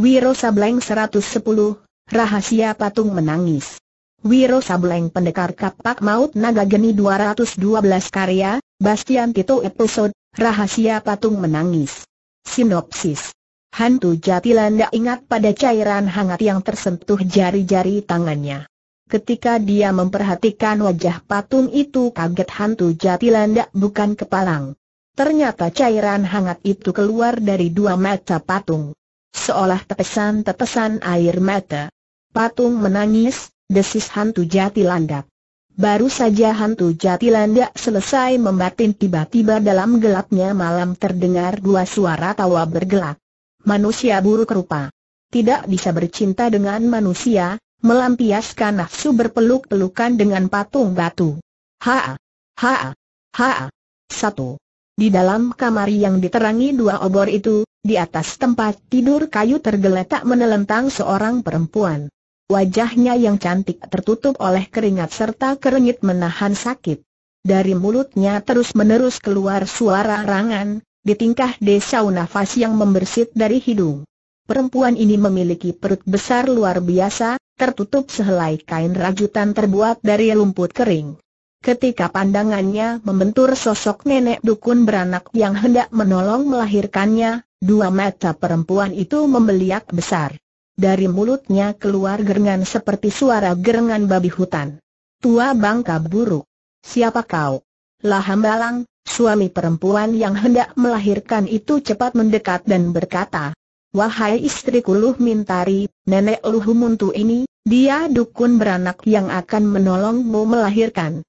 Wiro Sableng 110, Rahasia Patung Menangis. Wiro Sableng Pendekar Kapak Maut Naga Geni 212 karya, Bastian Tito episode, Rahasia Patung Menangis. Sinopsis Hantu Jatilanda ingat pada cairan hangat yang tersentuh jari-jari tangannya. Ketika dia memperhatikan wajah patung itu kaget hantu Jatilanda bukan kepalang. Ternyata cairan hangat itu keluar dari dua mata patung seolah tepesan-tepesan air mata. Patung menangis, desis hantu jati landak. Baru saja hantu jati landak selesai membatin tiba-tiba dalam gelapnya malam terdengar dua suara tawa bergelak. Manusia buruk rupa. Tidak bisa bercinta dengan manusia, melampiaskan nafsu berpeluk-pelukan dengan patung batu. Ha, ha, ha. Satu. Di dalam kamar yang diterangi dua obor itu, di atas tempat tidur kayu tergeletak menelentang seorang perempuan. Wajahnya yang cantik tertutup oleh keringat serta kerengit menahan sakit. Dari mulutnya terus-menerus keluar suara rangan, di tingkah desa nafas yang membersit dari hidung. Perempuan ini memiliki perut besar luar biasa, tertutup sehelai kain rajutan terbuat dari lumpur kering. Ketika pandangannya membentur sosok nenek dukun beranak yang hendak menolong melahirkannya, dua mata perempuan itu membeliak besar. Dari mulutnya keluar gerengan seperti suara gerengan babi hutan. Tua bangka buruk. Siapa kau? hambalang, suami perempuan yang hendak melahirkan itu cepat mendekat dan berkata, Wahai istriku Luh Mintari, nenek Luhumuntu ini, dia dukun beranak yang akan menolongmu melahirkan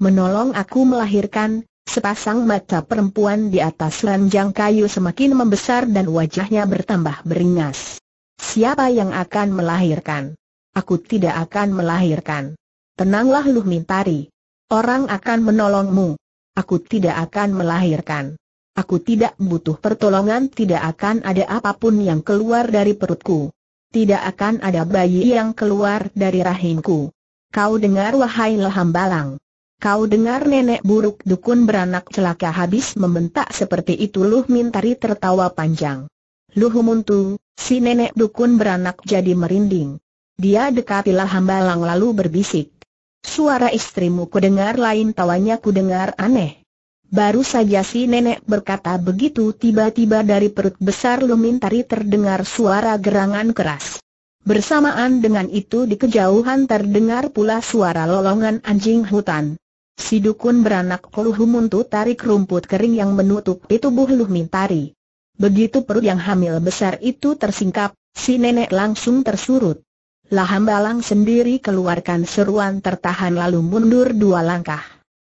menolong aku melahirkan, sepasang mata perempuan di atas ranjang kayu semakin membesar dan wajahnya bertambah beringas. Siapa yang akan melahirkan? Aku tidak akan melahirkan. Tenanglah Luh Mintari. Orang akan menolongmu. Aku tidak akan melahirkan. Aku tidak butuh pertolongan tidak akan ada apapun yang keluar dari perutku. Tidak akan ada bayi yang keluar dari rahimku. Kau dengar wahai lehambalang. Kau dengar nenek buruk dukun beranak celaka habis membentak seperti itu Luh Mintari tertawa panjang. Luh Muntu, si nenek dukun beranak jadi merinding. Dia dekatilah hamba lang lalu berbisik. Suara istrimu kudengar lain tawanya kudengar aneh. Baru saja si nenek berkata begitu tiba-tiba dari perut besar Luh Mintari terdengar suara gerangan keras. Bersamaan dengan itu di kejauhan terdengar pula suara lolongan anjing hutan. Si dukun beranak Luh Mintu tarik rumput kering yang menutupi tubuh Luh Mintari. Begitu perut yang hamil besar itu tersingkap, si nenek langsung tersurut. Lahambalang sendiri keluarkan seruan tertahan lalu mundur dua langkah.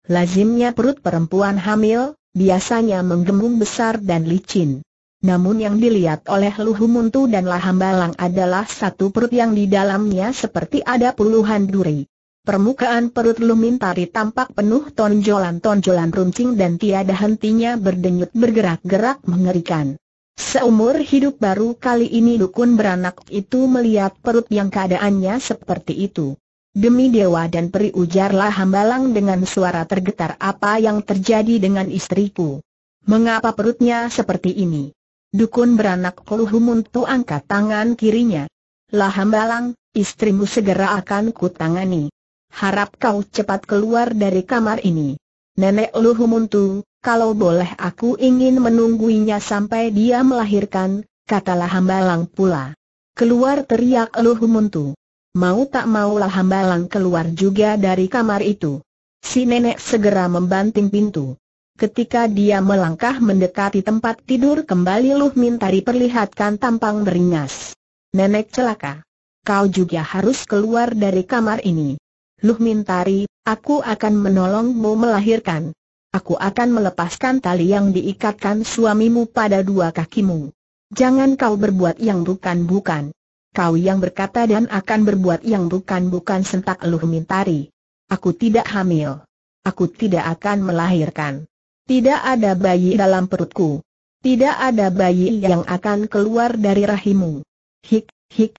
Lazimnya perut perempuan hamil, biasanya menggembung besar dan licin. Namun yang dilihat oleh luhumuntu dan dan Lahambalang adalah satu perut yang di dalamnya seperti ada puluhan duri. Permukaan perut Lumintari tampak penuh tonjolan-tonjolan runcing dan tiada hentinya berdenyut bergerak-gerak mengerikan. Seumur hidup baru kali ini dukun beranak itu melihat perut yang keadaannya seperti itu. Demi dewa dan peri ujarlah hambalang dengan suara tergetar apa yang terjadi dengan istriku. Mengapa perutnya seperti ini? Dukun beranak Koluhumuntu angkat tangan kirinya. Lah hambalang, istrimu segera akan kutangani harap kau cepat keluar dari kamar ini. Nenek Luhu kalau boleh aku ingin menungguinya sampai dia melahirkan, katalah Hambalang pula. Keluar teriak Luhu Mau tak maulah Hambalang keluar juga dari kamar itu. Si nenek segera membanting pintu. Ketika dia melangkah mendekati tempat tidur kembali Luh Mintari perlihatkan tampang beringas. Nenek celaka. Kau juga harus keluar dari kamar ini. Luh Mintari, aku akan menolongmu melahirkan. Aku akan melepaskan tali yang diikatkan suamimu pada dua kakimu. Jangan kau berbuat yang bukan-bukan. Kau yang berkata dan akan berbuat yang bukan-bukan sentak Luh Mintari. Aku tidak hamil. Aku tidak akan melahirkan. Tidak ada bayi dalam perutku. Tidak ada bayi yang akan keluar dari rahimu. Hik, hik,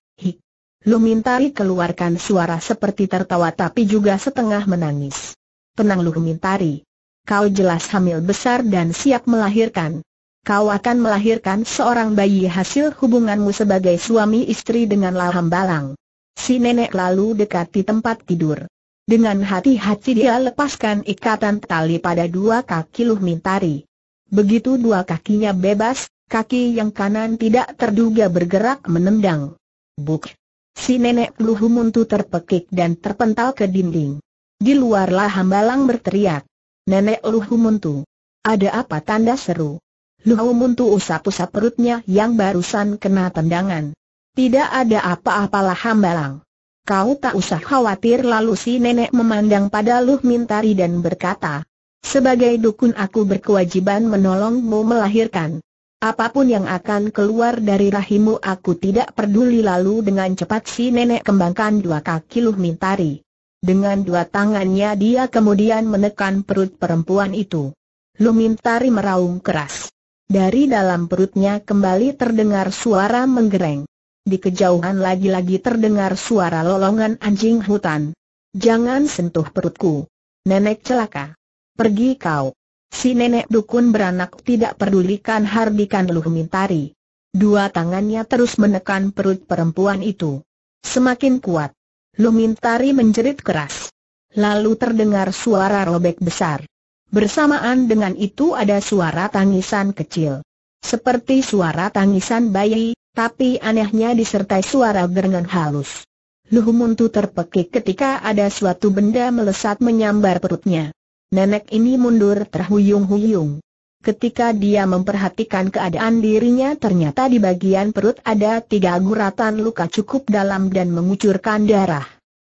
Lumintari keluarkan suara seperti tertawa tapi juga setengah menangis. Tenang Lumintari. Kau jelas hamil besar dan siap melahirkan. Kau akan melahirkan seorang bayi hasil hubunganmu sebagai suami istri dengan laham balang. Si nenek lalu dekati tempat tidur. Dengan hati-hati dia lepaskan ikatan tali pada dua kaki Lumintari. Begitu dua kakinya bebas, kaki yang kanan tidak terduga bergerak menendang. Buk! Si nenek peluhu muntu terpekik dan terpental ke dinding. Di luarlah hambalang berteriak. Nenek luhu muntu. Ada apa tanda seru? Luhu muntu usap-usap perutnya yang barusan kena tendangan. Tidak ada apa-apalah hambalang. Kau tak usah khawatir lalu si nenek memandang pada Luh Mintari dan berkata, Sebagai dukun aku berkewajiban menolongmu melahirkan. Apapun yang akan keluar dari rahimu aku tidak peduli lalu dengan cepat si nenek kembangkan dua kaki Luh Mintari. Dengan dua tangannya dia kemudian menekan perut perempuan itu. Luh Mintari meraung keras. Dari dalam perutnya kembali terdengar suara menggereng. Di kejauhan lagi-lagi terdengar suara lolongan anjing hutan. Jangan sentuh perutku. Nenek celaka. Pergi kau. Si nenek dukun beranak tidak pedulikan hardikan luh mintari. Dua tangannya terus menekan perut perempuan itu. Semakin kuat. Lumintari menjerit keras. Lalu terdengar suara robek besar. Bersamaan dengan itu ada suara tangisan kecil. Seperti suara tangisan bayi, tapi anehnya disertai suara gerengan halus. Luhumuntu terpekik ketika ada suatu benda melesat menyambar perutnya nenek ini mundur terhuyung-huyung. Ketika dia memperhatikan keadaan dirinya ternyata di bagian perut ada tiga guratan luka cukup dalam dan mengucurkan darah.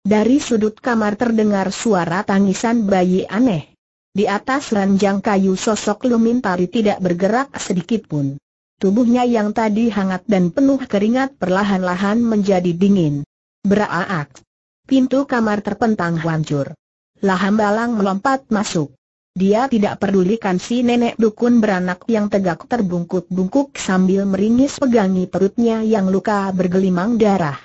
Dari sudut kamar terdengar suara tangisan bayi aneh. Di atas ranjang kayu sosok Lumintari tidak bergerak sedikit pun. Tubuhnya yang tadi hangat dan penuh keringat perlahan-lahan menjadi dingin. Beraak. Pintu kamar terpentang hancur. Balang melompat masuk. Dia tidak pedulikan si nenek dukun beranak yang tegak terbungkuk-bungkuk sambil meringis pegangi perutnya yang luka bergelimang darah.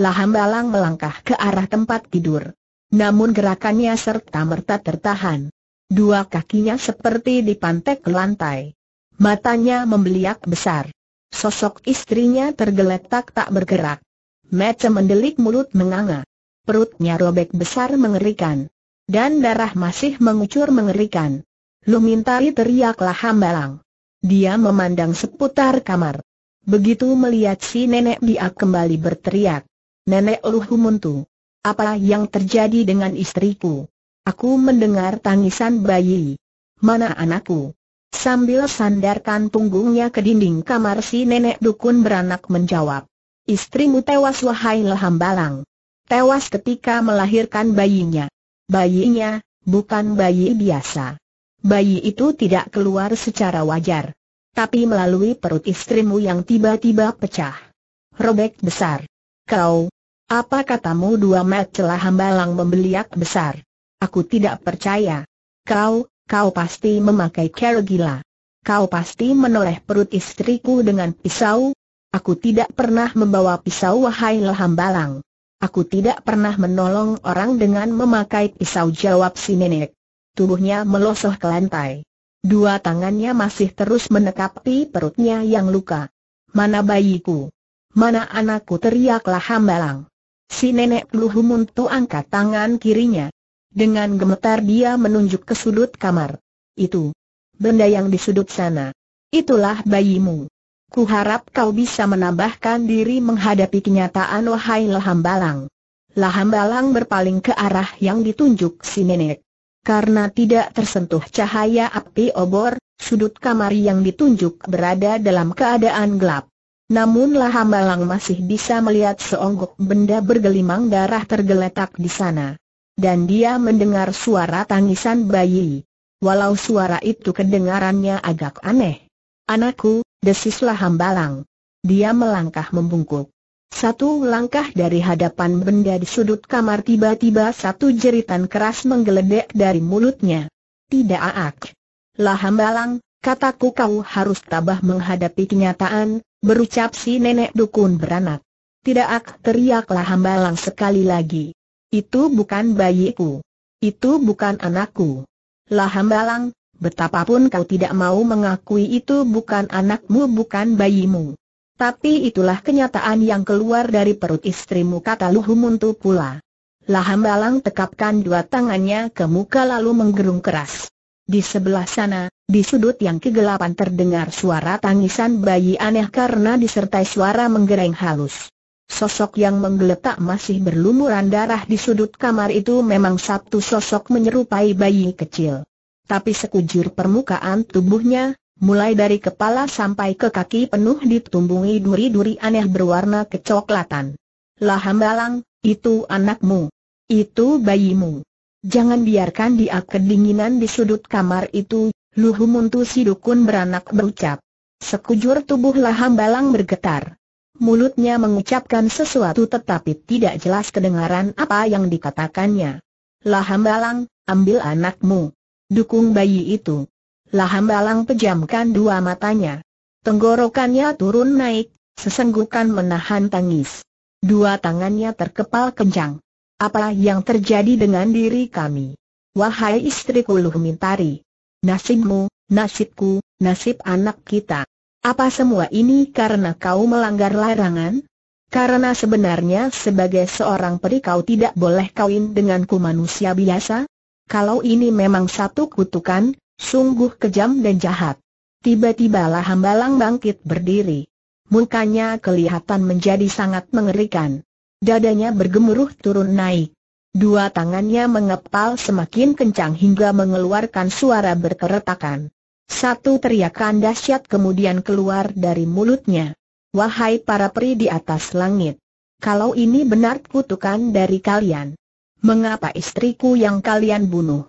Balang melangkah ke arah tempat tidur. Namun gerakannya serta-merta tertahan. Dua kakinya seperti dipantek ke lantai. Matanya membeliak besar. Sosok istrinya tergeletak tak bergerak. Mata mendelik mulut menganga. Perutnya robek besar mengerikan dan darah masih mengucur mengerikan. Lumintari teriaklah Hambalang. Dia memandang seputar kamar. Begitu melihat si nenek dia kembali berteriak. Nenek Luhumuntu, apa yang terjadi dengan istriku? Aku mendengar tangisan bayi. Mana anakku? Sambil sandarkan punggungnya ke dinding kamar si nenek dukun beranak menjawab. Istrimu tewas wahai lehambalang. Tewas ketika melahirkan bayinya. Bayinya, bukan bayi biasa. Bayi itu tidak keluar secara wajar. Tapi melalui perut istrimu yang tiba-tiba pecah. Robek besar. Kau, apa katamu dua mat celah hambalang membeliak besar? Aku tidak percaya. Kau, kau pasti memakai cara gila. Kau pasti menoleh perut istriku dengan pisau. Aku tidak pernah membawa pisau wahai lehambalang. Aku tidak pernah menolong orang dengan memakai pisau jawab si nenek. Tubuhnya melosoh ke lantai. Dua tangannya masih terus menekapi perutnya yang luka. Mana bayiku? Mana anakku teriaklah hambalang. Si nenek tuh angkat tangan kirinya. Dengan gemetar dia menunjuk ke sudut kamar. Itu. Benda yang di sudut sana. Itulah bayimu. Ku harap kau bisa menambahkan diri menghadapi kenyataan wahai Lahambalang. Lahambalang berpaling ke arah yang ditunjuk si nenek. Karena tidak tersentuh cahaya api obor, sudut kamar yang ditunjuk berada dalam keadaan gelap. Namun Lahambalang masih bisa melihat seonggok benda bergelimang darah tergeletak di sana. Dan dia mendengar suara tangisan bayi. Walau suara itu kedengarannya agak aneh. Anakku, desislah Hambalang. Dia melangkah membungkuk. Satu langkah dari hadapan benda di sudut kamar tiba-tiba satu jeritan keras menggeledek dari mulutnya. Tidak aak. Lah Hambalang, kataku kau harus tabah menghadapi kenyataan, berucap si nenek dukun beranak. Tidak ak teriaklah Hambalang sekali lagi. Itu bukan bayiku. Itu bukan anakku. Lah Hambalang, Betapapun kau tidak mau mengakui itu bukan anakmu bukan bayimu. Tapi itulah kenyataan yang keluar dari perut istrimu kata Luhumuntu pula. Balang tekapkan dua tangannya ke muka lalu menggerung keras. Di sebelah sana, di sudut yang kegelapan terdengar suara tangisan bayi aneh karena disertai suara menggereng halus. Sosok yang menggeletak masih berlumuran darah di sudut kamar itu memang satu sosok menyerupai bayi kecil tapi sekujur permukaan tubuhnya, mulai dari kepala sampai ke kaki penuh ditumbungi duri-duri aneh berwarna kecoklatan. Lah hambalang, itu anakmu. Itu bayimu. Jangan biarkan dia kedinginan di sudut kamar itu, luhu muntu si dukun beranak berucap. Sekujur tubuh lah hambalang bergetar. Mulutnya mengucapkan sesuatu tetapi tidak jelas kedengaran apa yang dikatakannya. Lah hambalang, ambil anakmu. Dukung bayi itu. Laham Balang pejamkan dua matanya. Tenggorokannya turun naik, sesenggukan menahan tangis. Dua tangannya terkepal kencang. Apa yang terjadi dengan diri kami? Wahai istriku Luhmintari. Nasibmu, nasibku, nasib anak kita. Apa semua ini karena kau melanggar larangan? Karena sebenarnya sebagai seorang peri kau tidak boleh kawin denganku manusia biasa? Kalau ini memang satu kutukan, sungguh kejam dan jahat. tiba tiba lah Hambalang bangkit berdiri. Mukanya kelihatan menjadi sangat mengerikan. Dadanya bergemuruh turun naik. Dua tangannya mengepal semakin kencang hingga mengeluarkan suara berkeretakan. Satu teriakan dahsyat kemudian keluar dari mulutnya. Wahai para peri di atas langit. Kalau ini benar kutukan dari kalian, Mengapa istriku yang kalian bunuh?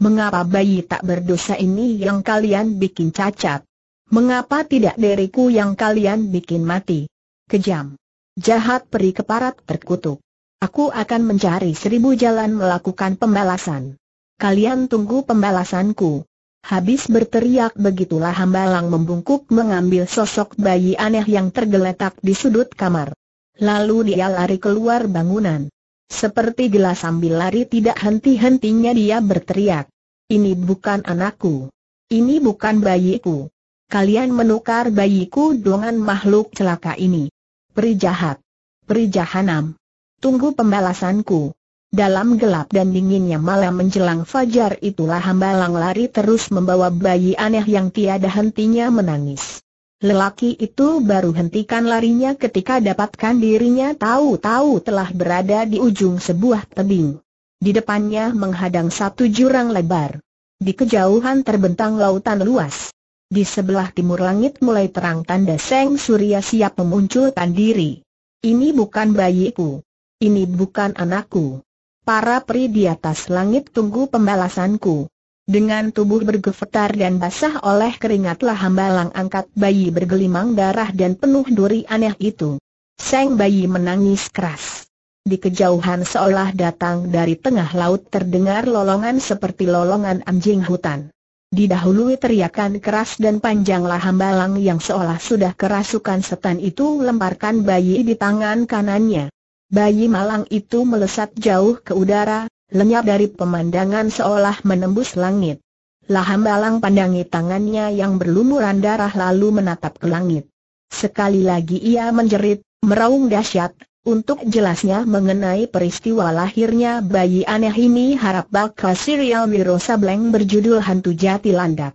Mengapa bayi tak berdosa ini yang kalian bikin cacat? Mengapa tidak diriku yang kalian bikin mati? Kejam. Jahat peri keparat terkutuk. Aku akan mencari seribu jalan melakukan pembalasan. Kalian tunggu pembalasanku. Habis berteriak begitulah Hambalang membungkuk mengambil sosok bayi aneh yang tergeletak di sudut kamar. Lalu dia lari keluar bangunan. Seperti gelas sambil lari tidak henti-hentinya dia berteriak. Ini bukan anakku. Ini bukan bayiku. Kalian menukar bayiku dengan makhluk celaka ini. Peri jahat. Peri jahanam. Tunggu pembalasanku. Dalam gelap dan dinginnya malam menjelang fajar itulah hambalang lari terus membawa bayi aneh yang tiada hentinya menangis. Lelaki itu baru hentikan larinya ketika dapatkan dirinya tahu-tahu telah berada di ujung sebuah tebing. Di depannya menghadang satu jurang lebar. Di kejauhan terbentang lautan luas. Di sebelah timur langit mulai terang tanda seng surya siap memunculkan diri. Ini bukan bayiku. Ini bukan anakku. Para peri di atas langit tunggu pembalasanku. Dengan tubuh bergetar dan basah oleh keringatlah hambalang angkat bayi bergelimang darah dan penuh duri aneh itu. Sang bayi menangis keras. Di kejauhan seolah datang dari tengah laut terdengar lolongan seperti lolongan anjing hutan. Didahului teriakan keras dan panjanglah hambalang yang seolah sudah kerasukan setan itu lemparkan bayi di tangan kanannya. Bayi malang itu melesat jauh ke udara, lenyap dari pemandangan seolah menembus langit. Laham Balang pandangi tangannya yang berlumuran darah lalu menatap ke langit. Sekali lagi ia menjerit, meraung dahsyat, untuk jelasnya mengenai peristiwa lahirnya bayi aneh ini harap bakal serial Wiro Sableng berjudul Hantu Jati Landak.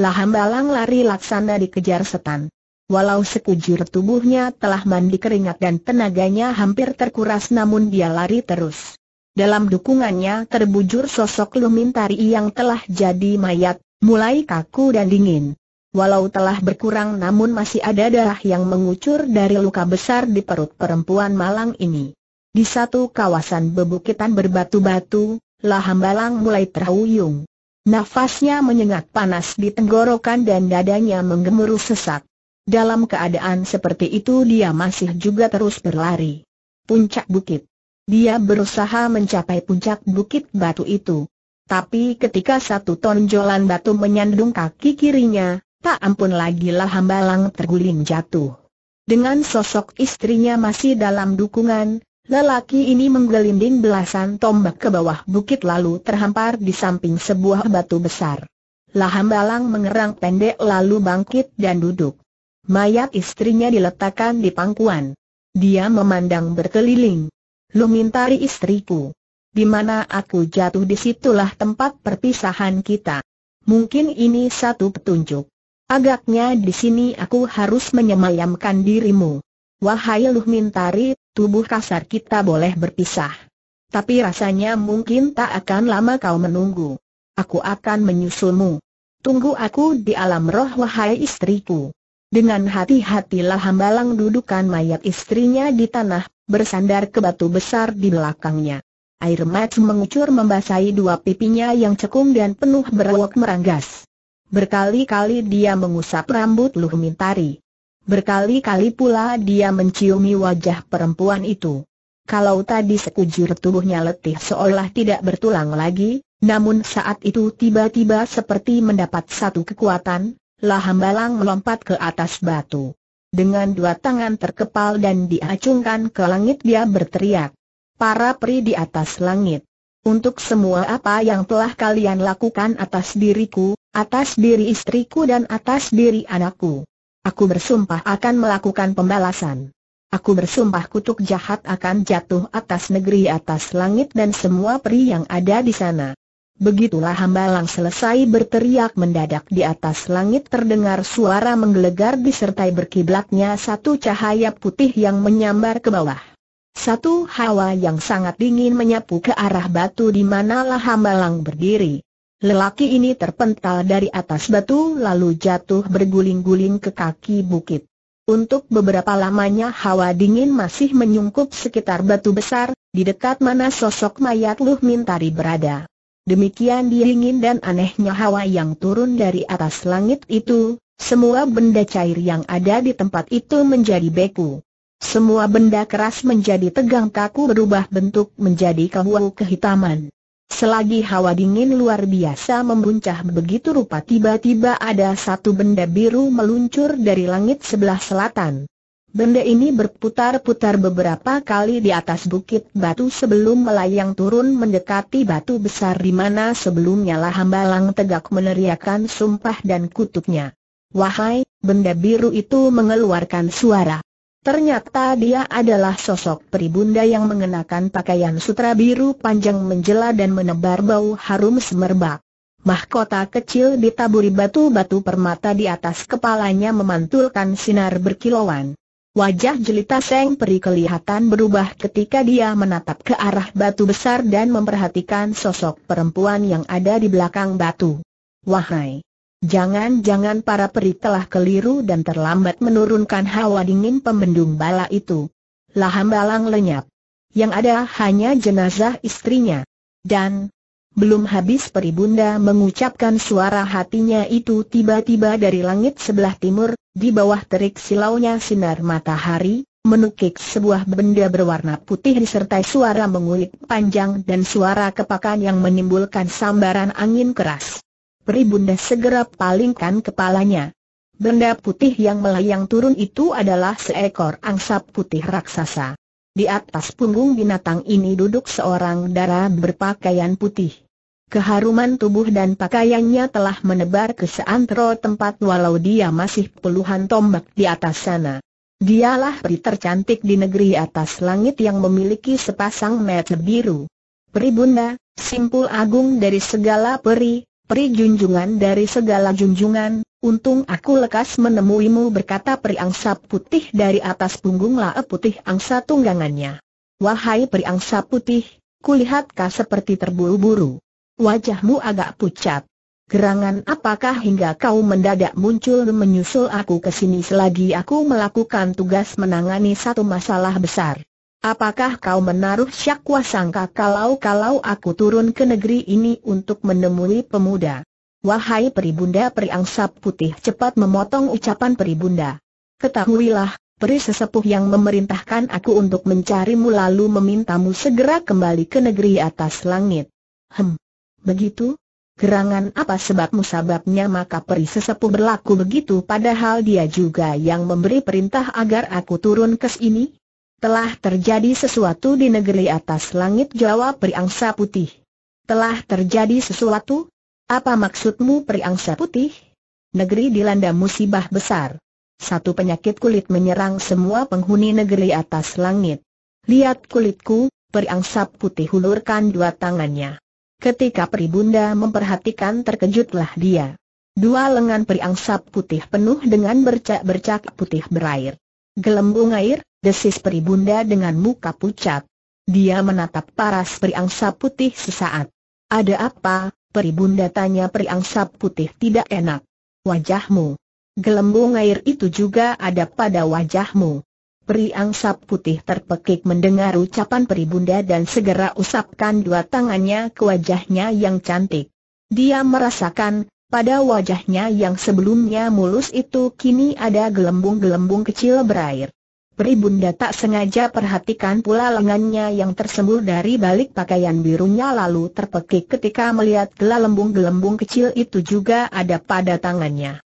Laham Balang lari laksana dikejar setan. Walau sekujur tubuhnya telah mandi keringat dan tenaganya hampir terkuras namun dia lari terus. Dalam dukungannya terbujur sosok Lumintari yang telah jadi mayat, mulai kaku dan dingin. Walau telah berkurang namun masih ada darah yang mengucur dari luka besar di perut perempuan malang ini. Di satu kawasan bebukitan berbatu-batu, laham balang mulai terhuyung. Nafasnya menyengat panas di tenggorokan dan dadanya menggemuruh sesak. Dalam keadaan seperti itu dia masih juga terus berlari. Puncak bukit. Dia berusaha mencapai puncak bukit batu itu. Tapi ketika satu tonjolan batu menyandung kaki kirinya, tak ampun lagi lah hambalang terguling jatuh. Dengan sosok istrinya masih dalam dukungan, lelaki ini menggelinding belasan tombak ke bawah bukit lalu terhampar di samping sebuah batu besar. Lah hambalang mengerang pendek lalu bangkit dan duduk. Mayat istrinya diletakkan di pangkuan. Dia memandang berkeliling. Lumintari istriku. Di mana aku jatuh disitulah tempat perpisahan kita. Mungkin ini satu petunjuk. Agaknya di sini aku harus menyemayamkan dirimu. Wahai Lumintari, tubuh kasar kita boleh berpisah. Tapi rasanya mungkin tak akan lama kau menunggu. Aku akan menyusulmu. Tunggu aku di alam roh wahai istriku. Dengan hati-hatilah hambalang dudukan mayat istrinya di tanah bersandar ke batu besar di belakangnya. Air mata mengucur membasahi dua pipinya yang cekung dan penuh berawak meranggas. Berkali-kali dia mengusap rambut Luh Mintari. Berkali-kali pula dia menciumi wajah perempuan itu. Kalau tadi sekujur tubuhnya letih seolah tidak bertulang lagi, namun saat itu tiba-tiba seperti mendapat satu kekuatan, lah hambalang melompat ke atas batu. Dengan dua tangan terkepal dan diacungkan ke langit dia berteriak. Para peri di atas langit. Untuk semua apa yang telah kalian lakukan atas diriku, atas diri istriku dan atas diri anakku. Aku bersumpah akan melakukan pembalasan. Aku bersumpah kutuk jahat akan jatuh atas negeri atas langit dan semua peri yang ada di sana. Begitulah Hambalang selesai berteriak mendadak di atas langit terdengar suara menggelegar disertai berkiblatnya satu cahaya putih yang menyambar ke bawah. Satu hawa yang sangat dingin menyapu ke arah batu di manalah Hambalang berdiri. Lelaki ini terpental dari atas batu lalu jatuh berguling-guling ke kaki bukit. Untuk beberapa lamanya hawa dingin masih menyungkup sekitar batu besar, di dekat mana sosok mayat Luh Mintari berada. Demikian dingin dan anehnya hawa yang turun dari atas langit itu, semua benda cair yang ada di tempat itu menjadi beku. Semua benda keras menjadi tegang kaku berubah bentuk menjadi kehuau kehitaman. Selagi hawa dingin luar biasa membuncah begitu rupa tiba-tiba ada satu benda biru meluncur dari langit sebelah selatan. Benda ini berputar-putar beberapa kali di atas bukit batu sebelum melayang turun mendekati batu besar di mana sebelumnya lah hambalang tegak meneriakkan sumpah dan kutuknya. Wahai, benda biru itu mengeluarkan suara. Ternyata dia adalah sosok peribunda yang mengenakan pakaian sutra biru panjang menjela dan menebar bau harum semerbak. Mahkota kecil ditaburi batu-batu permata di atas kepalanya memantulkan sinar berkilauan. Wajah jelita Seng Peri kelihatan berubah ketika dia menatap ke arah batu besar dan memperhatikan sosok perempuan yang ada di belakang batu. Wahai! Jangan-jangan para peri telah keliru dan terlambat menurunkan hawa dingin pembendung bala itu. Laham balang lenyap. Yang ada hanya jenazah istrinya. Dan, belum habis peri bunda mengucapkan suara hatinya itu tiba-tiba dari langit sebelah timur, di bawah terik silaunya sinar matahari, menukik sebuah benda berwarna putih disertai suara mengulik panjang dan suara kepakan yang menimbulkan sambaran angin keras. Peri bunda segera palingkan kepalanya. Benda putih yang melayang turun itu adalah seekor angsa putih raksasa. Di atas punggung binatang ini duduk seorang dara berpakaian putih. Keharuman tubuh dan pakaiannya telah menebar ke seantero tempat walau dia masih puluhan tombak di atas sana. Dialah peri tercantik di negeri atas langit yang memiliki sepasang mata biru. Peri bunda, simpul agung dari segala peri, peri junjungan dari segala junjungan, untung aku lekas menemuimu berkata peri angsa putih dari atas punggung lae putih angsa tunggangannya. Wahai peri angsa putih, kulihat seperti terburu-buru. Wajahmu agak pucat. Gerangan apakah hingga kau mendadak muncul menyusul aku ke sini selagi aku melakukan tugas menangani satu masalah besar? Apakah kau menaruh syakwa sangka kalau-kalau aku turun ke negeri ini untuk menemui pemuda? Wahai peribunda periangsap putih cepat memotong ucapan peribunda. Ketahuilah, peri sesepuh yang memerintahkan aku untuk mencarimu lalu memintamu segera kembali ke negeri atas langit. Hem, Begitu? Gerangan apa sebab-musababnya maka peri sesepuh berlaku begitu padahal dia juga yang memberi perintah agar aku turun ke sini? Telah terjadi sesuatu di negeri atas langit jawab peri angsa putih. Telah terjadi sesuatu? Apa maksudmu peri angsa putih? Negeri dilanda musibah besar. Satu penyakit kulit menyerang semua penghuni negeri atas langit. Lihat kulitku, peri angsa putih hulurkan dua tangannya. Ketika Peribunda memperhatikan terkejutlah dia. Dua lengan periangsap putih penuh dengan bercak-bercak putih berair. Gelembung air, desis Peribunda dengan muka pucat. Dia menatap paras periangsap putih sesaat. Ada apa, Peribunda tanya periangsap putih tidak enak. Wajahmu. Gelembung air itu juga ada pada wajahmu. Peri angsa putih terpekik mendengar ucapan peri bunda dan segera usapkan dua tangannya ke wajahnya yang cantik. Dia merasakan, pada wajahnya yang sebelumnya mulus itu kini ada gelembung-gelembung kecil berair. Peri bunda tak sengaja perhatikan pula lengannya yang tersembul dari balik pakaian birunya lalu terpekik ketika melihat gelembung-gelembung kecil itu juga ada pada tangannya.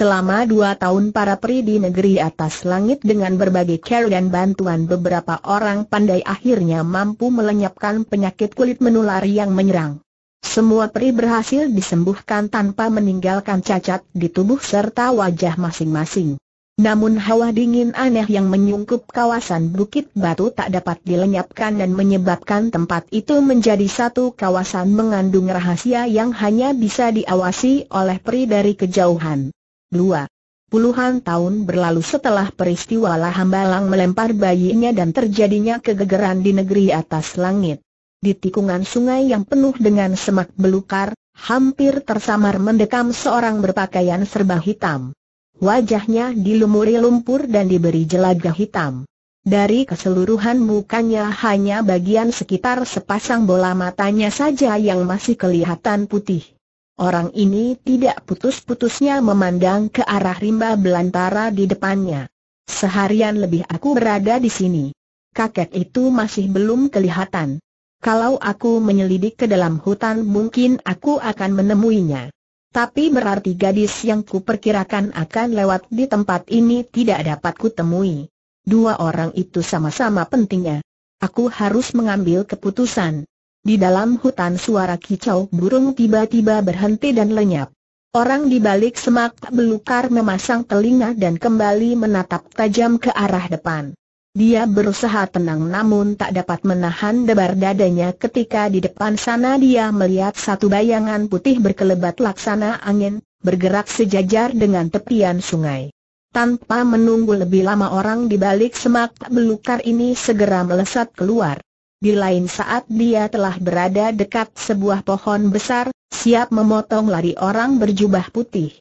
Selama dua tahun para peri di negeri atas langit dengan berbagai care dan bantuan beberapa orang pandai akhirnya mampu melenyapkan penyakit kulit menular yang menyerang. Semua peri berhasil disembuhkan tanpa meninggalkan cacat di tubuh serta wajah masing-masing. Namun hawa dingin aneh yang menyungkup kawasan Bukit Batu tak dapat dilenyapkan dan menyebabkan tempat itu menjadi satu kawasan mengandung rahasia yang hanya bisa diawasi oleh peri dari kejauhan. Dua puluhan tahun berlalu setelah peristiwa Lahambalang melempar bayinya dan terjadinya kegegeran di negeri atas langit. Di tikungan sungai yang penuh dengan semak belukar, hampir tersamar mendekam seorang berpakaian serba hitam. Wajahnya dilumuri lumpur dan diberi jelaga hitam. Dari keseluruhan mukanya hanya bagian sekitar sepasang bola matanya saja yang masih kelihatan putih. Orang ini tidak putus-putusnya memandang ke arah rimba belantara di depannya. Seharian lebih aku berada di sini. Kakek itu masih belum kelihatan. Kalau aku menyelidik ke dalam hutan mungkin aku akan menemuinya. Tapi berarti gadis yang kuperkirakan akan lewat di tempat ini tidak dapat kutemui. Dua orang itu sama-sama pentingnya. Aku harus mengambil keputusan. Di dalam hutan suara kicau burung tiba-tiba berhenti dan lenyap. Orang di balik semak belukar memasang telinga dan kembali menatap tajam ke arah depan. Dia berusaha tenang namun tak dapat menahan debar dadanya ketika di depan sana dia melihat satu bayangan putih berkelebat laksana angin, bergerak sejajar dengan tepian sungai. Tanpa menunggu lebih lama orang di balik semak belukar ini segera melesat keluar. Di lain saat dia telah berada dekat sebuah pohon besar, siap memotong lari orang berjubah putih.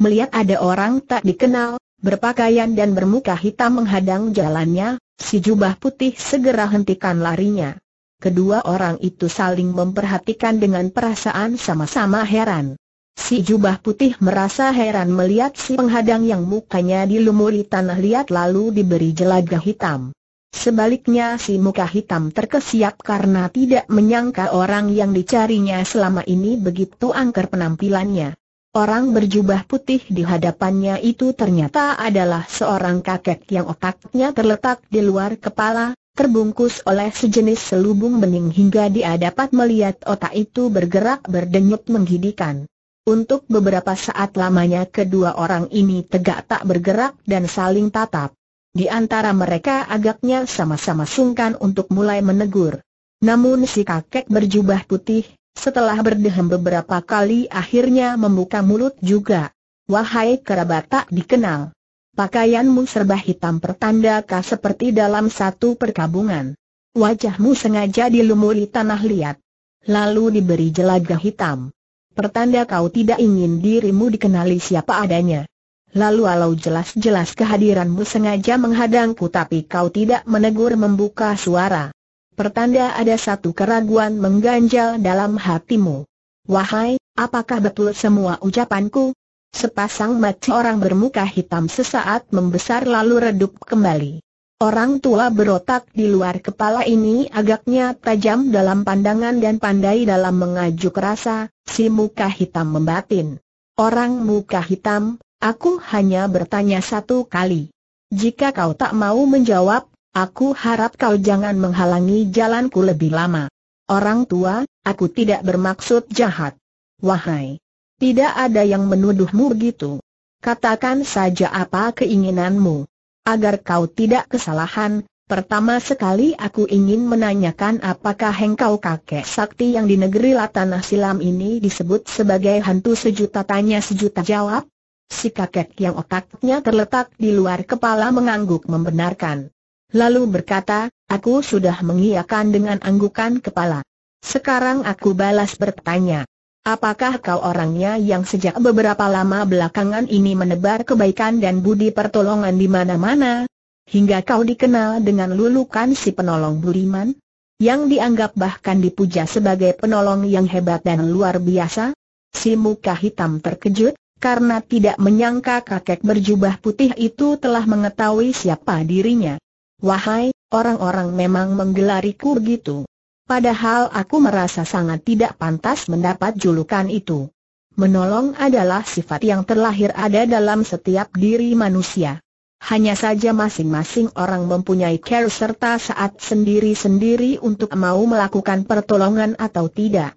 Melihat ada orang tak dikenal, berpakaian dan bermuka hitam menghadang jalannya, si jubah putih segera hentikan larinya. Kedua orang itu saling memperhatikan dengan perasaan sama-sama heran. Si jubah putih merasa heran melihat si penghadang yang mukanya dilumuri tanah liat lalu diberi jelaga hitam. Sebaliknya si muka hitam terkesiap karena tidak menyangka orang yang dicarinya selama ini begitu angker penampilannya. Orang berjubah putih di hadapannya itu ternyata adalah seorang kakek yang otaknya terletak di luar kepala, terbungkus oleh sejenis selubung bening hingga dia dapat melihat otak itu bergerak berdenyut menggidikan. Untuk beberapa saat lamanya kedua orang ini tegak tak bergerak dan saling tatap. Di antara mereka agaknya sama-sama sungkan untuk mulai menegur. Namun si kakek berjubah putih, setelah berdehem beberapa kali akhirnya membuka mulut juga. Wahai kerabat tak dikenal. Pakaianmu serba hitam pertanda kah seperti dalam satu perkabungan. Wajahmu sengaja dilumuri tanah liat. Lalu diberi jelaga hitam. Pertanda kau tidak ingin dirimu dikenali siapa adanya. Lalu alau jelas-jelas kehadiranmu sengaja menghadangku tapi kau tidak menegur membuka suara. Pertanda ada satu keraguan mengganjal dalam hatimu. Wahai, apakah betul semua ucapanku? Sepasang mata orang bermuka hitam sesaat membesar lalu redup kembali. Orang tua berotak di luar kepala ini agaknya tajam dalam pandangan dan pandai dalam mengajuk rasa, si muka hitam membatin. Orang muka hitam, Aku hanya bertanya satu kali. Jika kau tak mau menjawab, aku harap kau jangan menghalangi jalanku lebih lama. Orang tua, aku tidak bermaksud jahat. Wahai, tidak ada yang menuduhmu begitu. Katakan saja apa keinginanmu. Agar kau tidak kesalahan, pertama sekali aku ingin menanyakan apakah engkau kakek sakti yang di negeri Latanah Silam ini disebut sebagai hantu sejuta tanya sejuta jawab? Si kakek yang otaknya terletak di luar kepala mengangguk membenarkan. Lalu berkata, aku sudah mengiakan dengan anggukan kepala. Sekarang aku balas bertanya. Apakah kau orangnya yang sejak beberapa lama belakangan ini menebar kebaikan dan budi pertolongan di mana-mana? Hingga kau dikenal dengan lulukan si penolong Buliman? Yang dianggap bahkan dipuja sebagai penolong yang hebat dan luar biasa? Si muka hitam terkejut, karena tidak menyangka kakek berjubah putih itu telah mengetahui siapa dirinya. Wahai, orang-orang memang menggelariku begitu. Padahal aku merasa sangat tidak pantas mendapat julukan itu. Menolong adalah sifat yang terlahir ada dalam setiap diri manusia. Hanya saja masing-masing orang mempunyai care serta saat sendiri-sendiri untuk mau melakukan pertolongan atau tidak.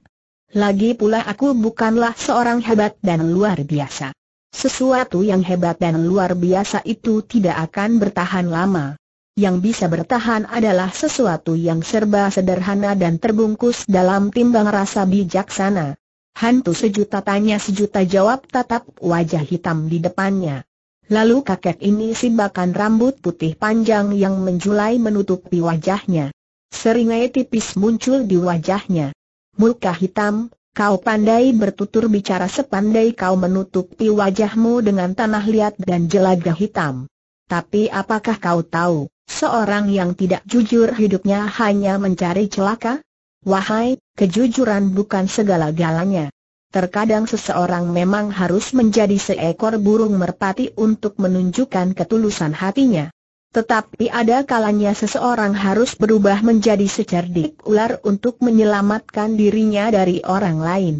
Lagi pula aku bukanlah seorang hebat dan luar biasa. Sesuatu yang hebat dan luar biasa itu tidak akan bertahan lama. Yang bisa bertahan adalah sesuatu yang serba sederhana dan terbungkus dalam timbang rasa bijaksana. Hantu sejuta tanya sejuta jawab tatap wajah hitam di depannya. Lalu kakek ini simbakan rambut putih panjang yang menjulai menutupi wajahnya. Seringai tipis muncul di wajahnya muka hitam, kau pandai bertutur bicara sepandai kau menutupi wajahmu dengan tanah liat dan jelaga hitam. Tapi apakah kau tahu, seorang yang tidak jujur hidupnya hanya mencari celaka? Wahai, kejujuran bukan segala-galanya. Terkadang seseorang memang harus menjadi seekor burung merpati untuk menunjukkan ketulusan hatinya. Tetapi ada kalanya seseorang harus berubah menjadi secerdik ular untuk menyelamatkan dirinya dari orang lain.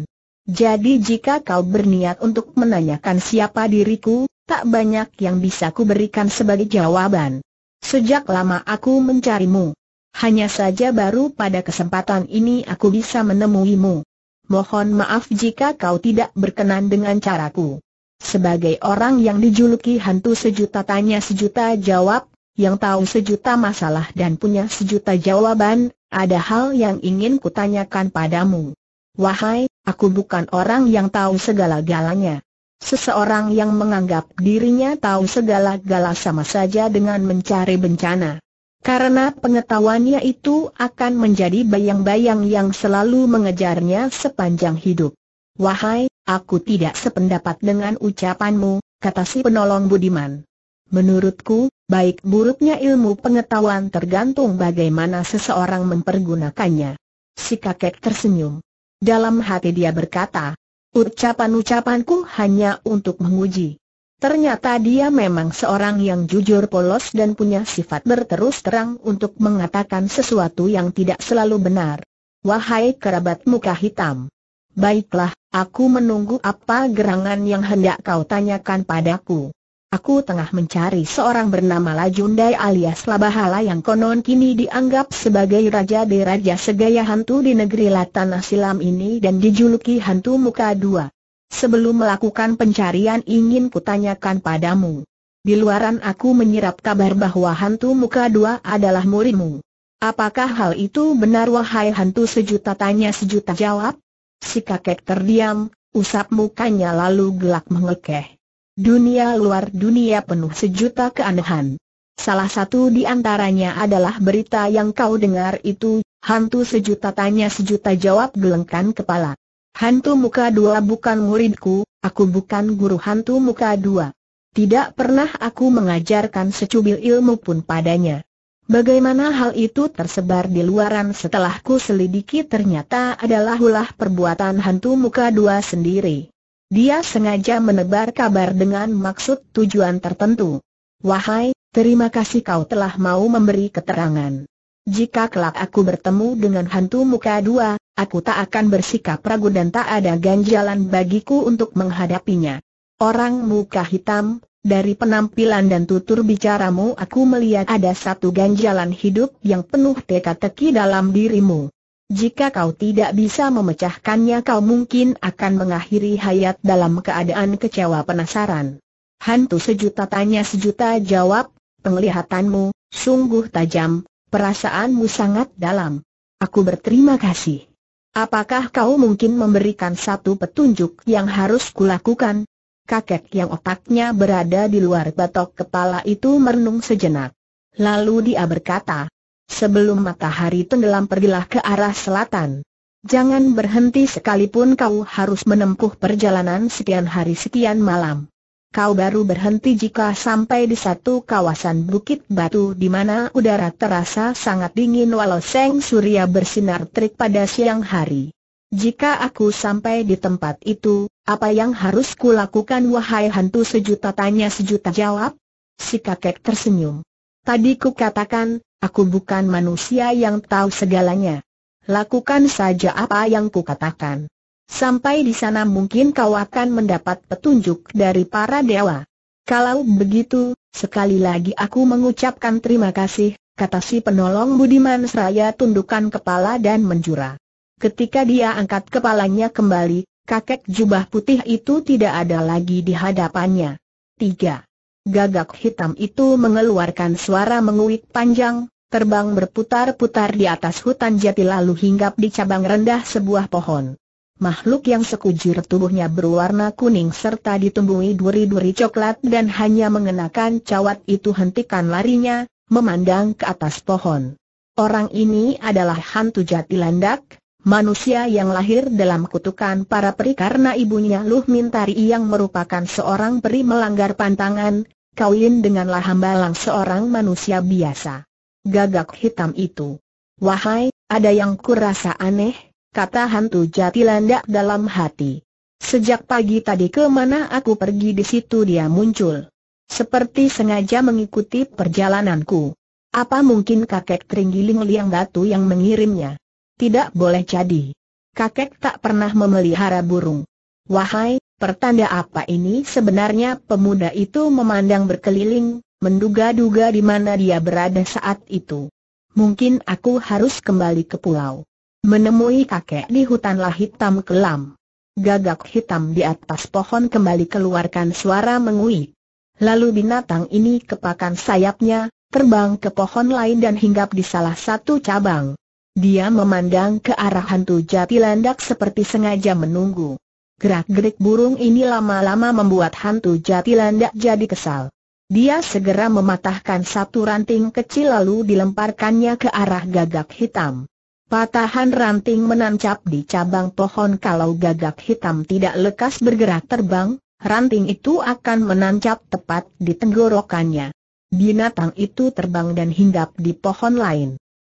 Jadi jika kau berniat untuk menanyakan siapa diriku, tak banyak yang bisa kuberikan sebagai jawaban. Sejak lama aku mencarimu. Hanya saja baru pada kesempatan ini aku bisa menemuimu. Mohon maaf jika kau tidak berkenan dengan caraku. Sebagai orang yang dijuluki hantu sejuta tanya sejuta jawab, yang tahu sejuta masalah dan punya sejuta jawaban, ada hal yang ingin kutanyakan padamu. Wahai, aku bukan orang yang tahu segala-galanya. Seseorang yang menganggap dirinya tahu segala-gala sama saja dengan mencari bencana. Karena pengetahuannya itu akan menjadi bayang-bayang yang selalu mengejarnya sepanjang hidup. Wahai, aku tidak sependapat dengan ucapanmu, kata si penolong Budiman. Menurutku, Baik buruknya ilmu pengetahuan tergantung bagaimana seseorang mempergunakannya. Si kakek tersenyum. Dalam hati dia berkata, ucapan-ucapanku hanya untuk menguji. Ternyata dia memang seorang yang jujur polos dan punya sifat berterus terang untuk mengatakan sesuatu yang tidak selalu benar. Wahai kerabat muka hitam. Baiklah, aku menunggu apa gerangan yang hendak kau tanyakan padaku. Aku tengah mencari seorang bernama Lajundai alias Labahala yang konon kini dianggap sebagai Raja di Raja Segaya Hantu di negeri Latana Silam ini dan dijuluki Hantu Muka Dua. Sebelum melakukan pencarian ingin kutanyakan padamu. Di luaran aku menyerap kabar bahwa Hantu Muka Dua adalah murimu. Apakah hal itu benar wahai hantu sejuta tanya sejuta jawab? Si kakek terdiam, usap mukanya lalu gelak mengekeh. Dunia luar dunia penuh sejuta keanehan. Salah satu di antaranya adalah berita yang kau dengar itu, hantu sejuta tanya sejuta jawab gelengkan kepala. Hantu muka dua bukan muridku, aku bukan guru hantu muka dua. Tidak pernah aku mengajarkan secubil ilmu pun padanya. Bagaimana hal itu tersebar di luaran setelah ku selidiki ternyata adalah ulah perbuatan hantu muka dua sendiri. Dia sengaja menebar kabar dengan maksud tujuan tertentu. Wahai, terima kasih kau telah mau memberi keterangan. Jika kelak aku bertemu dengan hantu muka dua, aku tak akan bersikap ragu dan tak ada ganjalan bagiku untuk menghadapinya. Orang muka hitam, dari penampilan dan tutur bicaramu aku melihat ada satu ganjalan hidup yang penuh teka-teki dalam dirimu. Jika kau tidak bisa memecahkannya kau mungkin akan mengakhiri hayat dalam keadaan kecewa penasaran. Hantu sejuta tanya sejuta jawab, penglihatanmu, sungguh tajam, perasaanmu sangat dalam. Aku berterima kasih. Apakah kau mungkin memberikan satu petunjuk yang harus kulakukan? Kakek yang otaknya berada di luar batok kepala itu merenung sejenak. Lalu dia berkata, Sebelum matahari tenggelam pergilah ke arah selatan. Jangan berhenti sekalipun kau harus menempuh perjalanan sekian hari sekian malam. Kau baru berhenti jika sampai di satu kawasan bukit batu di mana udara terasa sangat dingin walau seng surya bersinar terik pada siang hari. Jika aku sampai di tempat itu, apa yang harus kulakukan wahai hantu sejuta tanya sejuta jawab? Si kakek tersenyum. Tadi ku katakan, Aku bukan manusia yang tahu segalanya. Lakukan saja apa yang kukatakan. Sampai di sana mungkin kau akan mendapat petunjuk dari para dewa. Kalau begitu, sekali lagi aku mengucapkan terima kasih, kata si penolong Budiman Seraya tundukkan kepala dan menjura. Ketika dia angkat kepalanya kembali, kakek jubah putih itu tidak ada lagi di hadapannya. 3. Gagak hitam itu mengeluarkan suara menguik panjang, terbang berputar-putar di atas hutan jati lalu hinggap di cabang rendah sebuah pohon. Makhluk yang sekujur tubuhnya berwarna kuning serta ditumbuhi duri-duri coklat dan hanya mengenakan cawat itu hentikan larinya, memandang ke atas pohon. Orang ini adalah hantu jati landak, manusia yang lahir dalam kutukan para peri karena ibunya Luh Mintari yang merupakan seorang peri melanggar pantangan, kawin denganlah hambalang seorang manusia biasa. Gagak hitam itu. Wahai, ada yang kurasa aneh, kata hantu jati dalam hati. Sejak pagi tadi kemana aku pergi di situ dia muncul. Seperti sengaja mengikuti perjalananku. Apa mungkin kakek Tringgiling Liang Batu yang mengirimnya? Tidak boleh jadi. Kakek tak pernah memelihara burung. Wahai, Pertanda apa ini sebenarnya pemuda itu memandang berkeliling, menduga-duga di mana dia berada saat itu. Mungkin aku harus kembali ke pulau. Menemui kakek di hutanlah hitam kelam. Gagak hitam di atas pohon kembali keluarkan suara mengui Lalu binatang ini kepakan sayapnya, terbang ke pohon lain dan hinggap di salah satu cabang. Dia memandang ke arah hantu jati landak seperti sengaja menunggu. Gerak-gerik burung ini lama-lama membuat hantu jati landak jadi kesal. Dia segera mematahkan satu ranting kecil lalu dilemparkannya ke arah gagak hitam. Patahan ranting menancap di cabang pohon kalau gagak hitam tidak lekas bergerak terbang, ranting itu akan menancap tepat di tenggorokannya. Binatang itu terbang dan hinggap di pohon lain.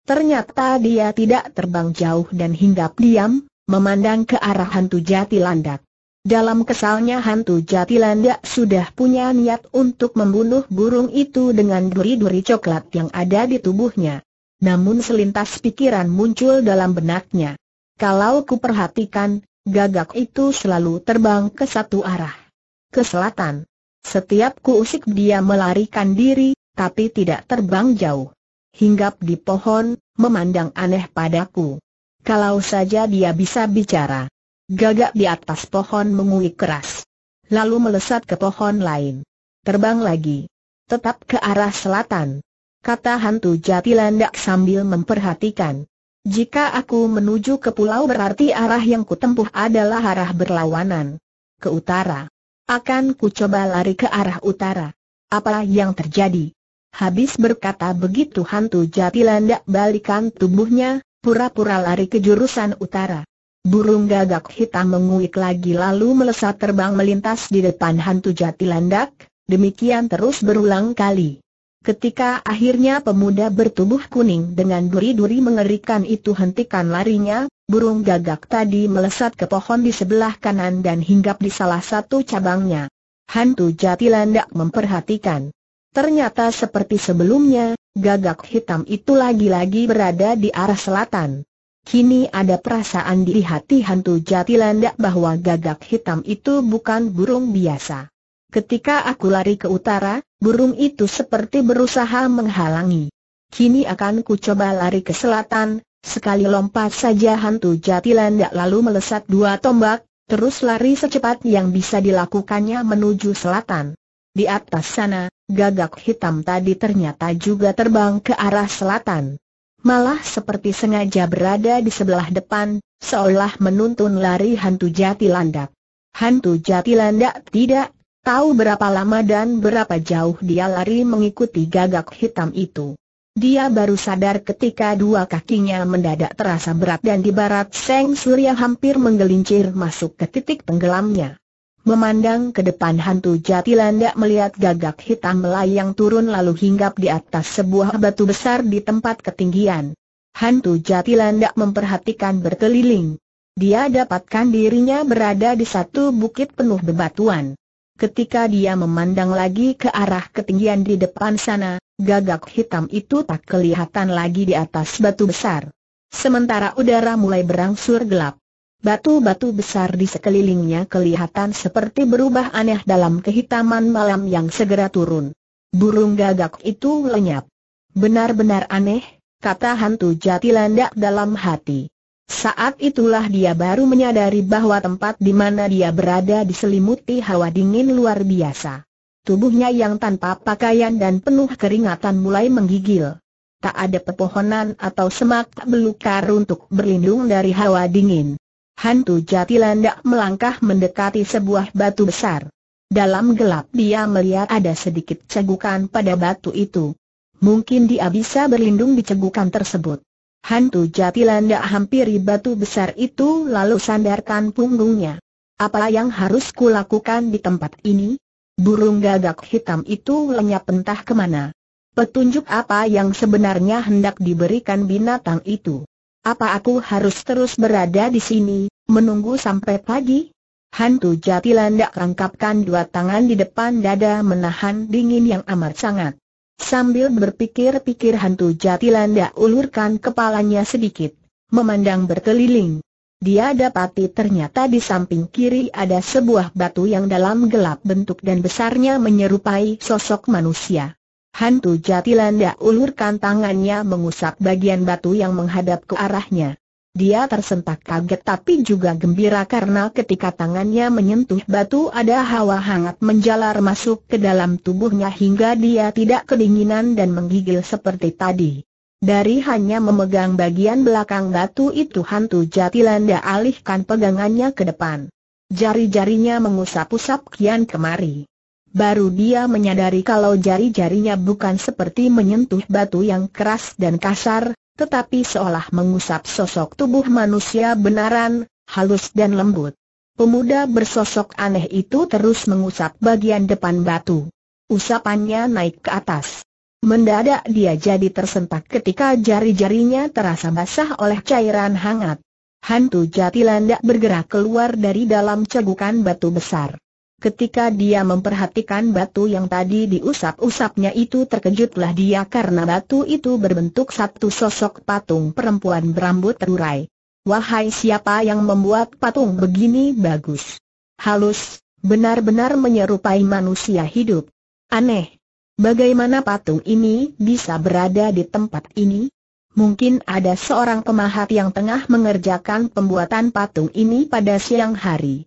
Ternyata dia tidak terbang jauh dan hinggap diam, memandang ke arah hantu jati landak. Dalam kesalnya hantu jati landak sudah punya niat untuk membunuh burung itu dengan duri-duri coklat yang ada di tubuhnya. Namun selintas pikiran muncul dalam benaknya. Kalau ku perhatikan, gagak itu selalu terbang ke satu arah. Ke selatan. Setiap ku usik dia melarikan diri, tapi tidak terbang jauh. Hinggap di pohon, memandang aneh padaku. Kalau saja dia bisa bicara. Gagak di atas pohon menguik keras. Lalu melesat ke pohon lain. Terbang lagi. Tetap ke arah selatan. Kata hantu Jatilandak sambil memperhatikan. Jika aku menuju ke pulau berarti arah yang kutempuh adalah arah berlawanan. Ke utara. Akan ku coba lari ke arah utara. Apa yang terjadi? Habis berkata begitu hantu Jatilandak balikan tubuhnya, pura-pura lari ke jurusan utara. Burung gagak hitam menguik lagi lalu melesat terbang melintas di depan hantu jati landak, demikian terus berulang kali. Ketika akhirnya pemuda bertubuh kuning dengan duri-duri mengerikan itu hentikan larinya, burung gagak tadi melesat ke pohon di sebelah kanan dan hinggap di salah satu cabangnya. Hantu jati landak memperhatikan. Ternyata seperti sebelumnya, Gagak hitam itu lagi-lagi berada di arah selatan. Kini ada perasaan di hati hantu Jatilanda bahwa gagak hitam itu bukan burung biasa. Ketika aku lari ke utara, burung itu seperti berusaha menghalangi. Kini akan ku coba lari ke selatan, sekali lompat saja hantu Jatilanda lalu melesat dua tombak, terus lari secepat yang bisa dilakukannya menuju selatan. Di atas sana, gagak hitam tadi ternyata juga terbang ke arah selatan. Malah seperti sengaja berada di sebelah depan, seolah menuntun lari hantu jati landak. Hantu jati landak tidak tahu berapa lama dan berapa jauh dia lari mengikuti gagak hitam itu. Dia baru sadar ketika dua kakinya mendadak terasa berat dan di barat Seng Surya hampir menggelincir masuk ke titik tenggelamnya. Memandang ke depan hantu Jatilanda melihat gagak hitam melayang turun lalu hinggap di atas sebuah batu besar di tempat ketinggian. Hantu Jatilanda memperhatikan berkeliling. Dia dapatkan dirinya berada di satu bukit penuh bebatuan. Ketika dia memandang lagi ke arah ketinggian di depan sana, gagak hitam itu tak kelihatan lagi di atas batu besar. Sementara udara mulai berangsur gelap. Batu-batu besar di sekelilingnya kelihatan seperti berubah aneh dalam kehitaman malam yang segera turun. Burung gagak itu lenyap. Benar-benar aneh, kata hantu Jatilandak dalam hati. Saat itulah dia baru menyadari bahwa tempat di mana dia berada diselimuti hawa dingin luar biasa. Tubuhnya yang tanpa pakaian dan penuh keringatan mulai menggigil. Tak ada pepohonan atau semak belukar untuk berlindung dari hawa dingin. Hantu Jatilandak melangkah mendekati sebuah batu besar. Dalam gelap dia melihat ada sedikit cegukan pada batu itu. Mungkin dia bisa berlindung di cegukan tersebut. Hantu Jatilandak hampiri batu besar itu lalu sandarkan punggungnya. Apa yang harus kulakukan di tempat ini? Burung gagak hitam itu lenyap entah kemana. Petunjuk apa yang sebenarnya hendak diberikan binatang itu? Apa aku harus terus berada di sini, menunggu sampai pagi? Hantu Jatilandak rangkapkan dua tangan di depan dada menahan dingin yang amat sangat. Sambil berpikir-pikir hantu Jatilandak ulurkan kepalanya sedikit, memandang berkeliling. Dia dapati ternyata di samping kiri ada sebuah batu yang dalam gelap bentuk dan besarnya menyerupai sosok manusia. Hantu Jatilanda ulurkan tangannya mengusap bagian batu yang menghadap ke arahnya. Dia tersentak kaget tapi juga gembira karena ketika tangannya menyentuh batu ada hawa hangat menjalar masuk ke dalam tubuhnya hingga dia tidak kedinginan dan menggigil seperti tadi. Dari hanya memegang bagian belakang batu itu hantu Jatilanda alihkan pegangannya ke depan. Jari-jarinya mengusap-usap kian kemari baru dia menyadari kalau jari-jarinya bukan seperti menyentuh batu yang keras dan kasar, tetapi seolah mengusap sosok tubuh manusia benaran, halus dan lembut. Pemuda bersosok aneh itu terus mengusap bagian depan batu. Usapannya naik ke atas. Mendadak dia jadi tersentak ketika jari-jarinya terasa basah oleh cairan hangat. Hantu Jatilandak bergerak keluar dari dalam cegukan batu besar. Ketika dia memperhatikan batu yang tadi diusap-usapnya itu terkejutlah dia karena batu itu berbentuk satu sosok patung perempuan berambut terurai. Wahai siapa yang membuat patung begini bagus. Halus, benar-benar menyerupai manusia hidup. Aneh. Bagaimana patung ini bisa berada di tempat ini? Mungkin ada seorang pemahat yang tengah mengerjakan pembuatan patung ini pada siang hari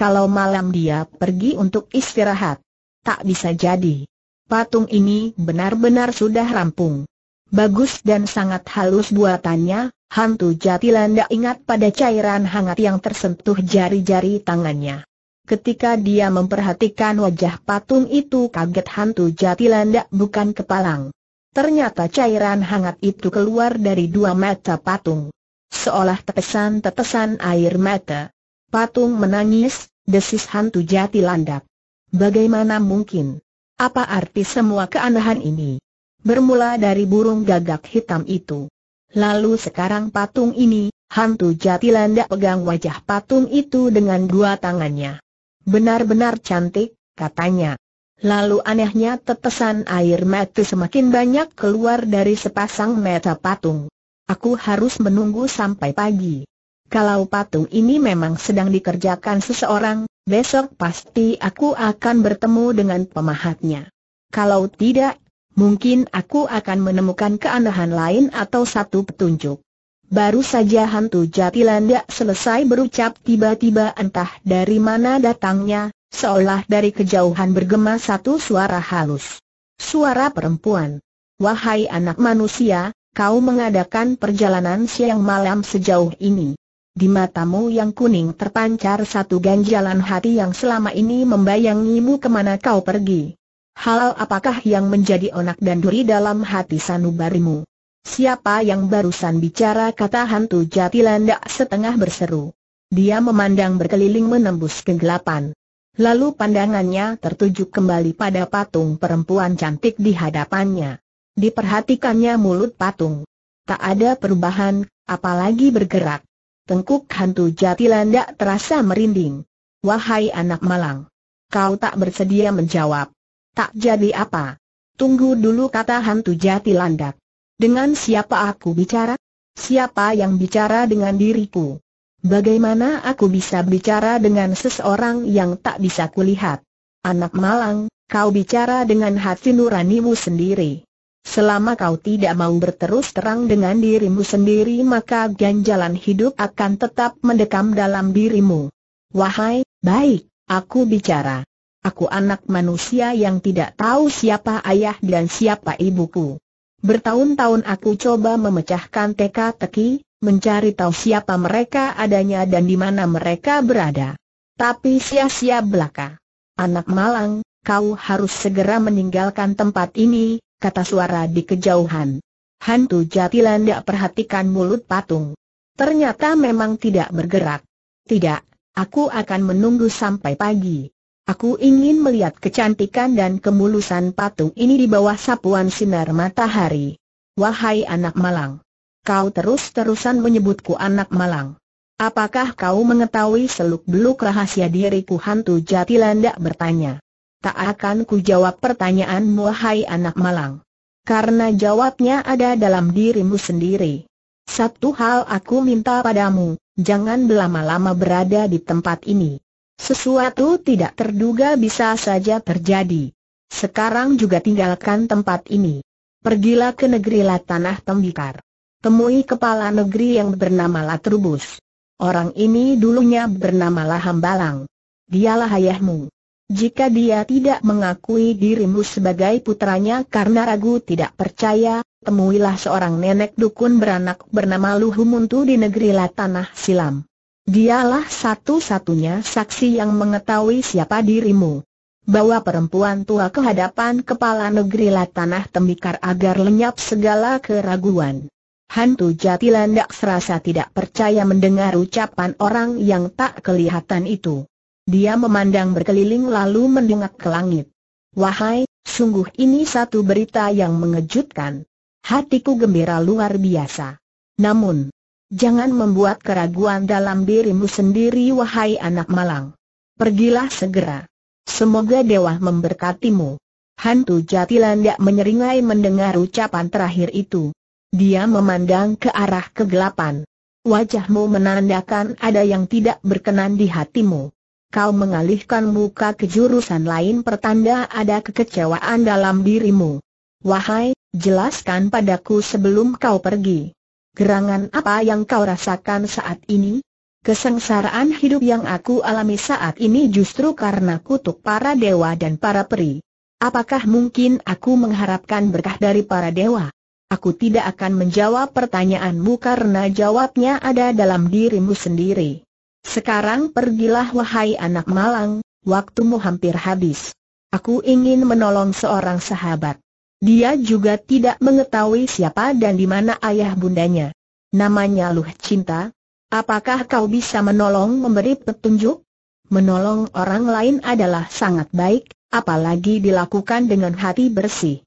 kalau malam dia pergi untuk istirahat. Tak bisa jadi. Patung ini benar-benar sudah rampung. Bagus dan sangat halus buatannya, hantu Jatilanda ingat pada cairan hangat yang tersentuh jari-jari tangannya. Ketika dia memperhatikan wajah patung itu kaget hantu Jatilanda bukan kepalang. Ternyata cairan hangat itu keluar dari dua mata patung. Seolah tetesan-tetesan air mata. Patung menangis, desis hantu jati landak. Bagaimana mungkin? Apa arti semua keanehan ini? Bermula dari burung gagak hitam itu. Lalu sekarang patung ini, hantu jati landak pegang wajah patung itu dengan dua tangannya. Benar-benar cantik, katanya. Lalu anehnya tetesan air mata semakin banyak keluar dari sepasang mata patung. Aku harus menunggu sampai pagi. Kalau patung ini memang sedang dikerjakan seseorang, besok pasti aku akan bertemu dengan pemahatnya. Kalau tidak, mungkin aku akan menemukan keanehan lain atau satu petunjuk. Baru saja hantu Jatilanda selesai berucap tiba-tiba entah dari mana datangnya, seolah dari kejauhan bergema satu suara halus. Suara perempuan. Wahai anak manusia, kau mengadakan perjalanan siang malam sejauh ini. Di matamu yang kuning terpancar satu ganjalan hati yang selama ini membayangimu kemana kau pergi. Hal apakah yang menjadi onak dan duri dalam hati sanubarimu? Siapa yang barusan bicara kata hantu jatilandak setengah berseru. Dia memandang berkeliling menembus kegelapan. Lalu pandangannya tertuju kembali pada patung perempuan cantik di hadapannya. Diperhatikannya mulut patung. Tak ada perubahan, apalagi bergerak tengkuk hantu jati landak terasa merinding. Wahai anak malang. Kau tak bersedia menjawab. Tak jadi apa. Tunggu dulu kata hantu jati landak. Dengan siapa aku bicara? Siapa yang bicara dengan diriku? Bagaimana aku bisa bicara dengan seseorang yang tak bisa kulihat? Anak malang, kau bicara dengan hati nuranimu sendiri. Selama kau tidak mau berterus terang dengan dirimu sendiri maka ganjalan hidup akan tetap mendekam dalam dirimu. Wahai, baik, aku bicara. Aku anak manusia yang tidak tahu siapa ayah dan siapa ibuku. Bertahun-tahun aku coba memecahkan teka-teki, mencari tahu siapa mereka adanya dan di mana mereka berada. Tapi sia-sia belaka. Anak malang, kau harus segera meninggalkan tempat ini, kata suara di kejauhan. Hantu Jatilanda perhatikan mulut patung. Ternyata memang tidak bergerak. Tidak, aku akan menunggu sampai pagi. Aku ingin melihat kecantikan dan kemulusan patung ini di bawah sapuan sinar matahari. Wahai anak malang. Kau terus-terusan menyebutku anak malang. Apakah kau mengetahui seluk-beluk rahasia diriku hantu Jatilanda bertanya tak akan ku jawab pertanyaanmu hai anak malang. Karena jawabnya ada dalam dirimu sendiri. Satu hal aku minta padamu, jangan berlama-lama berada di tempat ini. Sesuatu tidak terduga bisa saja terjadi. Sekarang juga tinggalkan tempat ini. Pergilah ke negeri Latanah Tembikar. Temui kepala negeri yang bernama Latrubus. Orang ini dulunya bernama Lahambalang. Dialah ayahmu. Jika dia tidak mengakui dirimu sebagai putranya karena ragu tidak percaya, temuilah seorang nenek dukun beranak bernama Luhumuntu di negeri Latanah Silam. Dialah satu-satunya saksi yang mengetahui siapa dirimu. Bawa perempuan tua ke hadapan kepala negeri Latanah Tembikar agar lenyap segala keraguan. Hantu Jatilandak serasa tidak percaya mendengar ucapan orang yang tak kelihatan itu. Dia memandang berkeliling lalu mendengar ke langit. Wahai, sungguh ini satu berita yang mengejutkan. Hatiku gembira luar biasa. Namun, jangan membuat keraguan dalam dirimu sendiri wahai anak malang. Pergilah segera. Semoga Dewa memberkatimu. Hantu Jatilan Jatilandak menyeringai mendengar ucapan terakhir itu. Dia memandang ke arah kegelapan. Wajahmu menandakan ada yang tidak berkenan di hatimu kau mengalihkan muka ke jurusan lain pertanda ada kekecewaan dalam dirimu. Wahai, jelaskan padaku sebelum kau pergi. Gerangan apa yang kau rasakan saat ini? Kesengsaraan hidup yang aku alami saat ini justru karena kutuk para dewa dan para peri. Apakah mungkin aku mengharapkan berkah dari para dewa? Aku tidak akan menjawab pertanyaanmu karena jawabnya ada dalam dirimu sendiri. Sekarang pergilah wahai anak malang, waktumu hampir habis. Aku ingin menolong seorang sahabat. Dia juga tidak mengetahui siapa dan di mana ayah bundanya. Namanya Luh Cinta. Apakah kau bisa menolong memberi petunjuk? Menolong orang lain adalah sangat baik, apalagi dilakukan dengan hati bersih.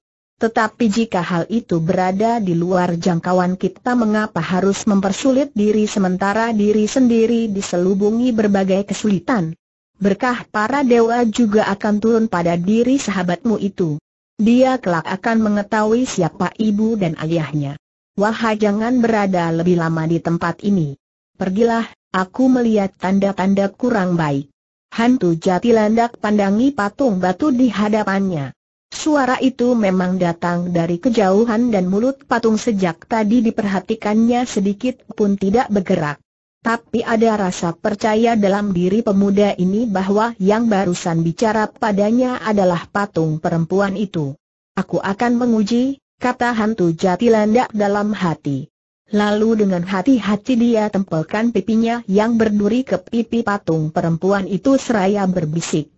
Tetapi jika hal itu berada di luar jangkauan kita mengapa harus mempersulit diri sementara diri sendiri diselubungi berbagai kesulitan? Berkah para dewa juga akan turun pada diri sahabatmu itu. Dia kelak akan mengetahui siapa ibu dan ayahnya. Wahai jangan berada lebih lama di tempat ini. Pergilah, aku melihat tanda-tanda kurang baik. Hantu jati landak pandangi patung batu di hadapannya. Suara itu memang datang dari kejauhan dan mulut patung sejak tadi diperhatikannya sedikit pun tidak bergerak. Tapi ada rasa percaya dalam diri pemuda ini bahwa yang barusan bicara padanya adalah patung perempuan itu. Aku akan menguji, kata hantu Jatilandak dalam hati. Lalu dengan hati-hati dia tempelkan pipinya yang berduri ke pipi patung perempuan itu seraya berbisik.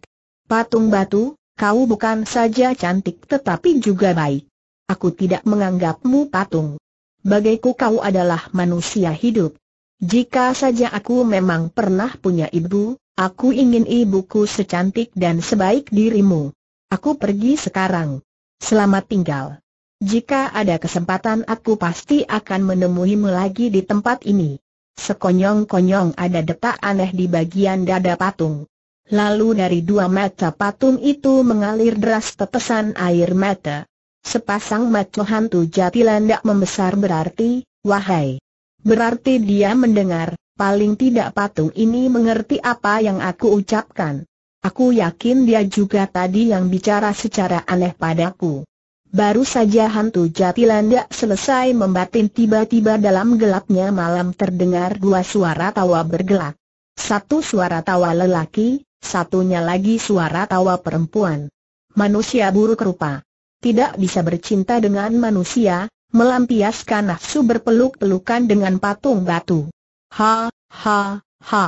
Patung batu, kau bukan saja cantik tetapi juga baik. Aku tidak menganggapmu patung. Bagaiku kau adalah manusia hidup. Jika saja aku memang pernah punya ibu, aku ingin ibuku secantik dan sebaik dirimu. Aku pergi sekarang. Selamat tinggal. Jika ada kesempatan aku pasti akan menemuimu lagi di tempat ini. Sekonyong-konyong ada detak aneh di bagian dada patung. Lalu dari dua mata patung itu mengalir deras tetesan air mata. Sepasang mata hantu jati landak membesar berarti, wahai. Berarti dia mendengar, paling tidak patung ini mengerti apa yang aku ucapkan. Aku yakin dia juga tadi yang bicara secara aneh padaku. Baru saja hantu jati landak selesai membatin tiba-tiba dalam gelapnya malam terdengar dua suara tawa bergelak. Satu suara tawa lelaki, Satunya lagi suara tawa perempuan. Manusia buruk rupa. Tidak bisa bercinta dengan manusia, melampiaskan nafsu berpeluk-pelukan dengan patung batu. Ha, ha, ha.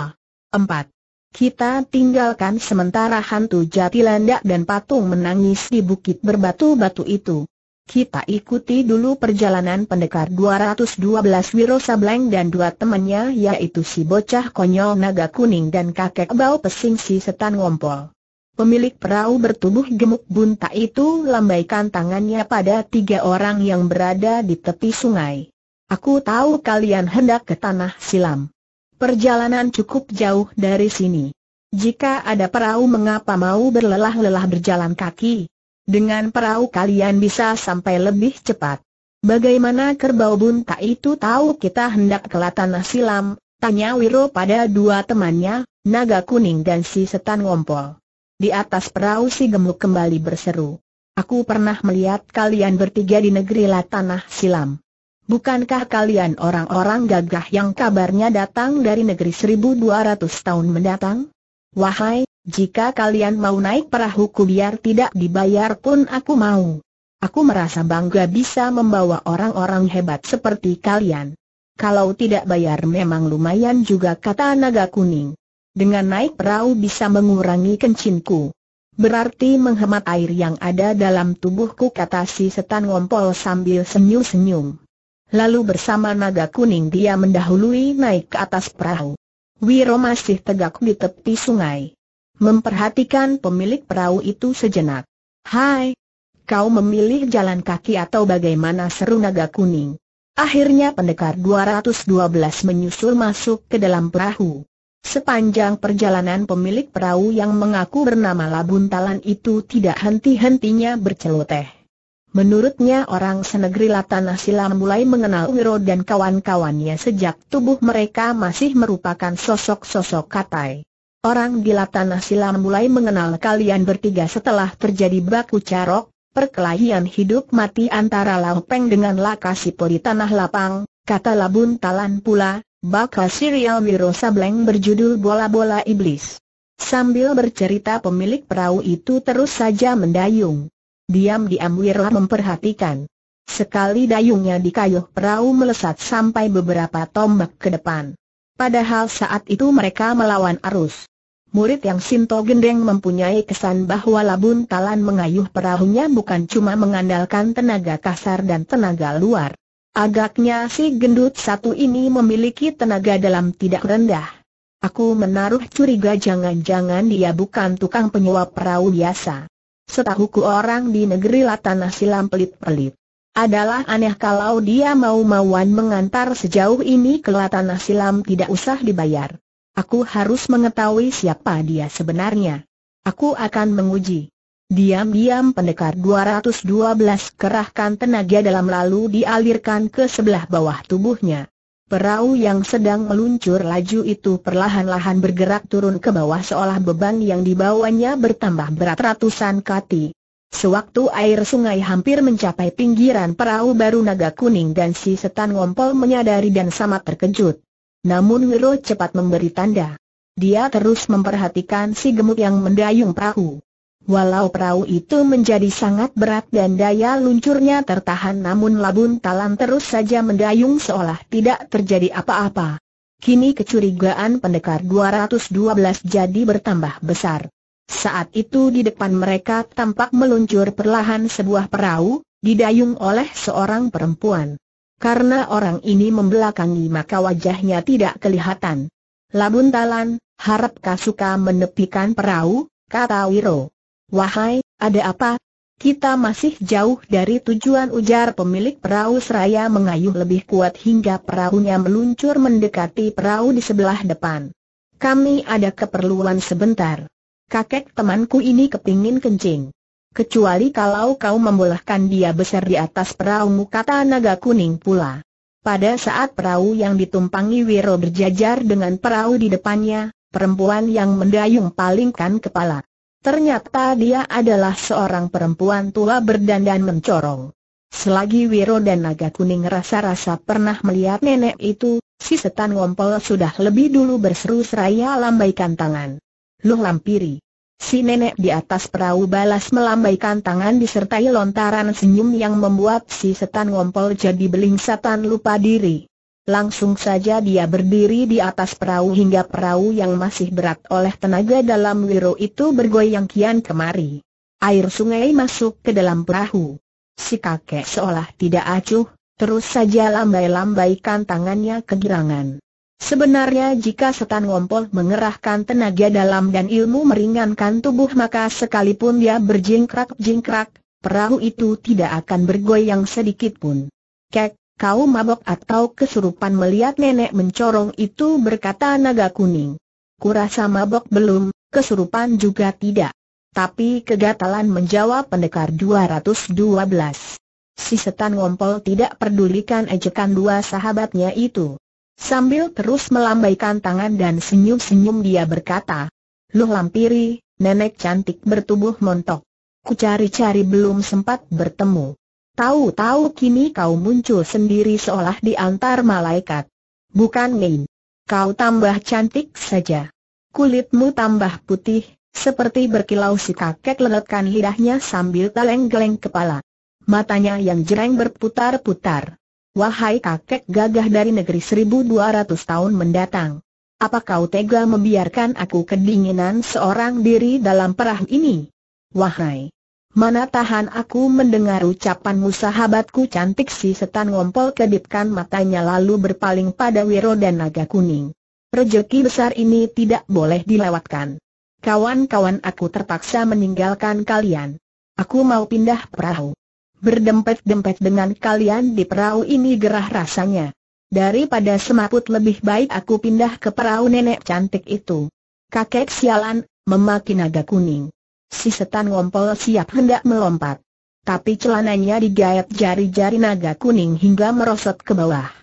4. Kita tinggalkan sementara hantu Jatilandak dan patung menangis di bukit berbatu-batu itu. Kita ikuti dulu perjalanan pendekar 212 Wiro Sableng dan dua temannya yaitu si bocah konyol naga kuning dan kakek bau pesing si setan ngompol. Pemilik perahu bertubuh gemuk bunta itu lambaikan tangannya pada tiga orang yang berada di tepi sungai. Aku tahu kalian hendak ke tanah silam. Perjalanan cukup jauh dari sini. Jika ada perahu mengapa mau berlelah-lelah berjalan kaki? Dengan perahu kalian bisa sampai lebih cepat. Bagaimana kerbau bunta itu tahu kita hendak ke tanah silam? Tanya Wiro pada dua temannya, Naga Kuning dan si Setan Ngompol. Di atas perahu si gemuk kembali berseru. Aku pernah melihat kalian bertiga di negeri Latanah Silam. Bukankah kalian orang-orang gagah yang kabarnya datang dari negeri 1200 tahun mendatang? Wahai, jika kalian mau naik perahuku biar tidak dibayar pun aku mau. Aku merasa bangga bisa membawa orang-orang hebat seperti kalian. Kalau tidak bayar memang lumayan juga kata naga kuning. Dengan naik perahu bisa mengurangi kencinku. Berarti menghemat air yang ada dalam tubuhku kata si setan ngompol sambil senyum-senyum. Lalu bersama naga kuning dia mendahului naik ke atas perahu. Wiro masih tegak di tepi sungai memperhatikan pemilik perahu itu sejenak. Hai, kau memilih jalan kaki atau bagaimana seru naga kuning. Akhirnya pendekar 212 menyusul masuk ke dalam perahu. Sepanjang perjalanan pemilik perahu yang mengaku bernama Labun Talan itu tidak henti-hentinya berceloteh. Menurutnya orang senegri Latana Silam mulai mengenal Wiro dan kawan-kawannya sejak tubuh mereka masih merupakan sosok-sosok katai. Orang gila tanah silam mulai mengenal kalian bertiga setelah terjadi baku carok, perkelahian hidup mati antara Peng dengan Lakasi di tanah lapang, kata Labun Talan pula, bakal serial Wiro Sableng berjudul Bola-Bola Iblis. Sambil bercerita pemilik perahu itu terus saja mendayung. Diam-diam Wiro memperhatikan. Sekali dayungnya di kayuh perahu melesat sampai beberapa tombak ke depan. Padahal saat itu mereka melawan arus. Murid yang Sinto Gendeng mempunyai kesan bahwa Labun Talan mengayuh perahunya bukan cuma mengandalkan tenaga kasar dan tenaga luar. Agaknya si gendut satu ini memiliki tenaga dalam tidak rendah. Aku menaruh curiga jangan-jangan dia bukan tukang penyuap perahu biasa. Setahuku orang di negeri Latana silam pelit-pelit. Adalah aneh kalau dia mau-mauan mengantar sejauh ini ke Latana silam tidak usah dibayar. Aku harus mengetahui siapa dia sebenarnya. Aku akan menguji. Diam-diam pendekar 212 kerahkan tenaga dalam lalu dialirkan ke sebelah bawah tubuhnya. Perahu yang sedang meluncur laju itu perlahan-lahan bergerak turun ke bawah seolah beban yang dibawanya bertambah berat ratusan kati. Sewaktu air sungai hampir mencapai pinggiran perahu baru naga kuning dan si setan ngompol menyadari dan sama terkejut. Namun Wiro cepat memberi tanda. Dia terus memperhatikan si gemuk yang mendayung perahu. Walau perahu itu menjadi sangat berat dan daya luncurnya tertahan namun labun talan terus saja mendayung seolah tidak terjadi apa-apa. Kini kecurigaan pendekar 212 jadi bertambah besar. Saat itu di depan mereka tampak meluncur perlahan sebuah perahu, didayung oleh seorang perempuan. Karena orang ini membelakangi maka wajahnya tidak kelihatan. Labun talan, harap kasuka menepikan perahu, kata Wiro. Wahai, ada apa? Kita masih jauh dari tujuan ujar pemilik perahu seraya mengayuh lebih kuat hingga perahunya meluncur mendekati perahu di sebelah depan. Kami ada keperluan sebentar. Kakek temanku ini kepingin kencing kecuali kalau kau membolehkan dia besar di atas perahu kata naga kuning pula. Pada saat perahu yang ditumpangi Wiro berjajar dengan perahu di depannya, perempuan yang mendayung palingkan kepala. Ternyata dia adalah seorang perempuan tua berdandan mencorong. Selagi Wiro dan naga kuning rasa-rasa pernah melihat nenek itu, si setan ngompol sudah lebih dulu berseru seraya lambaikan tangan. Loh lampiri. Si nenek di atas perahu balas melambaikan tangan disertai lontaran senyum yang membuat si setan ngompol jadi beling setan lupa diri. Langsung saja dia berdiri di atas perahu hingga perahu yang masih berat oleh tenaga dalam wiro itu bergoyang kian kemari. Air sungai masuk ke dalam perahu. Si kakek seolah tidak acuh, terus saja lambai-lambaikan tangannya kegirangan. Sebenarnya jika setan ngompol mengerahkan tenaga dalam dan ilmu meringankan tubuh maka sekalipun dia berjingkrak-jingkrak, perahu itu tidak akan bergoyang sedikit pun. Kek, kau mabok atau kesurupan melihat nenek mencorong itu berkata naga kuning. Kurasa mabok belum, kesurupan juga tidak. Tapi kegatalan menjawab pendekar 212. Si setan ngompol tidak pedulikan ejekan dua sahabatnya itu. Sambil terus melambaikan tangan dan senyum-senyum dia berkata, Luh lampiri, nenek cantik bertubuh montok. Ku cari-cari belum sempat bertemu. Tahu-tahu kini kau muncul sendiri seolah diantar malaikat. Bukan main. Kau tambah cantik saja. Kulitmu tambah putih, seperti berkilau si kakek lelekan lidahnya sambil geleng-geleng kepala. Matanya yang jereng berputar-putar. Wahai kakek gagah dari negeri 1200 tahun mendatang. Apa kau tega membiarkan aku kedinginan seorang diri dalam perahu ini? Wahai! Mana tahan aku mendengar ucapanmu sahabatku cantik si setan ngompol kedipkan matanya lalu berpaling pada Wiro dan Naga Kuning. Rezeki besar ini tidak boleh dilewatkan. Kawan-kawan aku terpaksa meninggalkan kalian. Aku mau pindah perahu. Berdempet-dempet dengan kalian di perahu ini gerah rasanya. Daripada semaput lebih baik aku pindah ke perahu nenek cantik itu. Kakek sialan, memaki naga kuning. Si setan ngompol siap hendak melompat. Tapi celananya digayat jari-jari naga kuning hingga merosot ke bawah.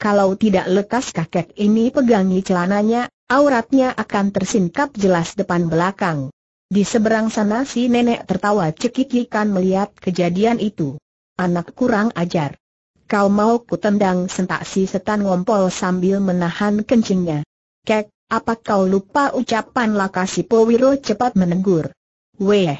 Kalau tidak lekas kakek ini pegangi celananya, auratnya akan tersingkap jelas depan belakang. Di seberang sana si nenek tertawa cekikikan melihat kejadian itu. Anak kurang ajar. Kau mau ku tendang sentak si setan ngompol sambil menahan kencingnya. Kek, apa kau lupa ucapan si Powiro cepat menegur. Weh.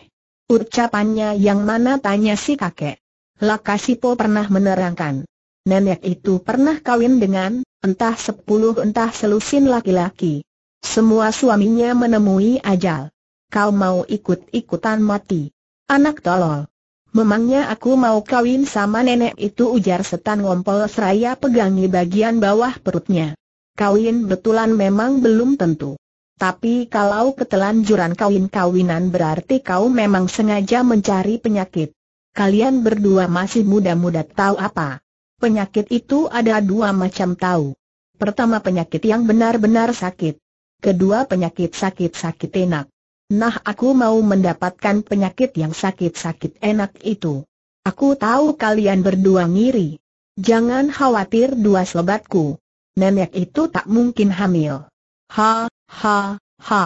Ucapannya yang mana tanya si kakek. Lakasipo pernah menerangkan. Nenek itu pernah kawin dengan, entah sepuluh entah selusin laki-laki. Semua suaminya menemui ajal kau mau ikut-ikutan mati. Anak tolol. Memangnya aku mau kawin sama nenek itu ujar setan ngompol seraya pegangi bagian bawah perutnya. Kawin betulan memang belum tentu. Tapi kalau ketelanjuran kawin-kawinan berarti kau memang sengaja mencari penyakit. Kalian berdua masih muda-muda tahu apa? Penyakit itu ada dua macam tahu. Pertama penyakit yang benar-benar sakit. Kedua penyakit sakit-sakit enak. Nah aku mau mendapatkan penyakit yang sakit-sakit enak itu. Aku tahu kalian berdua ngiri. Jangan khawatir dua sobatku. Nenek itu tak mungkin hamil. Ha, ha, ha.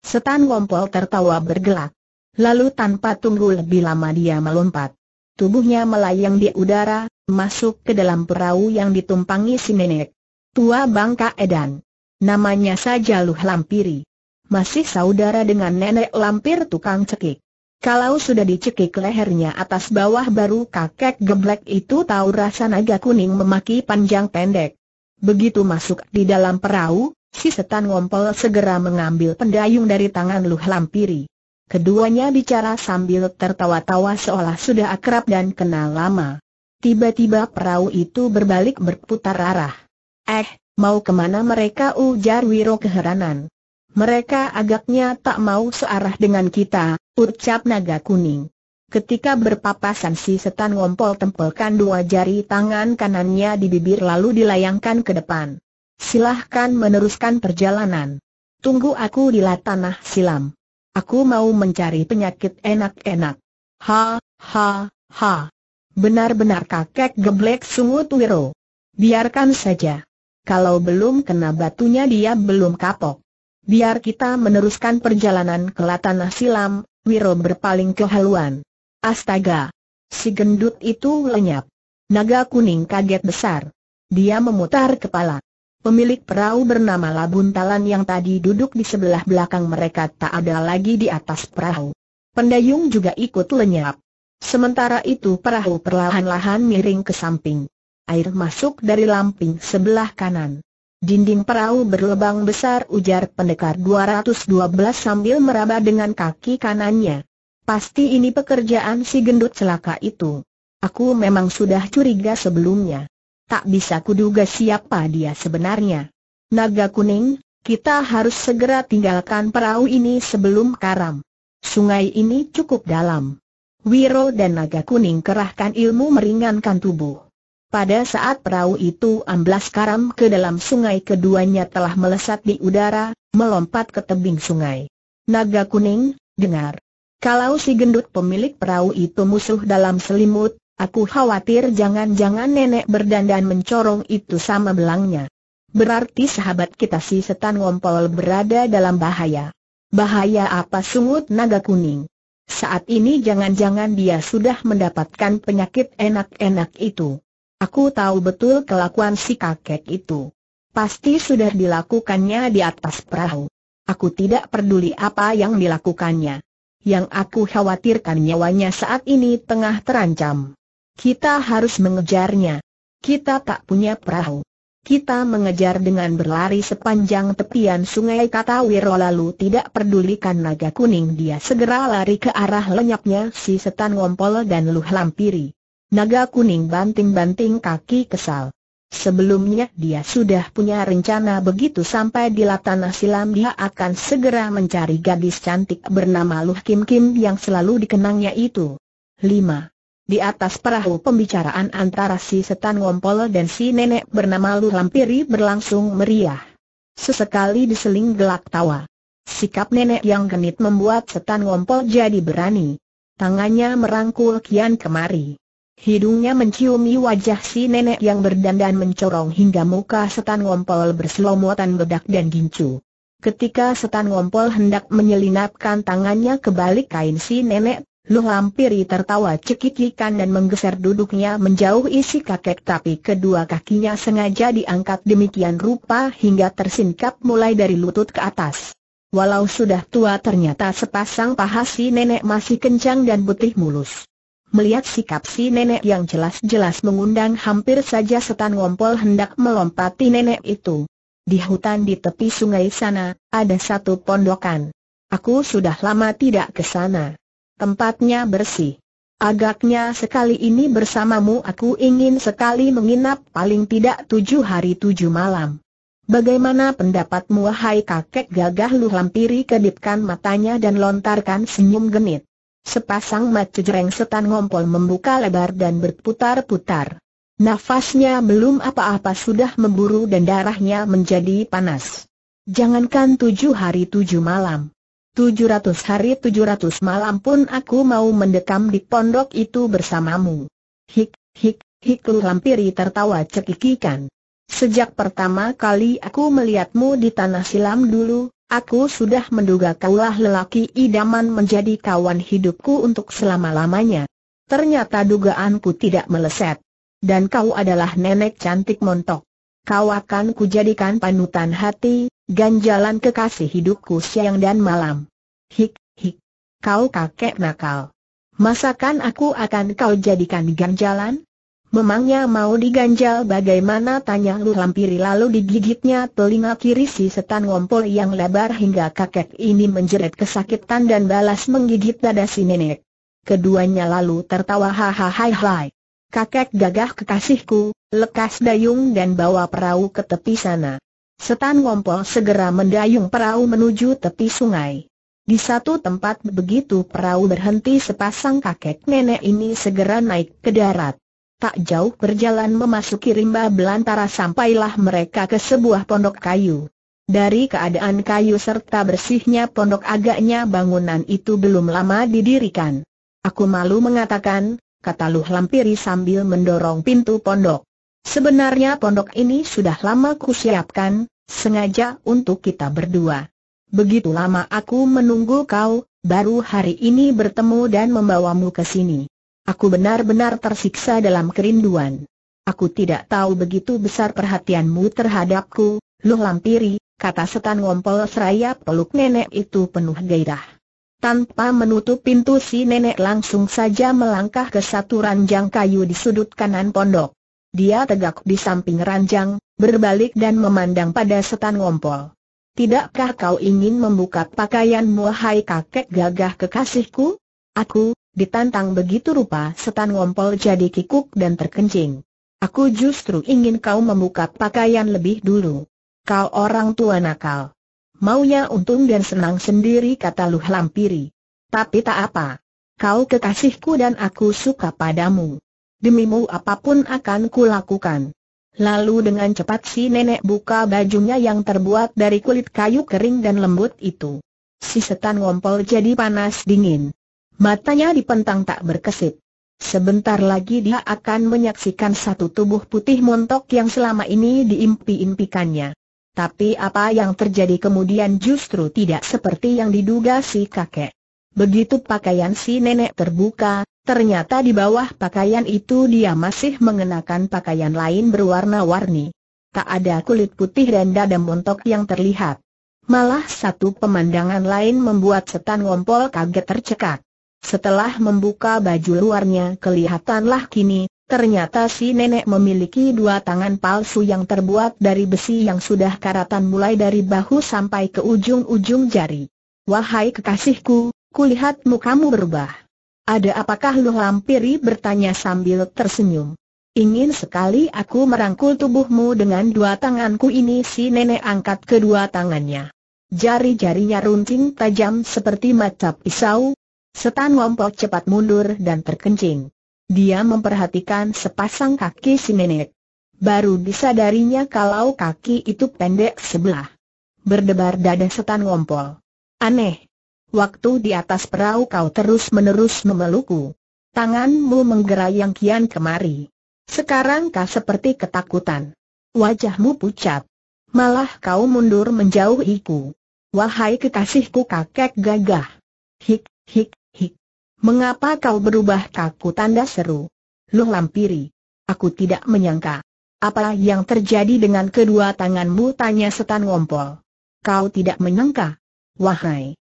Setan Ngompol tertawa bergelak. Lalu tanpa tunggu lebih lama dia melompat. Tubuhnya melayang di udara, masuk ke dalam perahu yang ditumpangi si nenek. Tua Bangka Edan. Namanya saja Luh Lampiri masih saudara dengan nenek lampir tukang cekik. Kalau sudah dicekik lehernya atas bawah baru kakek geblek itu tahu rasa naga kuning memaki panjang pendek. Begitu masuk di dalam perahu, si setan ngompol segera mengambil pendayung dari tangan Luh Lampiri. Keduanya bicara sambil tertawa-tawa seolah sudah akrab dan kenal lama. Tiba-tiba perahu itu berbalik berputar arah. Eh, mau kemana mereka ujar Wiro keheranan. Mereka agaknya tak mau searah dengan kita, ucap naga kuning. Ketika berpapasan si setan ngompol tempelkan dua jari tangan kanannya di bibir lalu dilayangkan ke depan. Silahkan meneruskan perjalanan. Tunggu aku di tanah silam. Aku mau mencari penyakit enak-enak. Ha, ha, ha. Benar-benar kakek geblek sungut wiro. Biarkan saja. Kalau belum kena batunya dia belum kapok. Biar kita meneruskan perjalanan ke tanah silam, Wiro berpaling ke haluan. Astaga! Si gendut itu lenyap. Naga kuning kaget besar. Dia memutar kepala. Pemilik perahu bernama Labun Talan yang tadi duduk di sebelah belakang mereka tak ada lagi di atas perahu. Pendayung juga ikut lenyap. Sementara itu perahu perlahan-lahan miring ke samping. Air masuk dari lamping sebelah kanan. Dinding perahu berlebang besar ujar pendekar 212 sambil meraba dengan kaki kanannya. Pasti ini pekerjaan si gendut celaka itu. Aku memang sudah curiga sebelumnya. Tak bisa kuduga siapa dia sebenarnya. Naga kuning, kita harus segera tinggalkan perahu ini sebelum karam. Sungai ini cukup dalam. Wiro dan Naga Kuning kerahkan ilmu meringankan tubuh. Pada saat perahu itu amblas karam ke dalam sungai keduanya telah melesat di udara, melompat ke tebing sungai. Naga kuning, dengar. Kalau si gendut pemilik perahu itu musuh dalam selimut, aku khawatir jangan-jangan nenek berdandan mencorong itu sama belangnya. Berarti sahabat kita si setan ngompol berada dalam bahaya. Bahaya apa sungut naga kuning? Saat ini jangan-jangan dia sudah mendapatkan penyakit enak-enak itu. Aku tahu betul kelakuan si kakek itu. Pasti sudah dilakukannya di atas perahu. Aku tidak peduli apa yang dilakukannya. Yang aku khawatirkan nyawanya saat ini tengah terancam. Kita harus mengejarnya. Kita tak punya perahu. Kita mengejar dengan berlari sepanjang tepian sungai kata Wiro lalu tidak pedulikan naga kuning dia segera lari ke arah lenyapnya si setan ngompol dan luh lampiri. Naga kuning banting-banting kaki kesal. Sebelumnya dia sudah punya rencana begitu sampai di Latanah silam dia akan segera mencari gadis cantik bernama Luh Kim Kim yang selalu dikenangnya itu. 5. Di atas perahu pembicaraan antara si setan ngompol dan si nenek bernama Luh Lampiri berlangsung meriah. Sesekali diseling gelak tawa. Sikap nenek yang genit membuat setan ngompol jadi berani. Tangannya merangkul kian kemari. Hidungnya menciumi wajah si nenek yang berdandan mencorong hingga muka setan ngompol berselomotan bedak dan gincu. Ketika setan ngompol hendak menyelinapkan tangannya ke balik kain si nenek, Lu Lampiri tertawa cekikikan dan menggeser duduknya menjauh isi kakek tapi kedua kakinya sengaja diangkat demikian rupa hingga tersingkap mulai dari lutut ke atas. Walau sudah tua ternyata sepasang paha si nenek masih kencang dan putih mulus. Melihat sikap si nenek yang jelas-jelas mengundang hampir saja setan ngompol hendak melompati nenek itu. Di hutan di tepi sungai sana, ada satu pondokan. Aku sudah lama tidak ke sana. Tempatnya bersih. Agaknya sekali ini bersamamu aku ingin sekali menginap paling tidak tujuh hari tujuh malam. Bagaimana pendapatmu Hai kakek gagah lu lampiri kedipkan matanya dan lontarkan senyum genit. Sepasang mata jereng setan ngompol membuka lebar dan berputar-putar. Nafasnya belum apa-apa sudah memburu dan darahnya menjadi panas. Jangankan tujuh hari tujuh malam. Tujuh ratus hari tujuh ratus malam pun aku mau mendekam di pondok itu bersamamu. Hik, hik, hik lu lampiri tertawa cekikikan. Sejak pertama kali aku melihatmu di tanah silam dulu, Aku sudah menduga kaulah lelaki idaman menjadi kawan hidupku untuk selama-lamanya. Ternyata dugaanku tidak meleset. Dan kau adalah nenek cantik montok. Kau akan kujadikan panutan hati, ganjalan kekasih hidupku siang dan malam. Hik, hik. Kau kakek nakal. Masakan aku akan kau jadikan ganjalan? Memangnya mau diganjal bagaimana tanya Lu Lampiri lalu digigitnya telinga kiri si setan ngompol yang lebar hingga kakek ini menjerit kesakitan dan balas menggigit dada si nenek. Keduanya lalu tertawa hahaha. Kakek gagah kekasihku, lekas dayung dan bawa perahu ke tepi sana. Setan ngompol segera mendayung perahu menuju tepi sungai. Di satu tempat begitu perahu berhenti sepasang kakek nenek ini segera naik ke darat. Tak jauh berjalan memasuki rimba belantara sampailah mereka ke sebuah pondok kayu. Dari keadaan kayu serta bersihnya pondok agaknya bangunan itu belum lama didirikan. Aku malu mengatakan, kata Luh Lampiri sambil mendorong pintu pondok. Sebenarnya pondok ini sudah lama kusiapkan, sengaja untuk kita berdua. Begitu lama aku menunggu kau, baru hari ini bertemu dan membawamu ke sini. Aku benar-benar tersiksa dalam kerinduan. Aku tidak tahu begitu besar perhatianmu terhadapku, Luh Lampiri, kata setan ngompol seraya peluk nenek itu penuh gairah. Tanpa menutup pintu si nenek langsung saja melangkah ke satu ranjang kayu di sudut kanan pondok. Dia tegak di samping ranjang, berbalik dan memandang pada setan ngompol. Tidakkah kau ingin membuka pakaianmu hai kakek gagah kekasihku? Aku, Ditantang begitu rupa setan ngompol jadi kikuk dan terkencing. Aku justru ingin kau membuka pakaian lebih dulu. Kau orang tua nakal. Maunya untung dan senang sendiri kata Luh Lampiri. Tapi tak apa. Kau kekasihku dan aku suka padamu. Demimu apapun akan kulakukan. Lalu dengan cepat si nenek buka bajunya yang terbuat dari kulit kayu kering dan lembut itu. Si setan ngompol jadi panas dingin. Matanya dipentang tak berkesit. Sebentar lagi dia akan menyaksikan satu tubuh putih montok yang selama ini diimpi-impikannya. Tapi apa yang terjadi kemudian justru tidak seperti yang diduga si kakek. Begitu pakaian si nenek terbuka, ternyata di bawah pakaian itu dia masih mengenakan pakaian lain berwarna-warni. Tak ada kulit putih dan dada montok yang terlihat. Malah satu pemandangan lain membuat setan ngompol kaget tercekak. Setelah membuka baju luarnya kelihatanlah kini, ternyata si nenek memiliki dua tangan palsu yang terbuat dari besi yang sudah karatan mulai dari bahu sampai ke ujung-ujung jari. Wahai kekasihku, kulihat mukamu berubah. Ada apakah lu lampiri bertanya sambil tersenyum. Ingin sekali aku merangkul tubuhmu dengan dua tanganku ini si nenek angkat kedua tangannya. Jari-jarinya runcing tajam seperti mata pisau, Setan Lompo cepat mundur dan terkencing. Dia memperhatikan sepasang kaki si nenek. Baru disadarinya kalau kaki itu pendek sebelah. Berdebar dada setan ngompol. Aneh. Waktu di atas perahu kau terus-menerus memelukku. Tanganmu menggerayang kian kemari. Sekarang kau seperti ketakutan. Wajahmu pucat. Malah kau mundur menjauhiku. Wahai kekasihku kakek gagah. Hik, hik, Mengapa kau berubah kaku tanda seru? Lu lampiri. Aku tidak menyangka. Apa yang terjadi dengan kedua tanganmu tanya setan ngompol. Kau tidak menyangka? Wahai.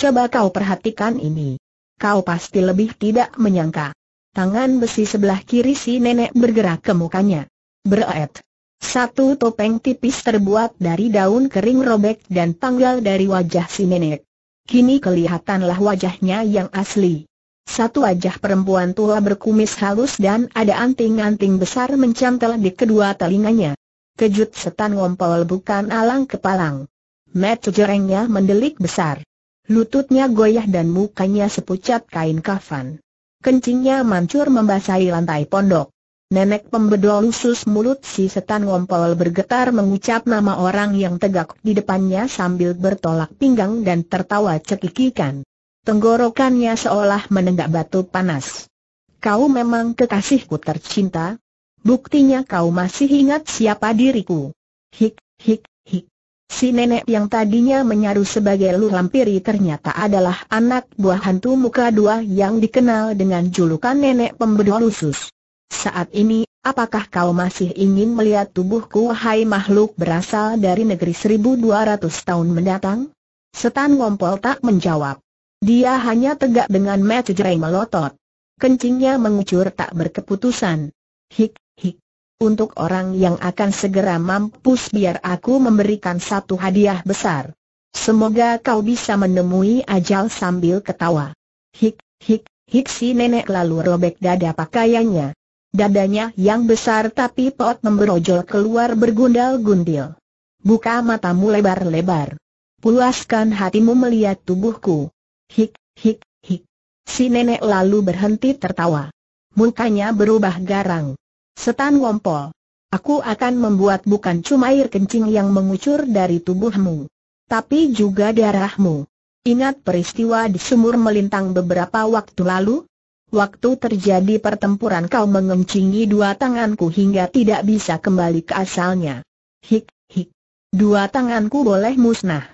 Coba kau perhatikan ini. Kau pasti lebih tidak menyangka. Tangan besi sebelah kiri si nenek bergerak ke mukanya. Beret. Satu topeng tipis terbuat dari daun kering robek dan tanggal dari wajah si nenek. Kini kelihatanlah wajahnya yang asli. Satu wajah perempuan tua berkumis halus dan ada anting-anting besar mencantel di kedua telinganya. Kejut setan ngompol bukan alang kepalang. Metu jerengnya mendelik besar. Lututnya goyah dan mukanya sepucat kain kafan. Kencingnya mancur membasahi lantai pondok. Nenek pembedol lusus mulut si setan ngompol bergetar mengucap nama orang yang tegak di depannya sambil bertolak pinggang dan tertawa cekikikan. Tenggorokannya seolah menenggak batu panas. Kau memang kekasihku tercinta. Buktinya kau masih ingat siapa diriku. Hik, hik, hik. Si nenek yang tadinya menyaru sebagai Lu Lampiri ternyata adalah anak buah hantu muka dua yang dikenal dengan julukan nenek pembedo lusus. Saat ini, apakah kau masih ingin melihat tubuhku hai makhluk berasal dari negeri 1200 tahun mendatang? Setan Ngompol tak menjawab. Dia hanya tegak dengan mata jereng melotot. Kencingnya mengucur tak berkeputusan. Hik, hik. Untuk orang yang akan segera mampus biar aku memberikan satu hadiah besar. Semoga kau bisa menemui ajal sambil ketawa. Hik, hik, hik si nenek lalu robek dada pakaiannya. Dadanya yang besar tapi pot memberojol keluar bergundal-gundil. Buka matamu lebar-lebar. Pulaskan hatimu melihat tubuhku. Hik, hik, hik. Si nenek lalu berhenti tertawa. Mukanya berubah garang. Setan Wompol. Aku akan membuat bukan cuma air kencing yang mengucur dari tubuhmu. Tapi juga darahmu. Ingat peristiwa di sumur melintang beberapa waktu lalu? Waktu terjadi pertempuran kau mengencingi dua tanganku hingga tidak bisa kembali ke asalnya. Hik, hik. Dua tanganku boleh musnah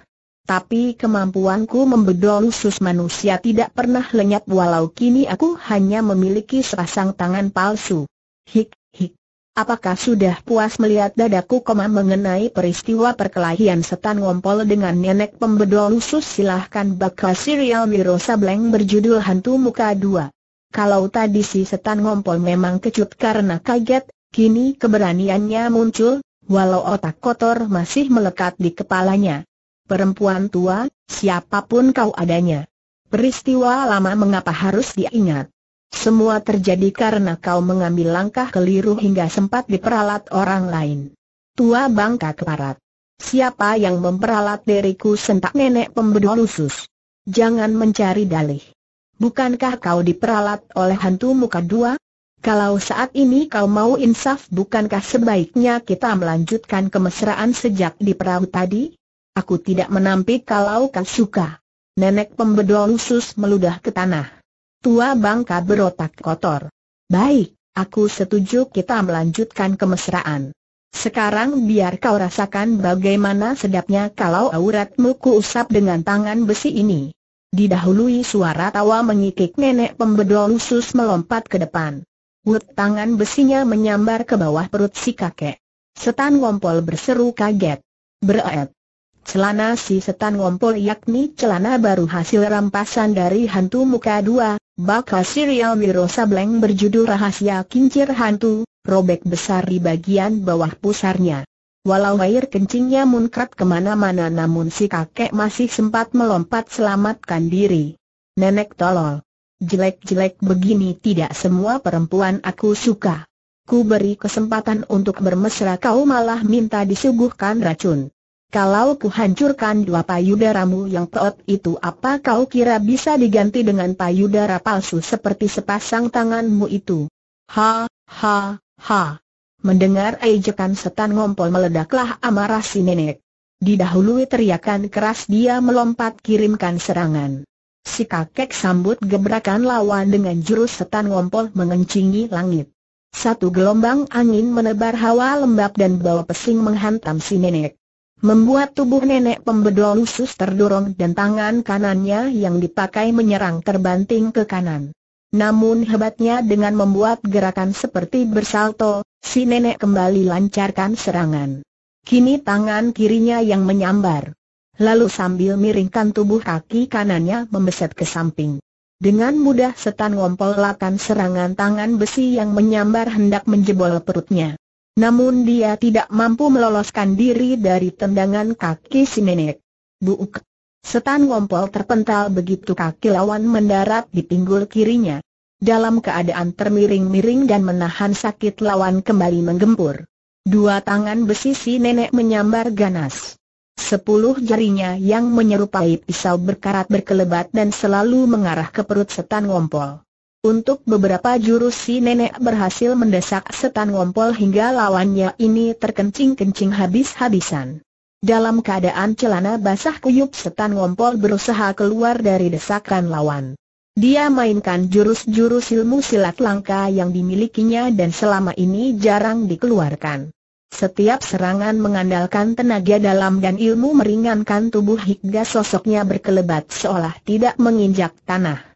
tapi kemampuanku membedol usus manusia tidak pernah lenyap walau kini aku hanya memiliki sepasang tangan palsu. Hik, hik. Apakah sudah puas melihat dadaku koma mengenai peristiwa perkelahian setan ngompol dengan nenek pembedol usus silahkan bakal serial Wiro Sableng berjudul Hantu Muka 2. Kalau tadi si setan ngompol memang kecut karena kaget, kini keberaniannya muncul, walau otak kotor masih melekat di kepalanya. Perempuan tua, siapapun kau adanya. Peristiwa lama mengapa harus diingat? Semua terjadi karena kau mengambil langkah keliru hingga sempat diperalat orang lain. Tua bangka keparat. Siapa yang memperalat diriku sentak nenek pembedu lusus. Jangan mencari dalih. Bukankah kau diperalat oleh hantu muka dua? Kalau saat ini kau mau insaf bukankah sebaiknya kita melanjutkan kemesraan sejak di perahu tadi? Aku tidak menampik kalau kau suka. Nenek pembedol lusus meludah ke tanah. Tua bangka berotak kotor. Baik, aku setuju kita melanjutkan kemesraan. Sekarang biar kau rasakan bagaimana sedapnya kalau auratmu kuusap dengan tangan besi ini. Didahului suara tawa mengikik nenek pembedol lusus melompat ke depan. Wut tangan besinya menyambar ke bawah perut si kakek. Setan ngompol berseru kaget. Beret. Celana si setan ngompol yakni celana baru hasil rampasan dari hantu muka dua, bakal serial Wiro Sableng berjudul Rahasia Kincir Hantu, robek besar di bagian bawah pusarnya. Walau air kencingnya munkrat kemana-mana namun si kakek masih sempat melompat selamatkan diri. Nenek tolol. Jelek-jelek begini tidak semua perempuan aku suka. Ku beri kesempatan untuk bermesra kau malah minta disuguhkan racun. Kalau kuhancurkan dua payudaramu yang peot itu apa kau kira bisa diganti dengan payudara palsu seperti sepasang tanganmu itu? Ha, ha, ha. Mendengar ejekan setan ngompol meledaklah amarah si nenek. Didahului teriakan keras dia melompat kirimkan serangan. Si kakek sambut gebrakan lawan dengan jurus setan ngompol mengencingi langit. Satu gelombang angin menebar hawa lembab dan bau pesing menghantam si nenek. Membuat tubuh nenek pembedol lusus terdorong dan tangan kanannya yang dipakai menyerang terbanting ke kanan. Namun hebatnya dengan membuat gerakan seperti bersalto, si nenek kembali lancarkan serangan. Kini tangan kirinya yang menyambar. Lalu sambil miringkan tubuh kaki kanannya membeset ke samping. Dengan mudah setan ngompol ngompolakan serangan tangan besi yang menyambar hendak menjebol perutnya. Namun dia tidak mampu meloloskan diri dari tendangan kaki si nenek. Buuk! Setan ngompol terpental begitu kaki lawan mendarat di pinggul kirinya. Dalam keadaan termiring-miring dan menahan sakit lawan kembali menggempur. Dua tangan besi si nenek menyambar ganas. Sepuluh jarinya yang menyerupai pisau berkarat berkelebat dan selalu mengarah ke perut setan ngompol. Untuk beberapa jurus si nenek berhasil mendesak setan ngompol hingga lawannya ini terkencing-kencing habis-habisan. Dalam keadaan celana basah kuyup setan ngompol berusaha keluar dari desakan lawan. Dia mainkan jurus-jurus ilmu silat langka yang dimilikinya dan selama ini jarang dikeluarkan. Setiap serangan mengandalkan tenaga dalam dan ilmu meringankan tubuh hingga sosoknya berkelebat seolah tidak menginjak tanah.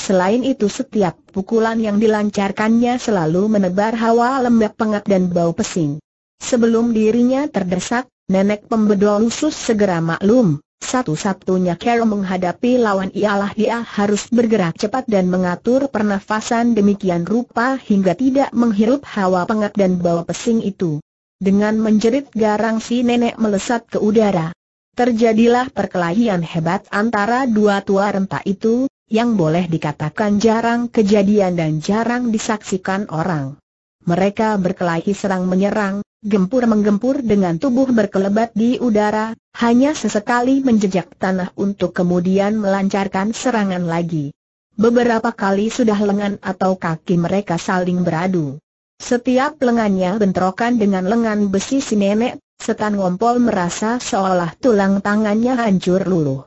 Selain itu setiap pukulan yang dilancarkannya selalu menebar hawa lembab pengap dan bau pesing. Sebelum dirinya terdesak, nenek pembedol lusus segera maklum, satu-satunya Carol menghadapi lawan ialah dia harus bergerak cepat dan mengatur pernafasan demikian rupa hingga tidak menghirup hawa pengap dan bau pesing itu. Dengan menjerit garang si nenek melesat ke udara. Terjadilah perkelahian hebat antara dua tua renta itu, yang boleh dikatakan jarang kejadian dan jarang disaksikan orang. Mereka berkelahi serang menyerang, gempur menggempur dengan tubuh berkelebat di udara, hanya sesekali menjejak tanah untuk kemudian melancarkan serangan lagi. Beberapa kali sudah lengan atau kaki mereka saling beradu. Setiap lengannya bentrokan dengan lengan besi si nenek, setan ngompol merasa seolah tulang tangannya hancur luluh.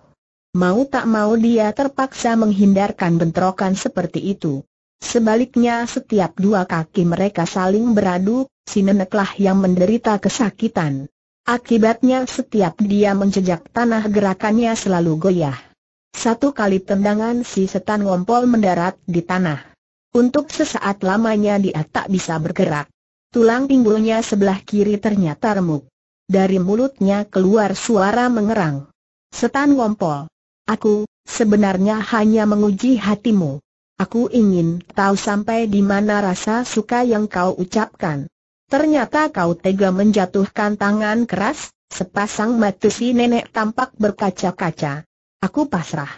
Mau tak mau dia terpaksa menghindarkan bentrokan seperti itu. Sebaliknya setiap dua kaki mereka saling beradu, si neneklah yang menderita kesakitan. Akibatnya setiap dia menjejak tanah gerakannya selalu goyah. Satu kali tendangan si setan ngompol mendarat di tanah. Untuk sesaat lamanya dia tak bisa bergerak. Tulang pinggulnya sebelah kiri ternyata remuk. Dari mulutnya keluar suara mengerang. Setan ngompol. Aku, sebenarnya hanya menguji hatimu. Aku ingin tahu sampai di mana rasa suka yang kau ucapkan. Ternyata kau tega menjatuhkan tangan keras, sepasang mata si nenek tampak berkaca-kaca. Aku pasrah.